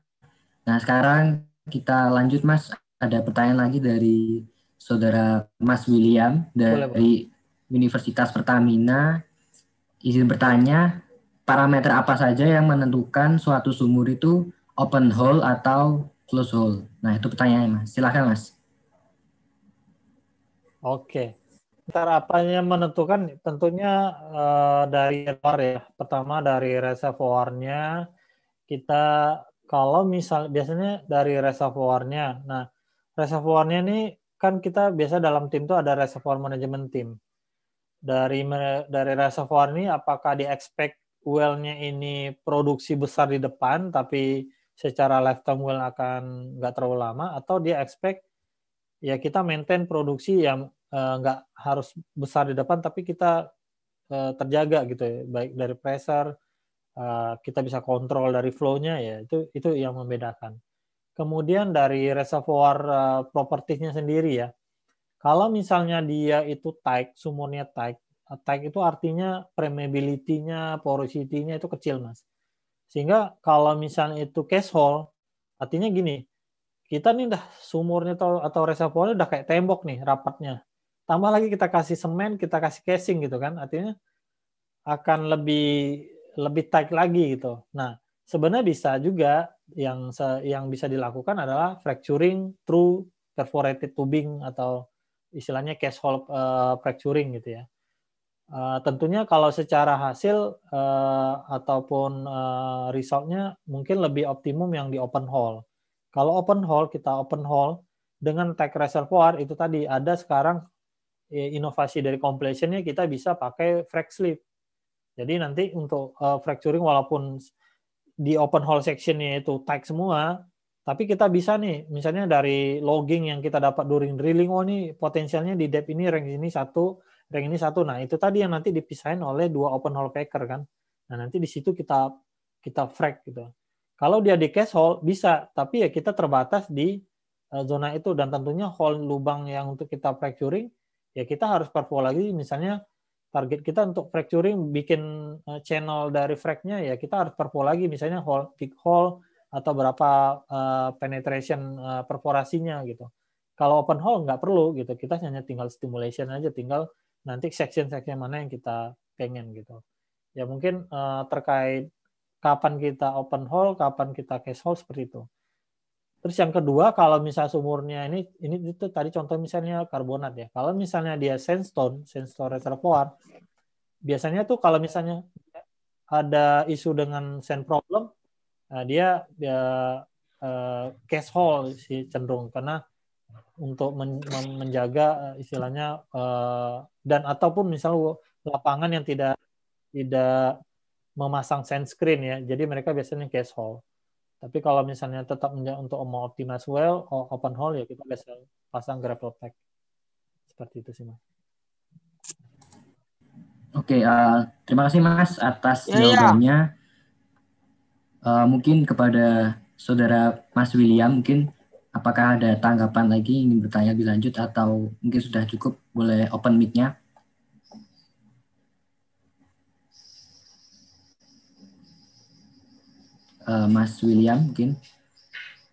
Nah, sekarang kita lanjut Mas. Ada pertanyaan lagi dari Saudara Mas William dari boleh, boleh. Universitas Pertamina. Izin bertanya, parameter apa saja yang menentukan suatu sumur itu open hole atau close hole? Nah, itu pertanyaannya, Mas. Silahkan Mas. Oke. Ntar apanya menentukan tentunya uh, dari reservoir ya. Pertama dari reservoirnya kita kalau misal biasanya dari reservoirnya. Nah, reservoirnya ini kan kita biasa dalam tim tuh ada reservoir management tim. Dari dari reservoir ini apakah di expect well-nya ini produksi besar di depan tapi secara lifetime well akan nggak terlalu lama atau dia expect ya kita maintain produksi yang Eh, nggak harus besar di depan tapi kita eh, terjaga gitu ya baik dari pressure eh, kita bisa kontrol dari flow-nya ya itu itu yang membedakan kemudian dari reservoir uh, propertiesnya sendiri ya kalau misalnya dia itu tight sumurnya tight tight itu artinya permeability-nya porosity-nya itu kecil mas sehingga kalau misalnya itu cash hole artinya gini kita nih dah sumurnya atau atau reservoirnya udah kayak tembok nih rapatnya tambah lagi kita kasih semen, kita kasih casing gitu kan, artinya akan lebih lebih tight lagi gitu. Nah, sebenarnya bisa juga yang yang bisa dilakukan adalah fracturing through perforated tubing atau istilahnya case hole uh, fracturing gitu ya. Uh, tentunya kalau secara hasil uh, ataupun uh, resultnya mungkin lebih optimum yang di open hole. Kalau open hole kita open hole dengan tag reservoir itu tadi ada sekarang Eh, inovasi dari completionnya kita bisa pakai frac slip. Jadi nanti untuk uh, fracturing walaupun di open hole sectionnya itu tight semua, tapi kita bisa nih, misalnya dari logging yang kita dapat during drilling, oh ini potensialnya di depth ini range ini satu, range ini satu. Nah itu tadi yang nanti dipisahin oleh dua open hole packer kan. Nah nanti di situ kita kita frac gitu. Kalau dia di cash hole bisa, tapi ya kita terbatas di eh, zona itu dan tentunya hole lubang yang untuk kita fracturing ya kita harus perpu lagi misalnya target kita untuk fracturing bikin eh, channel dari fragnya ya kita harus perpu lagi misalnya hole kick hole atau berapa uh, penetration uh, perforasinya gitu. Kalau open hole nggak perlu gitu, kita hanya tinggal stimulation aja, tinggal nanti section-section mana yang kita pengen gitu. Ya mungkin uh, terkait kapan kita open hole, kapan kita case hole seperti itu. Terus yang kedua, kalau misalnya sumurnya ini ini itu tadi contoh misalnya karbonat ya. Kalau misalnya dia sandstone, sandstone reservoir, biasanya tuh kalau misalnya ada isu dengan sand problem, nah dia dia ya, uh, eh, case hole sih cenderung karena untuk men menjaga eh, istilahnya uh, dan ataupun misalnya lapangan yang tidak tidak memasang sand screen ya. Jadi mereka biasanya case hole. Tapi kalau misalnya tetap untuk mau optimize well, open hole ya kita bisa pasang gravel pack Seperti itu sih mas. Oke, okay, uh, eh, terima kasih mas atas yeah, iya. jawabannya. Yeah. Uh, mungkin kepada saudara Mas William mungkin apakah ada tanggapan lagi ingin bertanya lebih lanjut atau mungkin sudah cukup boleh open mic-nya? uh, Mas William mungkin.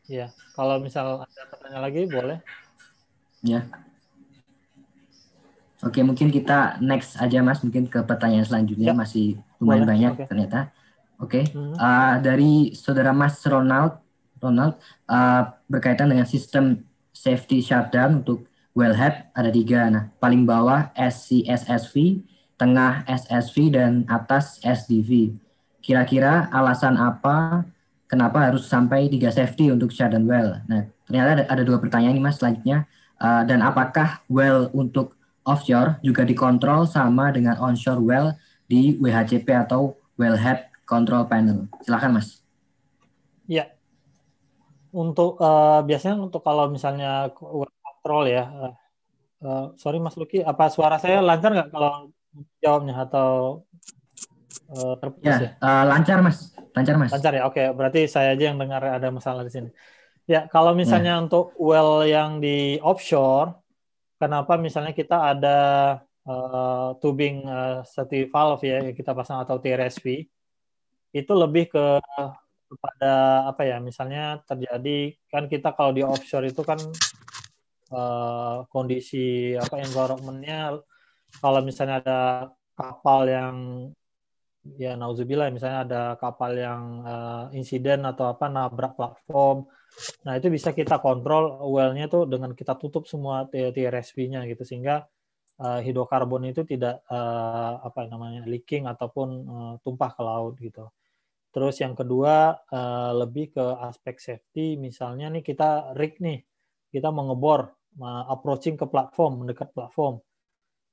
Ya, kalau misal ada pertanyaan lagi boleh. Ya. Oke, mungkin kita next aja Mas, mungkin ke pertanyaan selanjutnya ya. masih lumayan boleh. banyak okay. ternyata. Oke, okay. mm -hmm. uh, dari saudara Mas Ronald, Ronald uh, berkaitan dengan sistem safety shutdown untuk wellhead ada tiga. Nah, paling bawah SCSSV, tengah SSV dan atas SDV kira-kira alasan apa kenapa harus sampai tiga safety untuk dan Well. Nah, ternyata ada, ada dua pertanyaan nih Mas selanjutnya. Uh, dan apakah well untuk offshore juga dikontrol sama dengan onshore well di WHCP atau wellhead control panel? Silakan Mas. Ya. Untuk uh, biasanya untuk kalau misalnya well control ya. Uh, sorry Mas Luki, apa suara saya lancar nggak kalau jawabnya atau Eh, terputus ya? ya? Uh, lancar mas, lancar mas. Lancar ya, oke. Okay. Berarti saya aja yang dengar ada masalah di sini. Ya, kalau ya. misalnya ya. untuk well yang di offshore, kenapa misalnya kita ada uh, tubing uh, seti valve ya yang kita pasang atau TRSV itu lebih ke kepada apa ya misalnya terjadi kan kita kalau di offshore itu kan uh, kondisi apa environmentnya kalau misalnya ada kapal yang ya nauzubillah misalnya ada kapal yang uh, insiden atau apa nabrak platform nah itu bisa kita kontrol well-nya tuh dengan kita tutup semua TRSV-nya gitu sehingga uh, hidrokarbon itu tidak uh, apa namanya leaking ataupun uh, tumpah ke laut gitu terus yang kedua uh, lebih ke aspek safety misalnya nih kita rig nih kita mengebor uh, approaching ke platform mendekat platform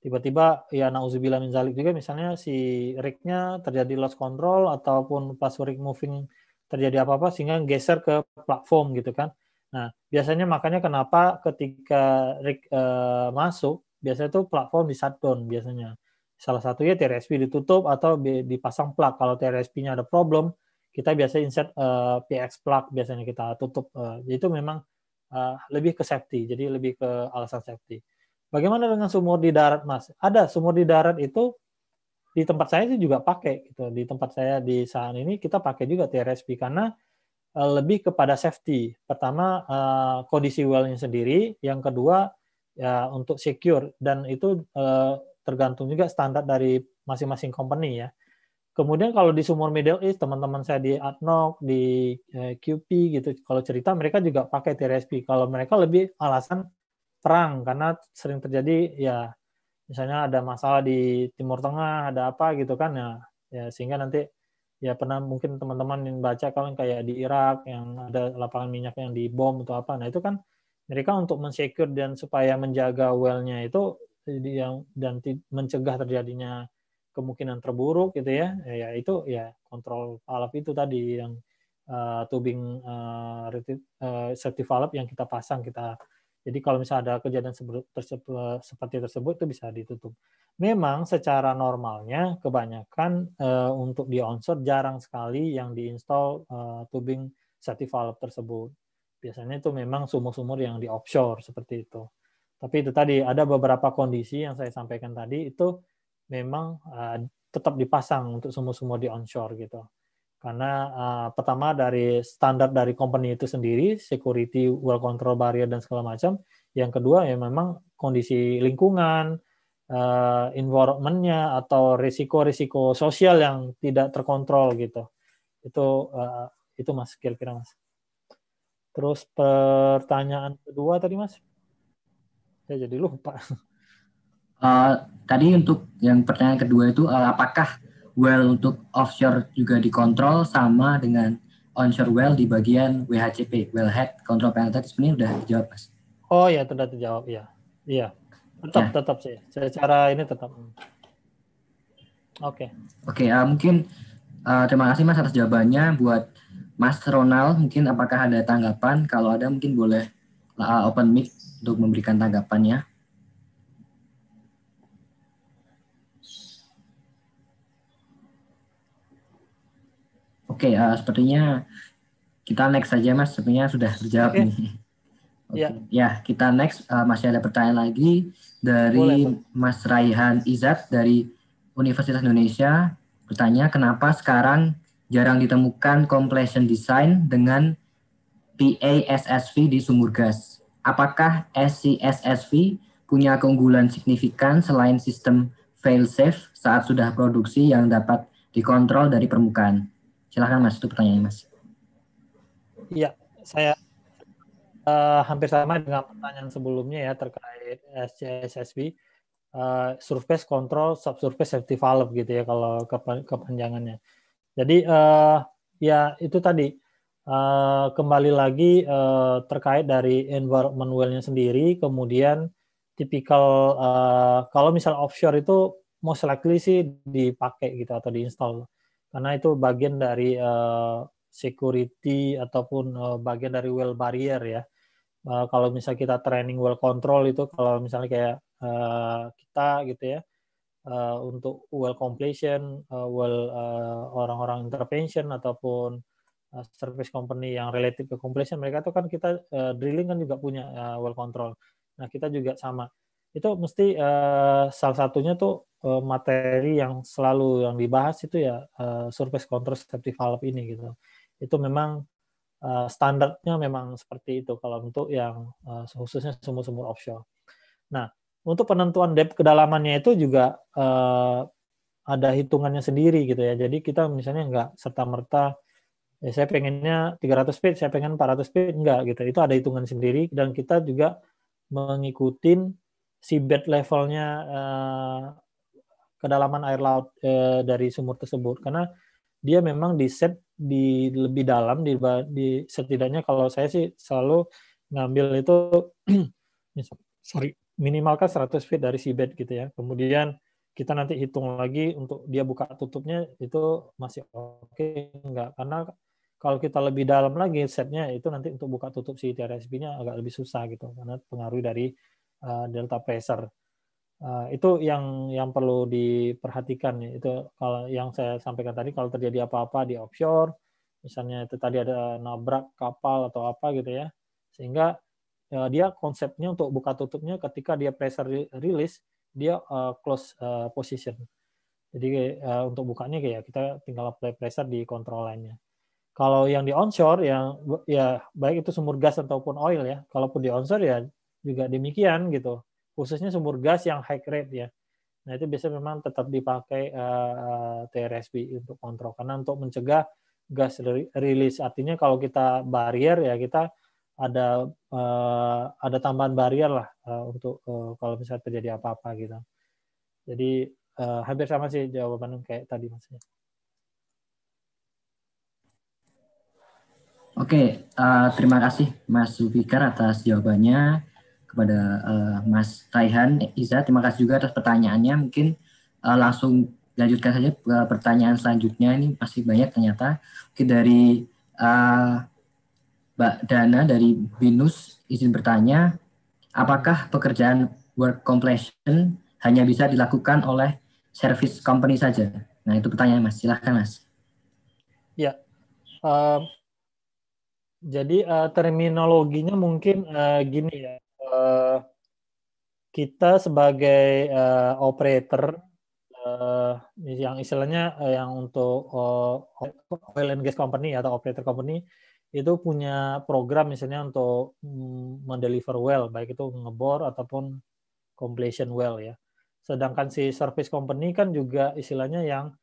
tiba-tiba ya nauzubillah min zalik juga misalnya si rignya terjadi loss control ataupun pas rig moving terjadi apa-apa sehingga geser ke platform gitu kan. Nah, biasanya makanya kenapa ketika rig uh, masuk biasanya tuh platform di shutdown biasanya. Salah satunya TRSP ditutup atau dipasang plug. Kalau TRSP-nya ada problem, kita biasa insert uh, eh, PX plug biasanya kita tutup. Uh, itu memang uh, lebih ke safety, jadi lebih ke alasan safety. Bagaimana dengan sumur di darat, Mas? Ada sumur di darat itu di tempat saya sih juga pakai gitu. Di tempat saya di saat ini kita pakai juga TRSP karena eh, lebih kepada safety. Pertama eh, kondisi wellnya sendiri, yang kedua ya untuk secure dan itu eh, tergantung juga standar dari masing-masing company ya. Kemudian kalau di sumur Middle East, teman-teman saya di ADNOC, di QP gitu, kalau cerita mereka juga pakai TRSP. Kalau mereka lebih alasan perang karena sering terjadi ya misalnya ada masalah di Timur Tengah, ada apa gitu kan ya. Ya sehingga nanti ya pernah mungkin teman-teman yang baca kalau kayak di Irak yang ada lapangan minyak yang dibom atau apa. Nah, itu kan mereka untuk mensecure dan supaya menjaga wellnya itu yang dan mencegah terjadinya kemungkinan terburuk gitu ya. Ya itu ya kontrol valve itu tadi yang uh, tubing uh, uh, safety valve yang kita pasang kita jadi kalau misalnya ada kejadian seperti tersebut itu bisa ditutup. Memang secara normalnya kebanyakan uh, untuk di onshore jarang sekali yang diinstal uh, eh, tubing safety valve tersebut. Biasanya itu memang sumur-sumur yang di offshore seperti itu. Tapi itu tadi ada beberapa kondisi yang saya sampaikan tadi itu memang uh, tetap dipasang untuk sumur-sumur di onshore gitu karena uh, pertama dari standar dari company itu sendiri, security, well control barrier dan segala macam. Yang kedua ya memang kondisi lingkungan, uh, environmentnya atau risiko-risiko sosial yang tidak terkontrol gitu. Itu uh, itu mas kira-kira mas. Terus pertanyaan kedua tadi mas, saya jadi lupa. Uh, tadi untuk yang pertanyaan kedua itu uh, apakah well untuk offshore juga dikontrol sama dengan onshore well di bagian WHCP, well head control panel tadi sebenarnya udah dijawab mas. Oh ya sudah dijawab ya, iya tetap ya. tetap sih secara ini tetap. Oke. Okay. Oke okay, uh, eh, mungkin uh, terima kasih mas atas jawabannya buat Mas Ronald mungkin apakah ada tanggapan kalau ada mungkin boleh eh, open mic untuk memberikan tanggapannya. Oke, okay, uh, eh, sepertinya kita next saja Mas. Sepertinya sudah terjawab okay. nih. Okay. Ya. ya, kita next uh, masih ada pertanyaan lagi dari Boleh, Mas Raihan Izat dari Universitas Indonesia. Bertanya kenapa sekarang jarang ditemukan completion design dengan PASSV di sumur gas. Apakah SCSSV punya keunggulan signifikan selain sistem fail safe saat sudah produksi yang dapat dikontrol dari permukaan? Silahkan Mas, itu pertanyaan Mas. Iya, saya uh, hampir sama dengan pertanyaan sebelumnya ya terkait SCSSB. Uh, eh, surface control subsurface safety valve gitu ya kalau kepanjangannya. Jadi uh, ya itu tadi uh, kembali lagi uh, terkait dari environment well-nya sendiri, kemudian tipikal uh, kalau misal offshore itu most likely sih dipakai gitu atau diinstal karena itu bagian dari uh, security ataupun uh, bagian dari well barrier ya. Uh, kalau misalnya kita training well control itu kalau misalnya kayak uh, kita gitu ya uh, untuk well completion, uh, well orang orang-orang intervention ataupun uh, service company yang related ke completion mereka itu kan kita uh, drilling kan juga punya uh, well control. Nah, kita juga sama. Itu mesti uh, salah satunya tuh Eh, materi yang selalu yang dibahas itu ya uh, surface safety valve ini gitu. Itu memang uh, standarnya memang seperti itu kalau untuk yang uh, khususnya sumur-sumur offshore. Nah, untuk penentuan depth kedalamannya itu juga uh, ada hitungannya sendiri gitu ya. Jadi kita misalnya nggak serta-merta ya saya pengennya 300 feet, saya pengen 400 feet, enggak gitu. Itu ada hitungan sendiri dan kita juga mengikuti seabed levelnya kedalaman air laut eh, dari sumur tersebut karena dia memang di set di lebih dalam di, di setidaknya kalau saya sih selalu ngambil itu sorry minimalkan 100 feet dari seabed gitu ya kemudian kita nanti hitung lagi untuk dia buka tutupnya itu masih oke okay, enggak karena kalau kita lebih dalam lagi setnya itu nanti untuk buka tutup si TRSP-nya agak lebih susah gitu karena pengaruh dari uh, delta pressure. Ah, itu yang yang perlu diperhatikan ya. itu kalau yang saya sampaikan tadi kalau terjadi apa-apa di offshore misalnya itu tadi ada nabrak kapal atau apa gitu ya sehingga eh, dia konsepnya untuk buka tutupnya ketika dia pressure release dia uh, close uh, position jadi uh, untuk bukanya kayak ya, kita tinggal apply pressure di kontrol lainnya kalau yang di onshore yang ya baik itu sumur gas ataupun oil ya kalaupun di onshore ya juga demikian gitu khususnya sumur gas yang high grade ya. Nah itu biasanya memang tetap dipakai uh, eh, eh, TRSP untuk kontrol karena untuk mencegah gas rilis artinya kalau kita barrier ya kita ada uh, ada tambahan barrier lah uh, untuk uh, kalau misalnya terjadi apa-apa gitu. Jadi uh, hampir sama sih jawaban kayak tadi maksudnya. Oke, okay, uh, terima kasih Mas Zulfikar atas jawabannya kepada uh, Mas Raihan Iza. Terima kasih juga atas pertanyaannya. Mungkin uh, langsung lanjutkan saja ke eh, pertanyaan selanjutnya. Ini masih banyak ternyata. Mungkin dari uh, Mbak Dana dari Binus izin bertanya, apakah pekerjaan work completion hanya bisa dilakukan oleh service company saja? Nah itu pertanyaan Mas. Silahkan Mas. Ya. Uh, jadi uh, terminologinya mungkin uh, gini ya. Eh, kita sebagai uh, operator uh, yang istilahnya uh, yang untuk uh, oil and gas company atau operator company itu punya program misalnya untuk mm, mendeliver well baik itu ngebor ataupun completion well ya. Sedangkan si service company kan juga istilahnya yang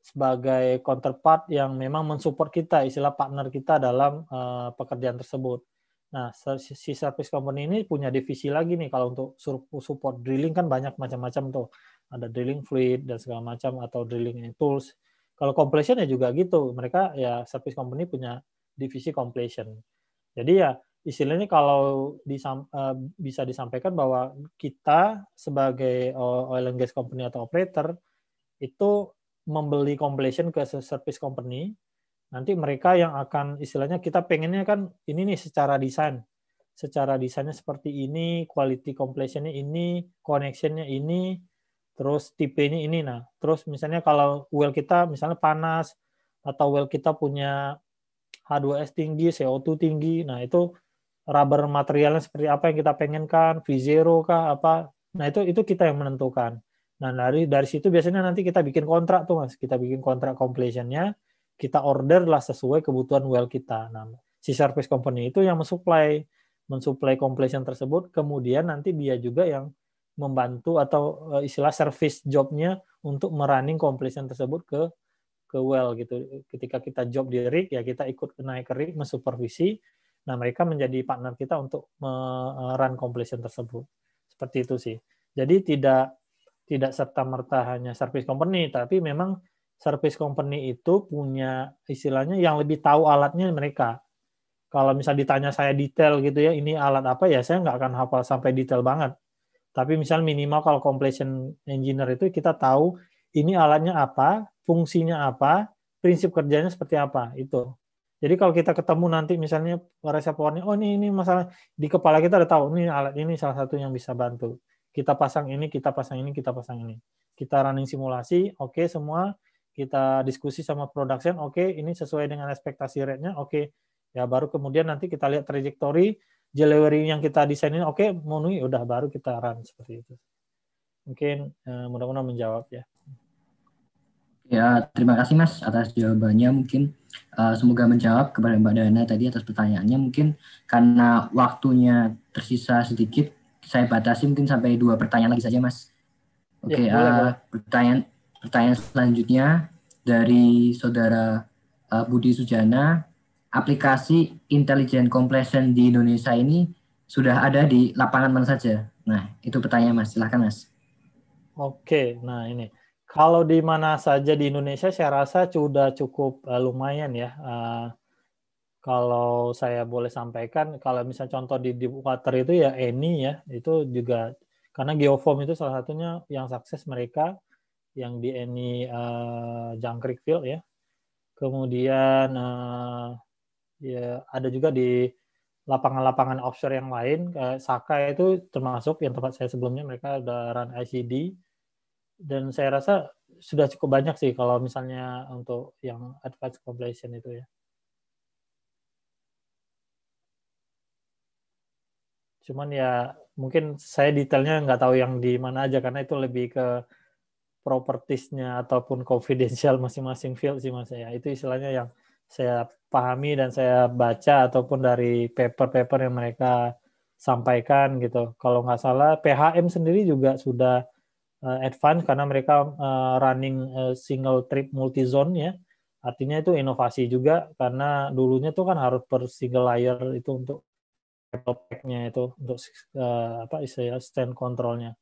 sebagai counterpart yang memang mensupport kita istilah partner kita dalam uh, pekerjaan tersebut Nah, si service company ini punya divisi lagi nih kalau untuk support drilling kan banyak macam-macam tuh. Ada drilling fluid dan segala macam atau drilling tools. Kalau completion ya juga gitu. Mereka ya service company punya divisi completion. Jadi ya istilahnya kalau disam, eh, bisa disampaikan bahwa kita sebagai eh, oil and gas company atau operator itu membeli completion ke service company nanti mereka yang akan istilahnya kita pengennya kan ini nih secara desain secara desainnya seperti ini quality completionnya ini connectionnya ini terus tipenya ini nah terus misalnya kalau well kita misalnya panas atau well kita punya H2S tinggi CO2 tinggi nah itu rubber materialnya seperti apa yang kita pengenkan V0 kah apa nah itu itu kita yang menentukan nah dari dari situ biasanya nanti kita bikin kontrak tuh mas kita bikin kontrak completionnya kita orderlah sesuai kebutuhan well kita. Nah, si service company itu yang mensuplai mensuplai completion tersebut, kemudian nanti dia juga yang membantu atau eh, istilah service jobnya untuk merunning completion tersebut ke ke well gitu. Ketika kita job di rig ya kita ikut naik ke rig mensupervisi. Nah, mereka menjadi partner kita untuk eh, run completion tersebut. Seperti itu sih. Jadi tidak tidak serta merta hanya service company tapi memang service company itu punya istilahnya yang lebih tahu alatnya mereka. Kalau misalnya ditanya saya detail gitu ya, ini alat apa ya, saya nggak akan hafal sampai detail banget. Tapi misal minimal kalau completion engineer itu kita tahu ini alatnya apa, fungsinya apa, prinsip kerjanya seperti apa, itu. Jadi kalau kita ketemu nanti misalnya resep oh ini ini masalah di kepala kita udah tahu, ini alat ini salah satu yang bisa bantu. Kita pasang ini, kita pasang ini, kita pasang ini. Kita running simulasi, oke okay, semua kita diskusi sama production, oke okay, ini sesuai dengan ekspektasi rate-nya, oke. Okay. Ya baru kemudian nanti kita lihat trajektori delivery yang kita desainin, oke okay, memenuhi, ya udah baru kita run seperti itu. Mungkin eh, mudah-mudahan menjawab ya. Ya, terima kasih Mas atas jawabannya mungkin. Uh, semoga menjawab kepada Mbak Dana tadi atas pertanyaannya. Mungkin karena waktunya tersisa sedikit, saya batasi mungkin sampai dua pertanyaan lagi saja Mas. Ya, oke, okay, ya, uh, pertanyaan Pertanyaan selanjutnya dari saudara eh, Budi Sujana, aplikasi Intelligent completion di Indonesia ini sudah ada di lapangan mana saja? Nah, itu pertanyaan Mas. Silahkan Mas. Oke, nah ini. Kalau di mana saja di Indonesia, saya rasa sudah cukup uh, lumayan ya. Uh, kalau saya boleh sampaikan, kalau misalnya contoh di Deepwater itu ya Eni ya, itu juga karena Geoform itu salah satunya yang sukses mereka yang di any uh, Jangkrik Field ya. Kemudian uh, ya ada juga di lapangan-lapangan offshore yang lain. Kayak Saka itu termasuk yang tempat saya sebelumnya mereka ada run ICD dan saya rasa sudah cukup banyak sih kalau misalnya untuk yang advanced completion itu ya. Cuman ya mungkin saya detailnya nggak tahu yang di mana aja karena itu lebih ke Propertiesnya ataupun confidential masing-masing field sih mas ya itu istilahnya yang saya pahami dan saya baca ataupun dari paper-paper yang mereka sampaikan gitu kalau nggak salah PHM sendiri juga sudah uh, advance karena mereka uh, running eh, single trip multi zone ya artinya itu inovasi juga karena dulunya tuh kan harus per single layer itu untuk pack itu untuk uh, apa istilah stand controlnya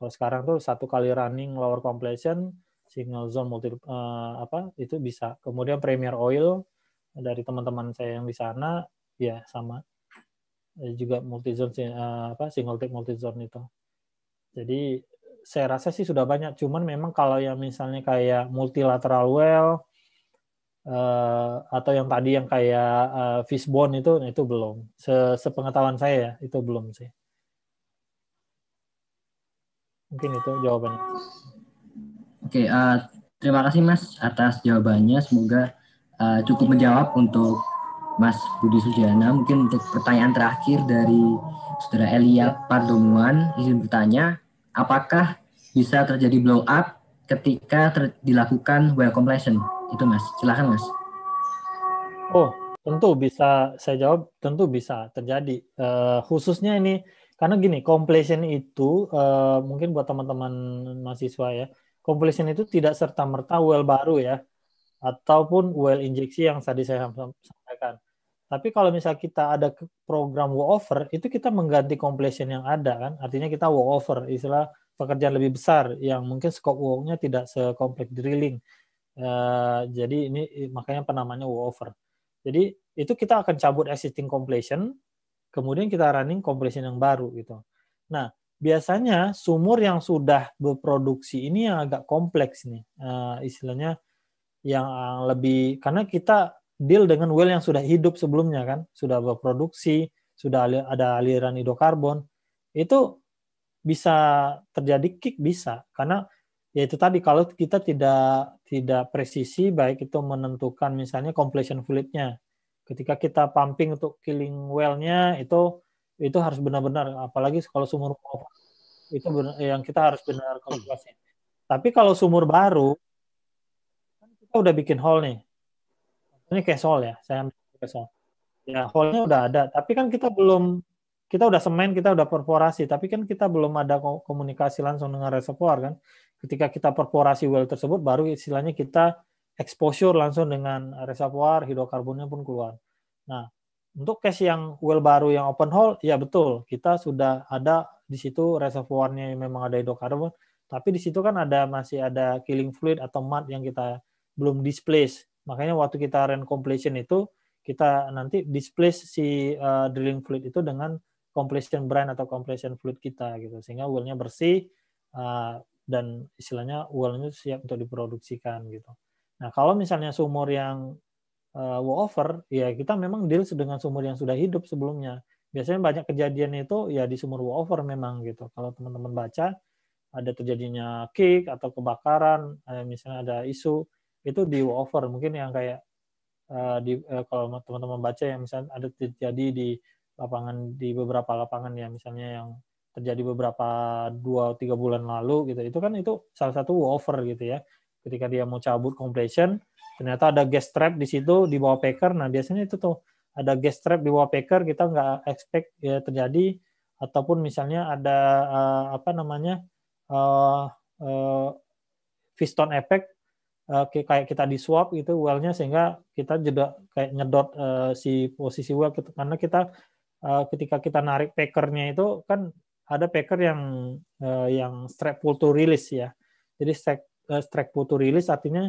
kalau sekarang tuh satu kali running lower completion single zone multi uh, apa itu bisa. Kemudian Premier Oil dari teman-teman saya yang di sana ya sama ya juga multi zone uh, apa single tip multi zone itu. Jadi saya rasa sih sudah banyak. Cuman memang kalau yang misalnya kayak multilateral well uh, atau yang tadi yang kayak uh, fishbone itu itu belum. Se Sepengetahuan saya ya, itu belum sih. Mungkin itu jawabannya. Oke, okay, uh, eh, terima kasih Mas atas jawabannya. Semoga uh, cukup menjawab untuk Mas Budi Sujana. Mungkin untuk pertanyaan terakhir dari Saudara Elia Pardomuan, izin bertanya, apakah bisa terjadi blow up ketika ter dilakukan well completion? Itu Mas, silahkan Mas. Oh, tentu bisa saya jawab, tentu bisa terjadi. Uh, khususnya ini karena gini, completion itu uh, mungkin buat teman-teman mahasiswa ya, completion itu tidak serta merta well baru ya, ataupun well injeksi yang tadi saya sampaikan. Tapi kalau misal kita ada program walkover, itu kita mengganti completion yang ada kan. Artinya kita walkover, istilah pekerjaan lebih besar yang mungkin scope walknya tidak sekompleks drilling. Uh, jadi ini makanya penamanya walkover. Jadi itu kita akan cabut existing completion, kemudian kita running compression yang baru gitu. Nah, biasanya sumur yang sudah berproduksi ini yang agak kompleks nih, uh, istilahnya yang eh, lebih karena kita deal dengan well yang sudah hidup sebelumnya kan, sudah berproduksi, sudah ada aliran hidrokarbon, itu bisa terjadi kick bisa karena yaitu tadi kalau kita tidak tidak presisi baik itu menentukan misalnya completion fluidnya ketika kita pumping untuk killing well-nya itu itu harus benar-benar apalagi kalau sumur itu benar, yang kita harus benar kalkulasi. Hmm. Tapi kalau sumur baru kan kita udah bikin hole nih. Ini kesol ya, saya ambil kesol. Ya, hole-nya udah ada, tapi kan kita belum kita udah semen, kita udah perforasi, tapi kan kita belum ada komunikasi langsung dengan reservoir kan. Ketika kita perforasi well tersebut baru istilahnya kita exposure langsung dengan reservoir hidrokarbonnya pun keluar. Nah, untuk case yang well baru yang open hole, ya betul, kita sudah ada di situ reservoirnya memang ada hidrokarbon, tapi di situ kan ada masih ada killing fluid atau mud yang kita belum displace. Makanya waktu kita run completion itu kita nanti displace si uh, drilling fluid itu dengan completion brine atau completion fluid kita gitu sehingga wellnya bersih uh, dan istilahnya wellnya siap untuk diproduksikan gitu. Nah, kalau misalnya sumur yang uh, eh, over, ya kita memang deal dengan sumur yang sudah hidup sebelumnya. Biasanya banyak kejadian itu ya di sumur over memang gitu. Kalau teman-teman baca ada terjadinya kick atau kebakaran, eh, misalnya ada isu itu di over. Mungkin yang kayak uh, di uh, kalau teman-teman baca yang misalnya ada terjadi di lapangan di beberapa lapangan ya misalnya yang terjadi beberapa dua tiga bulan lalu gitu itu kan itu salah satu over gitu ya ketika dia mau cabut compression ternyata ada gas trap di situ di bawah packer nah biasanya itu tuh ada gas trap di bawah packer kita nggak expect ya, terjadi ataupun misalnya ada uh, apa namanya uh, eh, uh, eh, piston effect uh, kayak kita di swap itu wellnya sehingga kita jeda kayak nyedot uh, si posisi well gitu. karena kita uh, ketika kita narik packernya itu kan ada packer yang uh, yang strap pull to release ya jadi strap strike putu rilis artinya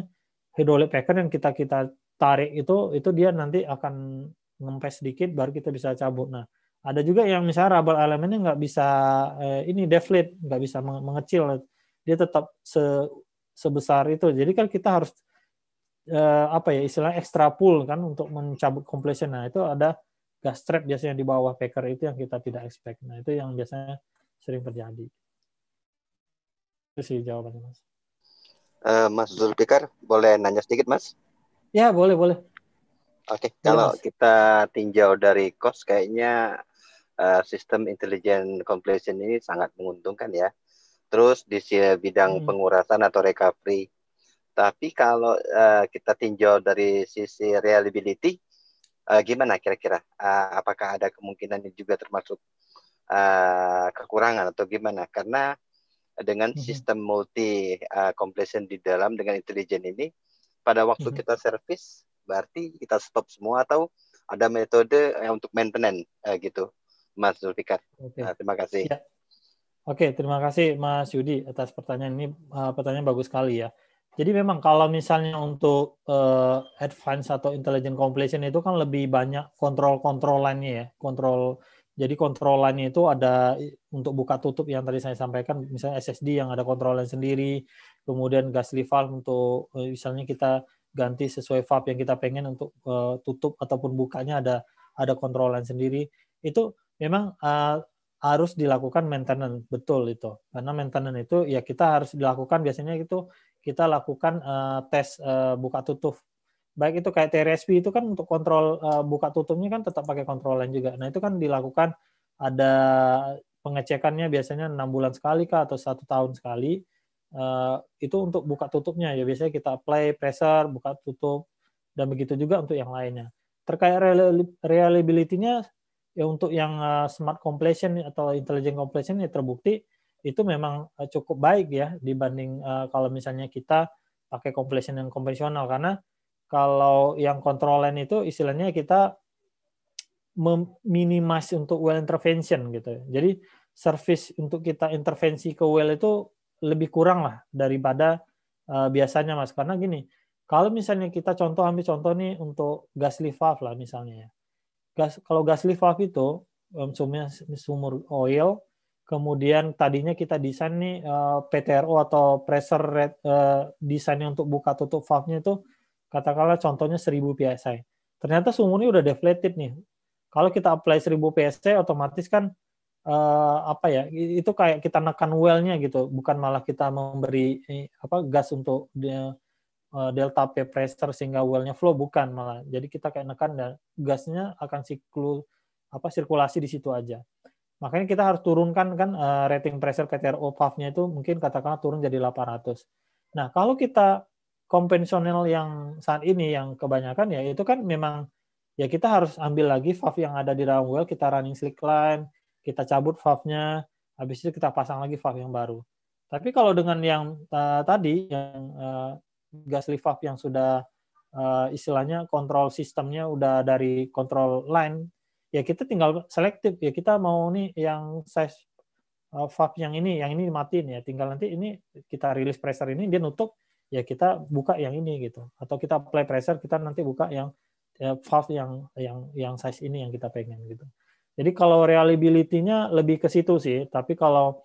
hydraulic packer yang kita kita tarik itu itu dia nanti akan ngempes sedikit baru kita bisa cabut. Nah, ada juga yang misalnya rubber elemennya nggak bisa eh, ini deflate, nggak bisa mengecil, dia tetap se, sebesar itu. Jadi kan kita harus eh, apa ya istilah extra pull kan untuk mencabut completion. Nah, itu ada gas trap biasanya di bawah packer itu yang kita tidak expect. Nah, itu yang biasanya sering terjadi. Itu sih jawabannya, Mas uh, Mas Zulfikar boleh nanya sedikit Mas? Ya boleh boleh. Oke okay. kalau mas. kita tinjau dari kos kayaknya uh, sistem intelijen completion ini sangat menguntungkan ya. Terus di bidang hmm. pengurasan atau recovery. Tapi kalau uh, kita tinjau dari sisi reliability, uh, gimana kira-kira? Uh, apakah ada kemungkinan juga termasuk uh, kekurangan atau gimana? Karena dengan mhm. sistem multi uh, completion di dalam dengan intelijen ini pada waktu mhm. kita servis berarti kita stop semua atau ada metode uh, untuk maintenance uh, gitu Mas Zulfikar. Okay. Uh, terima kasih. Ya. Oke, okay, terima kasih Mas Yudi atas pertanyaan ini. Uh, pertanyaan bagus sekali ya. Jadi memang kalau misalnya untuk uh, advance atau intelligent completion itu kan lebih banyak kontrol-kontrolannya ya, kontrol jadi kontrolannya itu ada untuk buka tutup yang tadi saya sampaikan, misalnya SSD yang ada kontrolan sendiri, kemudian gas lifal untuk e, misalnya kita ganti sesuai fab yang kita pengen untuk uh, tutup ataupun bukanya ada ada kontrolan sendiri. Itu memang uh, harus dilakukan maintenance betul itu karena maintenance itu ya kita harus dilakukan biasanya itu kita lakukan uh, tes uh, buka tutup baik itu kayak TRSP itu kan untuk kontrol uh, buka tutupnya kan tetap pakai kontrol kontrolan juga. Nah itu kan dilakukan ada pengecekannya biasanya enam bulan sekali kah atau satu tahun sekali. Uh, itu untuk buka tutupnya ya biasanya kita apply pressure buka tutup dan begitu juga untuk yang lainnya. Terkait reliability-nya ya untuk yang eh, smart completion atau intelligent completion ya terbukti itu memang cukup baik ya dibanding uh, kalau misalnya kita pakai completion yang konvensional karena kalau yang kontrolen itu istilahnya kita meminimasi untuk well intervention gitu. Jadi service untuk kita intervensi ke well itu lebih kurang lah daripada uh, biasanya mas. Karena gini, kalau misalnya kita contoh ambil contoh nih untuk gas lift valve lah misalnya ya. Gas kalau gas lift valve itu um, sumur oil kemudian tadinya kita desain nih uh, eh, PTRO atau pressure rate uh, desainnya untuk buka tutup valve-nya itu Katakanlah contohnya 1000 PSI. Ternyata sumurnya udah deflated nih. Kalau kita apply 1000 PSI otomatis kan eh, apa ya? Itu kayak kita nekan well-nya gitu, bukan malah kita memberi apa gas untuk eh, delta P pressure sehingga well-nya flow bukan malah. Jadi kita kayak nekan dan gasnya akan siklus apa sirkulasi di situ aja makanya kita harus turunkan kan eh, rating pressure PTRO valve nya itu mungkin katakanlah turun jadi 800. Nah, kalau kita konvensional yang saat ini yang kebanyakan ya itu kan memang ya kita harus ambil lagi valve yang ada di dalam well, kita running slick line, kita cabut valve-nya, habis itu kita pasang lagi valve yang baru. Tapi kalau dengan yang uh, tadi yang uh, gas lift valve yang sudah uh, istilahnya kontrol sistemnya udah dari kontrol line, ya kita tinggal selektif ya kita mau nih yang size uh, valve yang ini, yang ini matiin ya, tinggal nanti ini kita rilis pressure ini dia nutup ya kita buka yang ini gitu atau kita apply pressure kita nanti buka yang ya, valve yang yang yang size ini yang kita pengen gitu jadi kalau reliability-nya lebih ke situ sih tapi kalau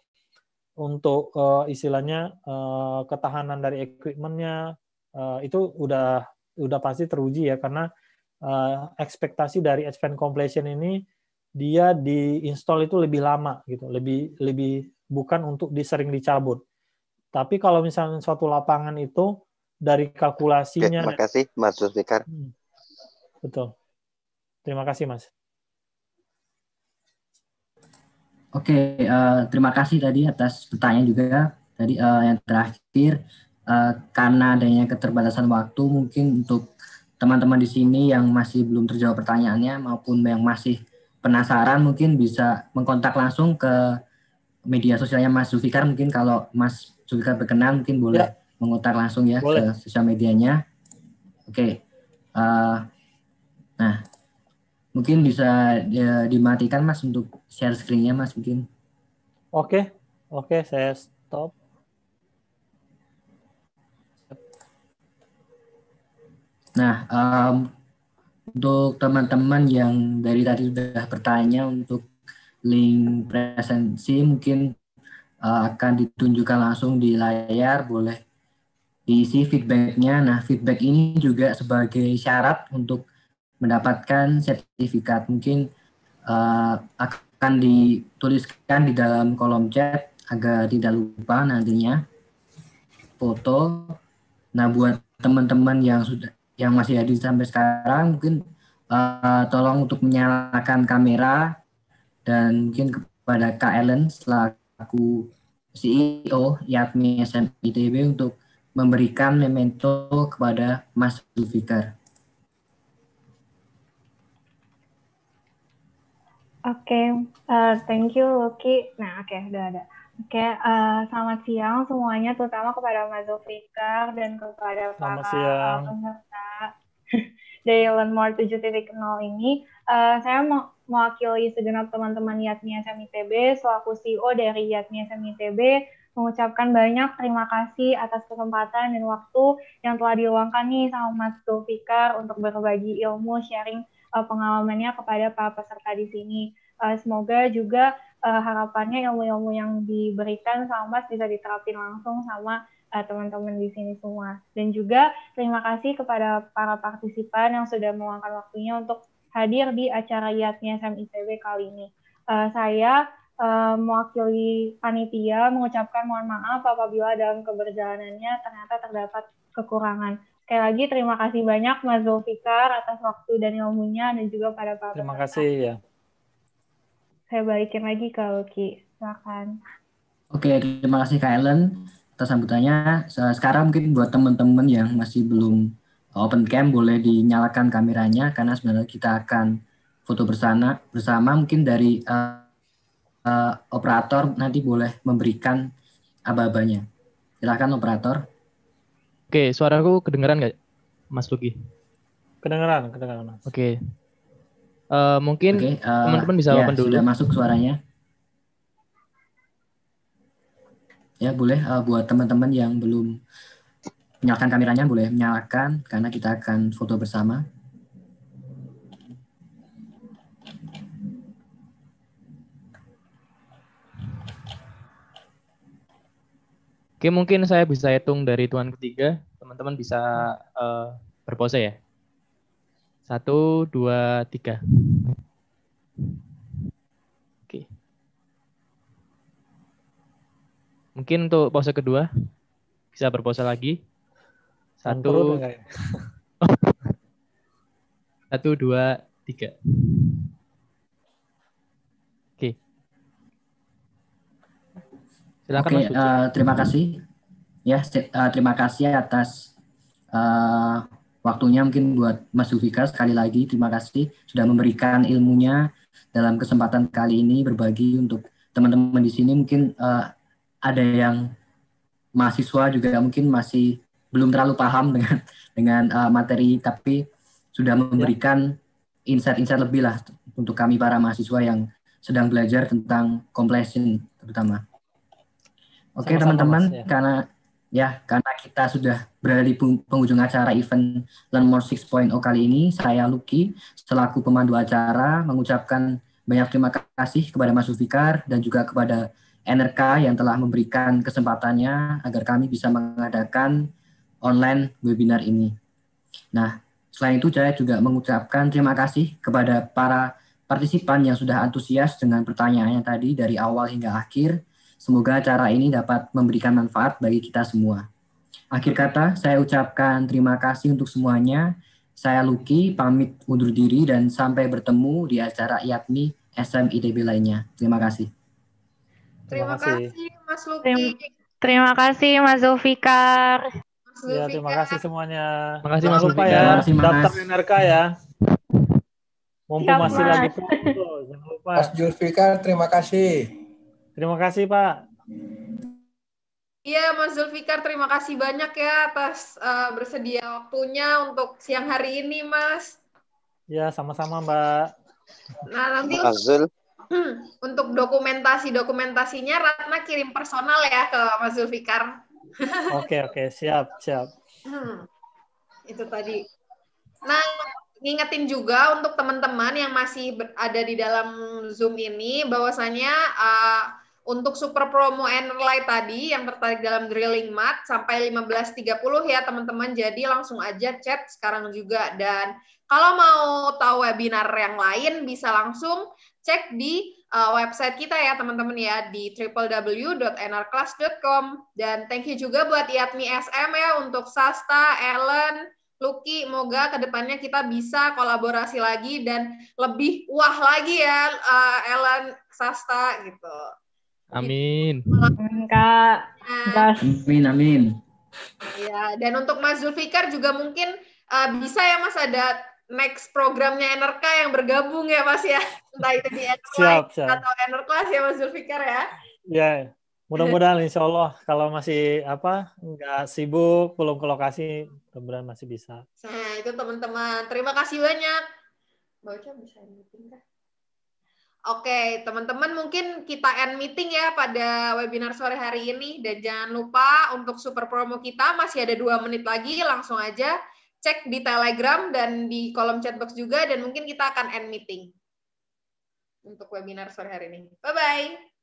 untuk uh, istilahnya uh, ketahanan dari equipmentnya uh, itu udah udah pasti teruji ya karena uh, ekspektasi dari advent completion ini dia di install itu lebih lama gitu lebih lebih bukan untuk disering dicabut tapi kalau misalnya suatu lapangan itu dari kalkulasinya. terima kasih Mas Zulfikar. Hmm. betul. Terima kasih Mas. Oke, uh, terima kasih tadi atas pertanyaan juga. Tadi uh, yang terakhir, uh, karena adanya keterbatasan waktu, mungkin untuk teman-teman di sini yang masih belum terjawab pertanyaannya maupun yang masih penasaran mungkin bisa mengkontak langsung ke media sosialnya Mas Zulfikar mungkin kalau Mas juga berkenan mungkin boleh ya. mengutar langsung ya boleh. ke sosial medianya. Oke. Okay. Uh, eh, nah, mungkin bisa ya, dimatikan Mas untuk share screen-nya Mas mungkin. Oke. Okay. Oke, okay, saya stop. Nah, um, untuk teman-teman yang dari tadi sudah bertanya untuk link presensi mungkin Eh, akan ditunjukkan langsung di layar, boleh diisi feedbacknya. Nah, feedback ini juga sebagai syarat untuk mendapatkan sertifikat. Mungkin uh, akan dituliskan di dalam kolom chat agar tidak lupa nantinya foto. Nah, buat teman-teman yang sudah yang masih hadir sampai sekarang mungkin uh, tolong untuk menyalakan kamera dan mungkin kepada Kak Ellen selaku selaku CEO yakni SN ITB untuk memberikan memento kepada Mas Zulfikar. Oke, okay. uh, eh, thank you Loki. Nah, oke, okay, udah ada. Oke, okay, uh, eh, selamat siang semuanya, terutama kepada Mas Zulfikar dan kepada selamat para siang. peserta dari Learn More 7.0 ini. Uh, saya mau mewakili segenap teman-teman Yakni SMITB selaku CEO dari Yakni SMITB mengucapkan banyak terima kasih atas kesempatan dan waktu yang telah diluangkan nih sama Mas Zulfikar untuk berbagi ilmu, sharing uh, pengalamannya kepada para peserta di sini. Uh, semoga juga uh, harapannya ilmu-ilmu yang diberikan sama Mas bisa diterapin langsung sama teman-teman di sini semua. Dan juga terima kasih kepada para partisipan yang sudah meluangkan waktunya untuk hadir di acara Yatnya SM ITB kali ini. Uh, saya uh, mewakili panitia mengucapkan mohon maaf apabila dalam keberjalanannya ternyata terdapat kekurangan. Sekali lagi terima kasih banyak Mas Zulfikar atas waktu dan ilmunya dan juga pada Pak. Terima kasih ya. Saya balikin lagi ke Luki. Silakan. Oke, terima kasih Kak Ellen atas sambutannya. Sekarang mungkin buat teman-teman yang masih belum open cam boleh dinyalakan kameranya karena sebenarnya kita akan foto bersama bersama mungkin dari uh, uh, operator nanti boleh memberikan aba-abanya. Silakan operator. Oke, suaraku kedengeran nggak, Mas Luki? Kedengeran, kedengeran Mas. Oke. Uh, mungkin teman-teman uh, bisa ya, open dulu. Sudah masuk suaranya. Ya boleh uh, buat teman-teman yang belum menyalakan kameranya boleh menyalakan karena kita akan foto bersama. Oke, mungkin saya bisa hitung dari tuan ketiga. Teman-teman bisa uh, berpose ya. Satu, dua, tiga. Oke. Mungkin untuk pose kedua, bisa berpose lagi. Satu. Ya? Satu, dua, tiga. Oke. Silakan Oke, uh, terima kasih. Ya, uh, terima kasih atas uh, waktunya mungkin buat Mas Zulfika sekali lagi terima kasih sudah memberikan ilmunya dalam kesempatan kali ini berbagi untuk teman-teman di sini mungkin uh, ada yang mahasiswa juga mungkin masih belum terlalu paham dengan dengan uh, materi tapi sudah ya. memberikan insight-insight lebih lah untuk kami para mahasiswa yang sedang belajar tentang compliance terutama. Oke okay, teman-teman ya. karena ya karena kita sudah berada di penghujung acara event Learn More 6.0 kali ini saya Lucky selaku pemandu acara mengucapkan banyak terima kasih kepada Mas Fikar dan juga kepada NRK yang telah memberikan kesempatannya agar kami bisa mengadakan online webinar ini. Nah, selain itu saya juga mengucapkan terima kasih kepada para partisipan yang sudah antusias dengan pertanyaannya tadi dari awal hingga akhir. Semoga acara ini dapat memberikan manfaat bagi kita semua. Akhir kata, saya ucapkan terima kasih untuk semuanya. Saya Luki, pamit undur diri dan sampai bertemu di acara IATMI SM ITB lainnya. Terima kasih. Terima kasih, Mas Luki. Terima kasih, Mas Zulfikar. Iya, ya, terima kasih semuanya. Terima kasih mas lupa ya, daftar NRK ya. Mumpung masih lagi kumpul, jangan lupa. Mas Zulfikar terima kasih. Terima kasih, Pak. Iya, Mas Zulfikar, terima kasih banyak ya atas uh, bersedia waktunya untuk siang hari ini, Mas. Ya, sama-sama, Mbak. Nah, nanti Mas untuk dokumentasi-dokumentasinya, Ratna kirim personal ya ke Mas Zulfikar. Oke, oke, siap, siap. Hmm, itu tadi. Nah, ngingetin juga untuk teman-teman yang masih ada di dalam Zoom ini bahwasanya uh, eh, untuk super promo Enerlight tadi yang tertarik dalam drilling mat sampai 15.30 ya teman-teman. Jadi langsung aja chat sekarang juga dan kalau mau tahu webinar yang lain bisa langsung cek di uh, website kita ya teman-teman ya di www.nrclass.com dan thank you juga buat Yatmi SM ya untuk Sasta, Ellen, Lucky, moga kedepannya kita bisa kolaborasi lagi dan lebih wah lagi ya uh, Ellen, Sasta gitu. Amin. Amin kak. Nah, amin amin. Ya dan untuk Mas Zulfikar juga mungkin uh, bisa ya Mas ada next programnya NRK yang bergabung ya Mas ya. Entah itu di siap. atau NRK ya Mas Zulfikar ya. Iya. Yeah. Mudah-mudahan insya Allah kalau masih apa nggak sibuk belum ke lokasi kemudian masih bisa. Nah itu teman-teman terima kasih banyak. Bocah bisa meeting kah? Oke, teman-teman mungkin kita end meeting ya pada webinar sore hari ini. Dan jangan lupa untuk super promo kita masih ada dua menit lagi, langsung aja cek di Telegram dan di kolom chatbox juga dan mungkin kita akan end meeting untuk webinar sore hari ini. Bye bye.